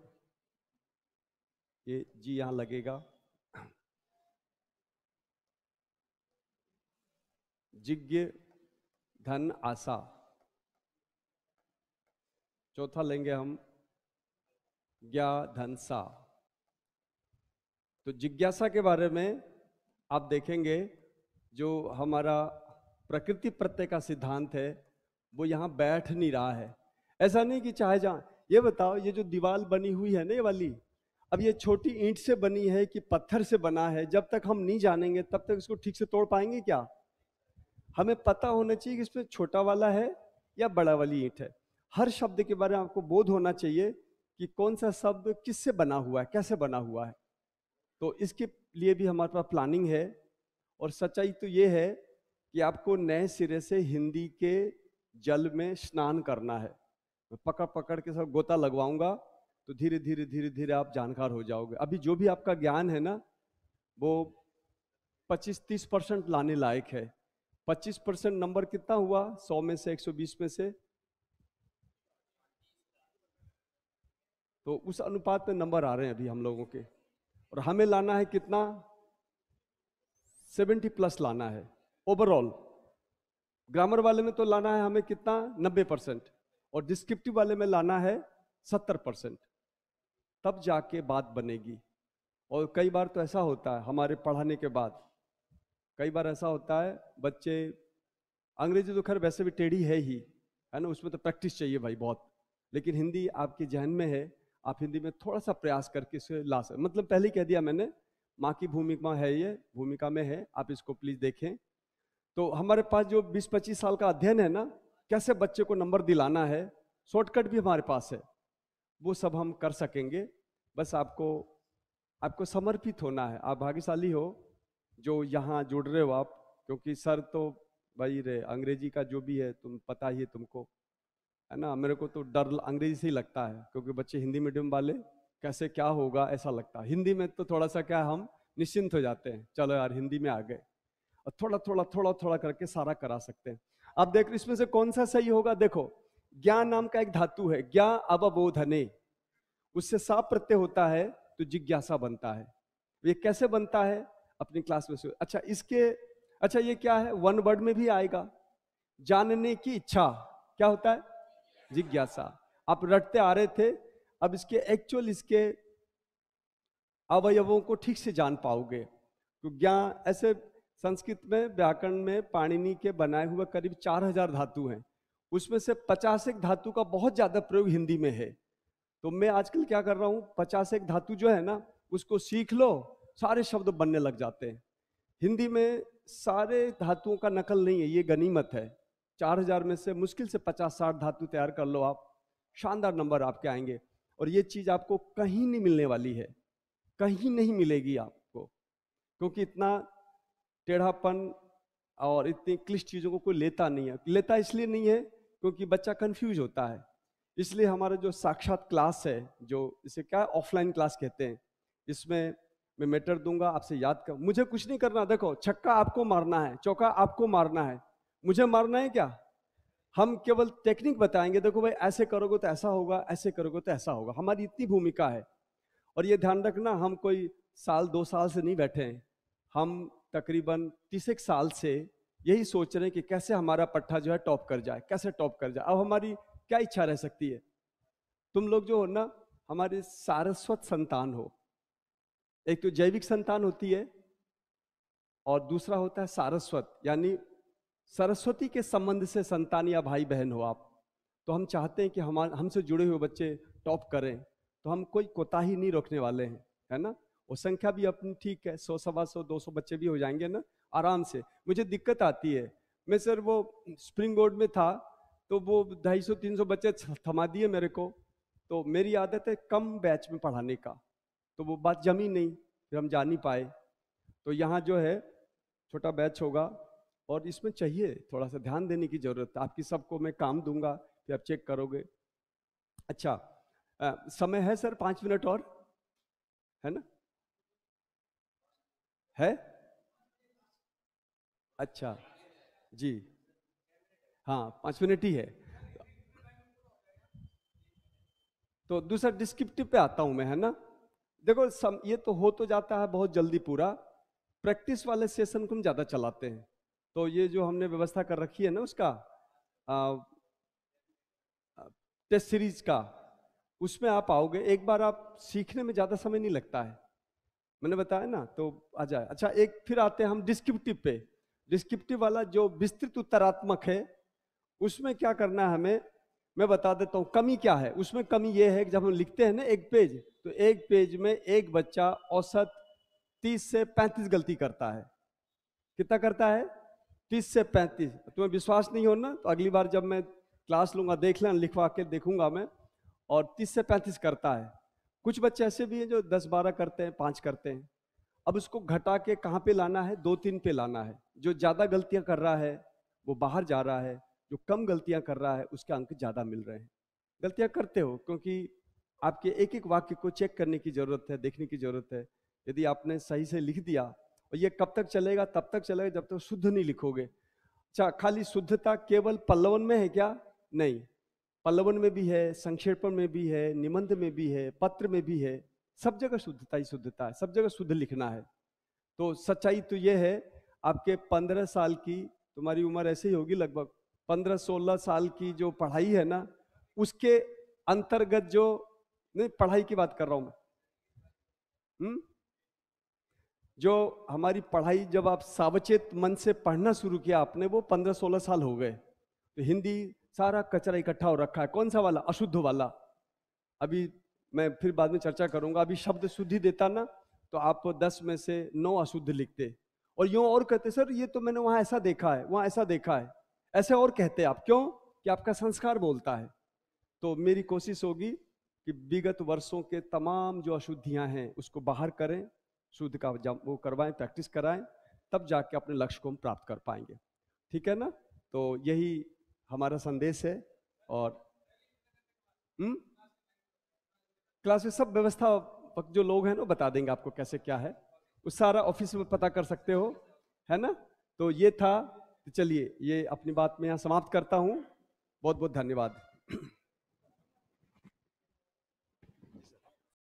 ये जी यहाँ लगेगा जिज्ञ धन आशा चौथा लेंगे हम ज्ञा धन सा तो जिज्ञासा के बारे में आप देखेंगे जो हमारा प्रकृति प्रत्यय का सिद्धांत है वो यहाँ बैठ नहीं रहा है ऐसा नहीं कि चाहे जहाँ ये बताओ ये जो दीवार बनी हुई है ना ये वाली अब ये छोटी ईंट से बनी है कि पत्थर से बना है जब तक हम नहीं जानेंगे तब तक इसको ठीक से तोड़ पाएंगे क्या हमें पता होना चाहिए कि इसमें छोटा वाला है या बड़ा वाली ईंट है हर शब्द के बारे में आपको बोध होना चाहिए कि कौन सा शब्द किससे बना हुआ है कैसे बना हुआ है तो इसके लिए भी हमारे पास प्लानिंग है और सच्चाई तो ये है कि आपको नए सिरे से हिंदी के जल में स्नान करना है मैं पकड़ पकड़ के सब गोता लगवाऊंगा तो धीरे धीरे धीरे धीरे आप जानकार हो जाओगे अभी जो भी आपका ज्ञान है ना वो 25-30 परसेंट लाने लायक है 25 परसेंट नंबर कितना हुआ 100 में से 120 में से तो उस अनुपात में नंबर आ रहे हैं अभी हम लोगों के और हमें लाना है कितना 70 प्लस लाना है ओवरऑल ग्रामर वाले में तो लाना है हमें कितना 90 परसेंट और डिस्क्रिप्टिव वाले में लाना है 70 परसेंट तब जाके बात बनेगी और कई बार तो ऐसा होता है हमारे पढ़ाने के बाद कई बार ऐसा होता है बच्चे अंग्रेजी तो खैर वैसे भी टेढ़ी है ही है ना उसमें तो प्रैक्टिस चाहिए भाई बहुत लेकिन हिंदी आपके जहन में है आप हिंदी में थोड़ा सा प्रयास करके इसे ला सकते मतलब पहले कह दिया मैंने माँ की भूमिका है ये भूमिका में है आप इसको प्लीज़ देखें तो हमारे पास जो 20-25 साल का अध्ययन है ना कैसे बच्चे को नंबर दिलाना है शॉर्टकट भी हमारे पास है वो सब हम कर सकेंगे बस आपको आपको समर्पित होना है आप भाग्यशाली हो जो यहाँ जुड़ रहे हो आप क्योंकि सर तो भाई रे अंग्रेजी का जो भी है तुम पता ही है तुमको है ना मेरे को तो डर अंग्रेजी से ही लगता है क्योंकि बच्चे हिंदी मीडियम वाले कैसे क्या होगा ऐसा लगता है हिंदी में तो थोड़ा सा क्या हम निश्चिंत हो जाते हैं चलो यार हिंदी में आ गए और थोड़ा थोड़ा थोड़ा थोड़ा करके सारा करा सकते हैं आप देख इसमें से कौन सा सही होगा देखो ज्ञान नाम का एक धातु है ज्ञा अवबोधने उससे साफ प्रत्यय होता है तो जिज्ञासा बनता है तो ये कैसे बनता है अपनी क्लास में से अच्छा इसके अच्छा ये क्या है वन वर्ड में भी आएगा जानने की इच्छा क्या होता है जिज्ञासा आप रटते आ रहे थे अब इसके एक्चुअल इसके अवयवों को ठीक से जान पाओगे तो ज्ञान ऐसे संस्कृत में व्याकरण में पाणिनि के बनाए हुए करीब चार हजार धातु हैं उसमें से पचासिक धातु का बहुत ज़्यादा प्रयोग हिंदी में है तो मैं आजकल क्या कर रहा हूँ पचासिक धातु जो है ना उसको सीख लो सारे शब्द बनने लग जाते हैं हिंदी में सारे धातुओं का नकल नहीं है ये गनीमत है चार हजार में से मुश्किल से पचास साठ धातु तैयार कर लो आप शानदार नंबर आपके आएंगे और ये चीज़ आपको कहीं नहीं मिलने वाली है कहीं नहीं मिलेगी आपको क्योंकि इतना टेढ़ापन और इतनी क्लिष्ट चीज़ों को कोई लेता नहीं है लेता इसलिए नहीं है क्योंकि बच्चा कंफ्यूज होता है इसलिए हमारा जो साक्षात क्लास है जो इसे क्या ऑफलाइन क्लास कहते हैं इसमें मैं मैटर दूंगा आपसे याद कर मुझे कुछ नहीं करना देखो छक्का आपको मारना है चौका आपको मारना है मुझे मारना है क्या हम केवल टेक्निक बताएंगे देखो भाई ऐसे करोगे तो ऐसा होगा ऐसे करोगे तो ऐसा होगा हमारी इतनी भूमिका है और ये ध्यान रखना हम कोई साल दो साल से नहीं बैठे हैं हम तकरीबन तीस एक साल से यही सोच रहे हैं कि कैसे हमारा पट्टा जो है टॉप कर जाए कैसे टॉप कर जाए अब हमारी क्या इच्छा रह सकती है तुम लोग जो हो ना हमारे सारस्वत संतान हो एक तो जैविक संतान होती है और दूसरा होता है सारस्वत यानी सरस्वती के संबंध से संतान या भाई बहन हो आप तो हम चाहते हैं कि हम हमसे जुड़े हुए बच्चे टॉप करें तो हम कोई कोताही नहीं रोकने वाले हैं है ना और संख्या भी अपनी ठीक है सौ सवा सौ दो सौ बच्चे भी हो जाएंगे ना आराम से मुझे दिक्कत आती है मैं सर वो स्प्रिंग बोर्ड में था तो वो ढाई सौ तीन सौ बच्चे थमा दिए मेरे को तो मेरी आदत है कम बैच में पढ़ाने का तो वो बात जमी नहीं फिर हम जा नहीं पाए तो यहाँ जो है छोटा बैच होगा और इसमें चाहिए थोड़ा सा ध्यान देने की ज़रूरत है आपकी सबको मैं काम दूंगा फिर आप चेक करोगे अच्छा आ, समय है सर पाँच मिनट और है ना है अच्छा जी हाँ पांच मिनट ही है तो दूसरा डिस्क्रिप्टिव पे आता हूं मैं है ना देखो सम ये तो हो तो जाता है बहुत जल्दी पूरा प्रैक्टिस वाले सेशन को हम ज़्यादा चलाते हैं तो ये जो हमने व्यवस्था कर रखी है ना उसका आ, टेस्ट सीरीज का उसमें आप आओगे एक बार आप सीखने में ज़्यादा समय नहीं लगता है मैंने बताया ना तो आ जाए अच्छा एक फिर आते हैं हम डिस्क्रिप्टिव पे डिस्क्रिप्टिव वाला जो विस्तृत उत्तरात्मक है उसमें क्या करना है हमें मैं बता देता हूँ कमी क्या है उसमें कमी ये है कि जब हम लिखते हैं ना एक पेज तो एक पेज में एक बच्चा औसत तीस से पैंतीस गलती करता है कितना करता है तीस से पैंतीस तुम्हें विश्वास नहीं होना तो अगली बार जब मैं क्लास लूँगा देख लें लिखवा के देखूंगा मैं और तीस से पैंतीस करता है कुछ बच्चे ऐसे भी हैं जो दस बारह करते हैं पाँच करते हैं अब उसको घटा के कहाँ पे लाना है दो तीन पे लाना है जो ज़्यादा गलतियाँ कर रहा है वो बाहर जा रहा है जो कम गलतियाँ कर रहा है उसके अंक ज़्यादा मिल रहे हैं गलतियाँ करते हो क्योंकि आपके एक एक वाक्य को चेक करने की ज़रूरत है देखने की ज़रूरत है यदि आपने सही से लिख दिया और ये कब तक चलेगा तब तक चलेगा जब तक तो शुद्ध नहीं लिखोगे अच्छा खाली शुद्धता केवल पल्लवन में है क्या नहीं पल्लवन में भी है संक्षेपण में भी है निबंध में भी है पत्र में भी है सब जगह शुद्धता ही शुद्धता है सब जगह शुद्ध लिखना है तो सच्चाई तो ये है आपके पंद्रह साल की तुम्हारी उम्र ऐसे ही होगी लगभग पंद्रह सोलह साल की जो पढ़ाई है ना उसके अंतर्गत जो नहीं पढ़ाई की बात कर रहा हूं मैं हुँ? हम्म? जो हमारी पढ़ाई जब आप सावचेत मन से पढ़ना शुरू किया आपने वो पंद्रह सोलह साल हो गए तो हिंदी सारा कचरा इकट्ठा हो रखा है कौन सा वाला अशुद्ध वाला अभी मैं फिर बाद में चर्चा करूंगा अभी शब्द शुद्धि देता ना तो आप दस में से नौ अशुद्ध लिखते और यूँ और कहते सर ये तो मैंने वहाँ ऐसा देखा है वहाँ ऐसा देखा है ऐसे और कहते आप क्यों कि आपका संस्कार बोलता है तो मेरी कोशिश होगी कि विगत वर्षों के तमाम जो अशुद्धियाँ हैं उसको बाहर करें शुद्ध का वो करवाएं प्रैक्टिस कराएं तब जाके अपने लक्ष्य को हम प्राप्त कर पाएंगे ठीक है ना तो यही हमारा संदेश है और हुँ? हम्म? क्लास में सब व्यवस्था जो लोग हैं ना बता देंगे आपको कैसे क्या है उस सारा ऑफिस में पता कर सकते हो है ना तो ये था तो चलिए ये अपनी बात मैं यहाँ समाप्त करता हूँ बहुत बहुत धन्यवाद